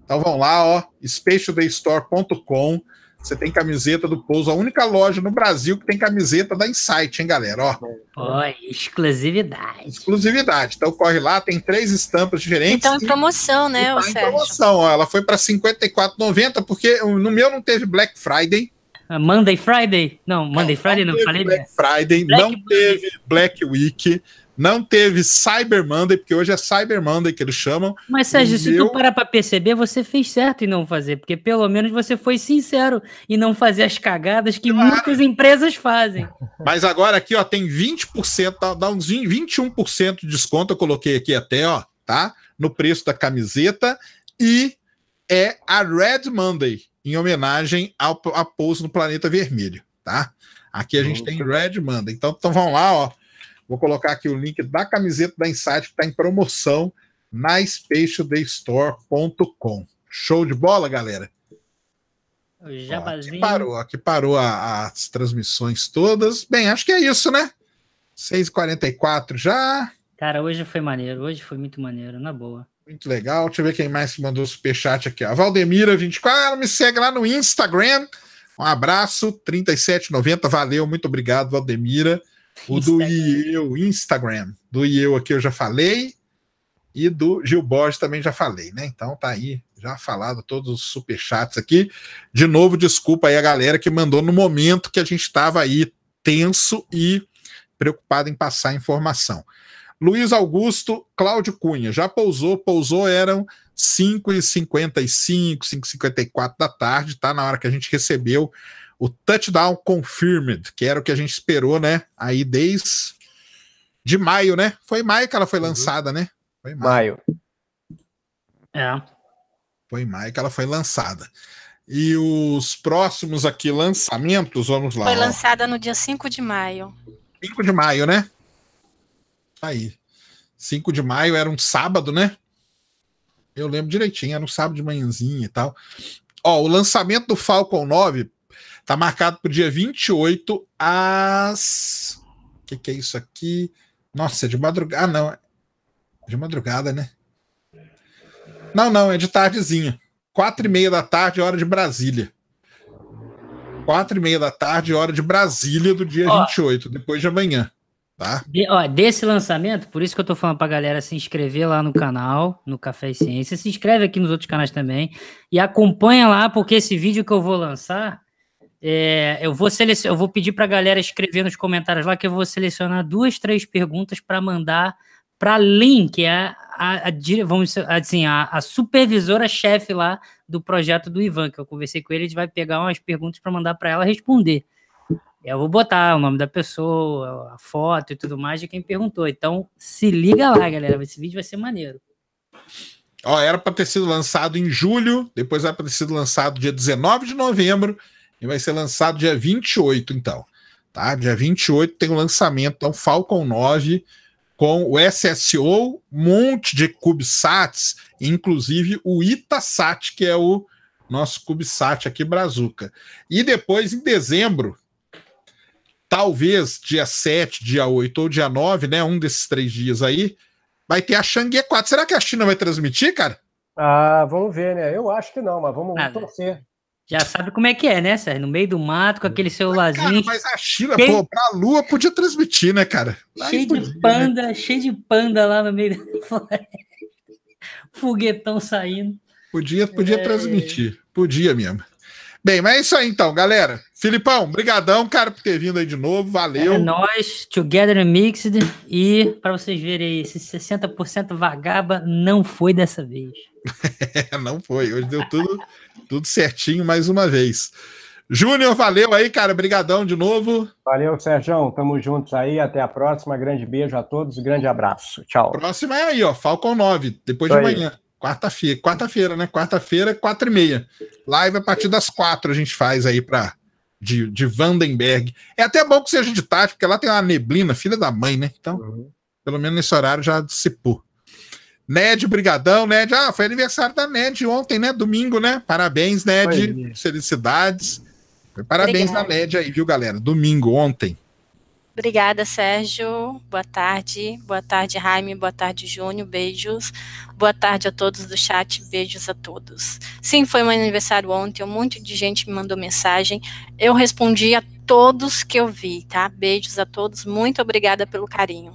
Então vão lá, ó, spatialdaystore.com. Você tem camiseta do Pouso, a única loja no Brasil que tem camiseta da Insight, hein, galera? Ó. Oi, exclusividade. Exclusividade. Então corre lá, tem três estampas diferentes. Então em promoção, né, tá o em promoção, ó. Ela foi para 54,90 porque no meu não teve Black Friday. Ah, Monday Friday? Não, Monday não, Friday não, não falei. Black Friday, Black não Monday. teve Black Week, não teve Cyber Monday, porque hoje é Cyber Monday que eles chamam. Mas, Sérgio, se meu... tu parar pra perceber, você fez certo em não fazer, porque pelo menos você foi sincero e não fazer as cagadas que claro. muitas empresas fazem. Mas agora aqui, ó, tem 20%, dá uns 21% de desconto, eu coloquei aqui até, ó, tá? No preço da camiseta. E é a Red Monday, em homenagem ao, a pouso no planeta vermelho, tá? Aqui a gente uhum. tem Red Monday. Então, então vamos lá, ó Vou colocar aqui o link da camiseta da Insight que está em promoção na spatialdaystore.com. Show de bola, galera? Aqui parou, aqui parou a, as transmissões todas. Bem, acho que é isso, né? 6h44 já. Cara, hoje foi maneiro, hoje foi muito maneiro, na boa. Muito legal. Deixa eu ver quem mais mandou superchat aqui. A Valdemira24, me segue lá no Instagram. Um abraço, 3790, valeu, muito obrigado, Valdemira. O do do eu Instagram. Do eu aqui eu já falei. E do Gil Borges também já falei, né? Então tá aí, já falado todos os superchats aqui. De novo, desculpa aí a galera que mandou no momento que a gente estava aí tenso e preocupado em passar informação. Luiz Augusto, Cláudio Cunha, já pousou, pousou eram 5h55, 5h54 da tarde, tá? Na hora que a gente recebeu o touchdown confirmed, que era o que a gente esperou, né? Aí desde de maio, né? Foi em maio que ela foi uhum. lançada, né? Foi maio. maio. É. Foi maio que ela foi lançada. E os próximos aqui lançamentos, vamos lá. Foi lançada ó. no dia 5 de maio. 5 de maio, né? Aí. 5 de maio era um sábado, né? Eu lembro direitinho, era um sábado de manhãzinha e tal. Ó, o lançamento do Falcon 9 Tá marcado para o dia 28 às. O que, que é isso aqui? Nossa, é de madrugada. Ah, não. É de madrugada, né? Não, não, é de tardezinha. Quatro e meia da tarde, hora de Brasília. Quatro e meia da tarde, hora de Brasília, do dia ó, 28, depois de amanhã. Tá? De, ó, desse lançamento, por isso que eu tô falando pra galera se inscrever lá no canal, no Café e Ciência, se inscreve aqui nos outros canais também e acompanha lá, porque esse vídeo que eu vou lançar é, eu, vou eu vou pedir para a galera escrever nos comentários lá que eu vou selecionar duas, três perguntas para mandar para Lin, que é a, a, vamos, assim, a, a supervisora-chefe lá do projeto do Ivan, que eu conversei com ele, a gente vai pegar umas perguntas para mandar para ela responder. Eu vou botar o nome da pessoa, a foto e tudo mais de quem perguntou. Então, se liga lá, galera. Esse vídeo vai ser maneiro. Ó, era para ter sido lançado em julho, depois era para ter sido lançado dia 19 de novembro, e vai ser lançado dia 28, então. Tá? Dia 28 tem o um lançamento, então, Falcon 9 com o SSO, um monte de CubeSats, inclusive o Itasat, que é o nosso CubeSat aqui Brazuca. E depois, em dezembro, talvez dia 7, dia 8 ou dia 9, né? Um desses três dias aí, vai ter a Chang'e 4. Será que a China vai transmitir, cara? Ah, vamos ver, né? Eu acho que não, mas vamos ah, torcer. Já sabe como é que é, né, Sérgio? No meio do mato, com aquele celularzinho. Mas, cara, mas a China, cheio... pô, pra lua podia transmitir, né, cara? Lá cheio podia, de né? panda, né? cheio de panda lá no meio [LAUGHS] da floresta. Foguetão saindo. Podia, podia é... transmitir. Podia mesmo. Bem, mas é isso aí então, galera. Filipão, brigadão, cara, por ter vindo aí de novo. Valeu. É nós, Together Mixed. E para vocês verem aí, esse 60% vagaba não foi dessa vez. [LAUGHS] É, não foi. Hoje deu tudo tudo certinho mais uma vez. Júnior, valeu aí, cara. Obrigadão de novo. Valeu, Sérgio. Tamo juntos aí. Até a próxima. Grande beijo a todos. Grande abraço. Tchau. Próxima é aí, ó. Falcon 9, depois Tô de manhã. Quarta-feira. Quarta-feira, né? Quarta-feira, quatro e meia. Live a partir das quatro a gente faz aí pra... De, de Vandenberg. É até bom que seja de tarde, porque lá tem uma neblina, filha da mãe, né? Então, uhum. pelo menos nesse horário já dissipou. Ned, brigadão, Ned. Ah, foi aniversário da Ned ontem, né? Domingo, né? Parabéns, Ned. Felicidades. Parabéns Obrigada. Ned aí, viu, galera? Domingo, ontem. Obrigada, Sérgio. Boa tarde. Boa tarde, Jaime. Boa tarde, Júnior. Beijos. Boa tarde a todos do chat. Beijos a todos. Sim, foi meu aniversário ontem. Um monte de gente me mandou mensagem. Eu respondi a todos que eu vi, tá? Beijos a todos. Muito obrigada pelo carinho.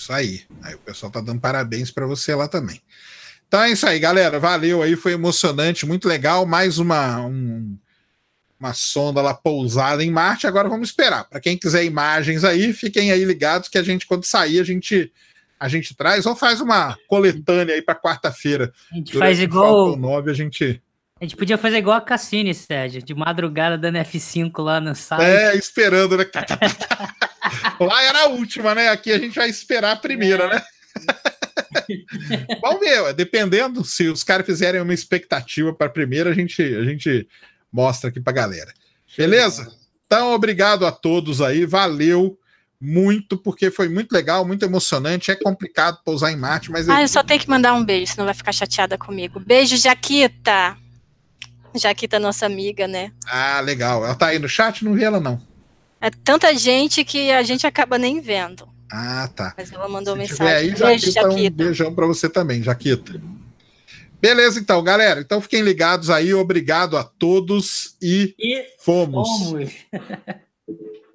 Isso aí. Aí o pessoal tá dando parabéns para você lá também. Então é isso aí, galera. Valeu aí, foi emocionante, muito legal. Mais uma, um, uma sonda lá pousada em Marte. Agora vamos esperar. Para quem quiser imagens aí, fiquem aí ligados que a gente, quando sair, a gente a gente traz ou faz uma coletânea aí para quarta-feira. A gente faz igual. 9, a gente a gente podia fazer igual a Cassini, Sérgio, de madrugada dando F5 lá no site. É, esperando, né? [LAUGHS] lá era a última, né? Aqui a gente vai esperar a primeira, né? [LAUGHS] é. né? Vamos ver, dependendo se os caras fizerem uma expectativa para a primeira, a gente, a gente mostra aqui para galera. Beleza? Então, obrigado a todos aí, valeu muito, porque foi muito legal, muito emocionante. É complicado pousar em Marte, mas. Ah, eu, eu só tenho que mandar um beijo, senão vai ficar chateada comigo. Beijo, Jaquita! Jaquita, tá nossa amiga, né? Ah, legal. Ela tá aí no chat? Não vi ela, não. É tanta gente que a gente acaba nem vendo. Ah, tá. Mas ela mandou Se mensagem. Aí, Beijo, Jaquita. Um beijão para você também, Jaquita. Beleza, então, galera. Então fiquem ligados aí. Obrigado a todos e, e fomos. fomos. [LAUGHS]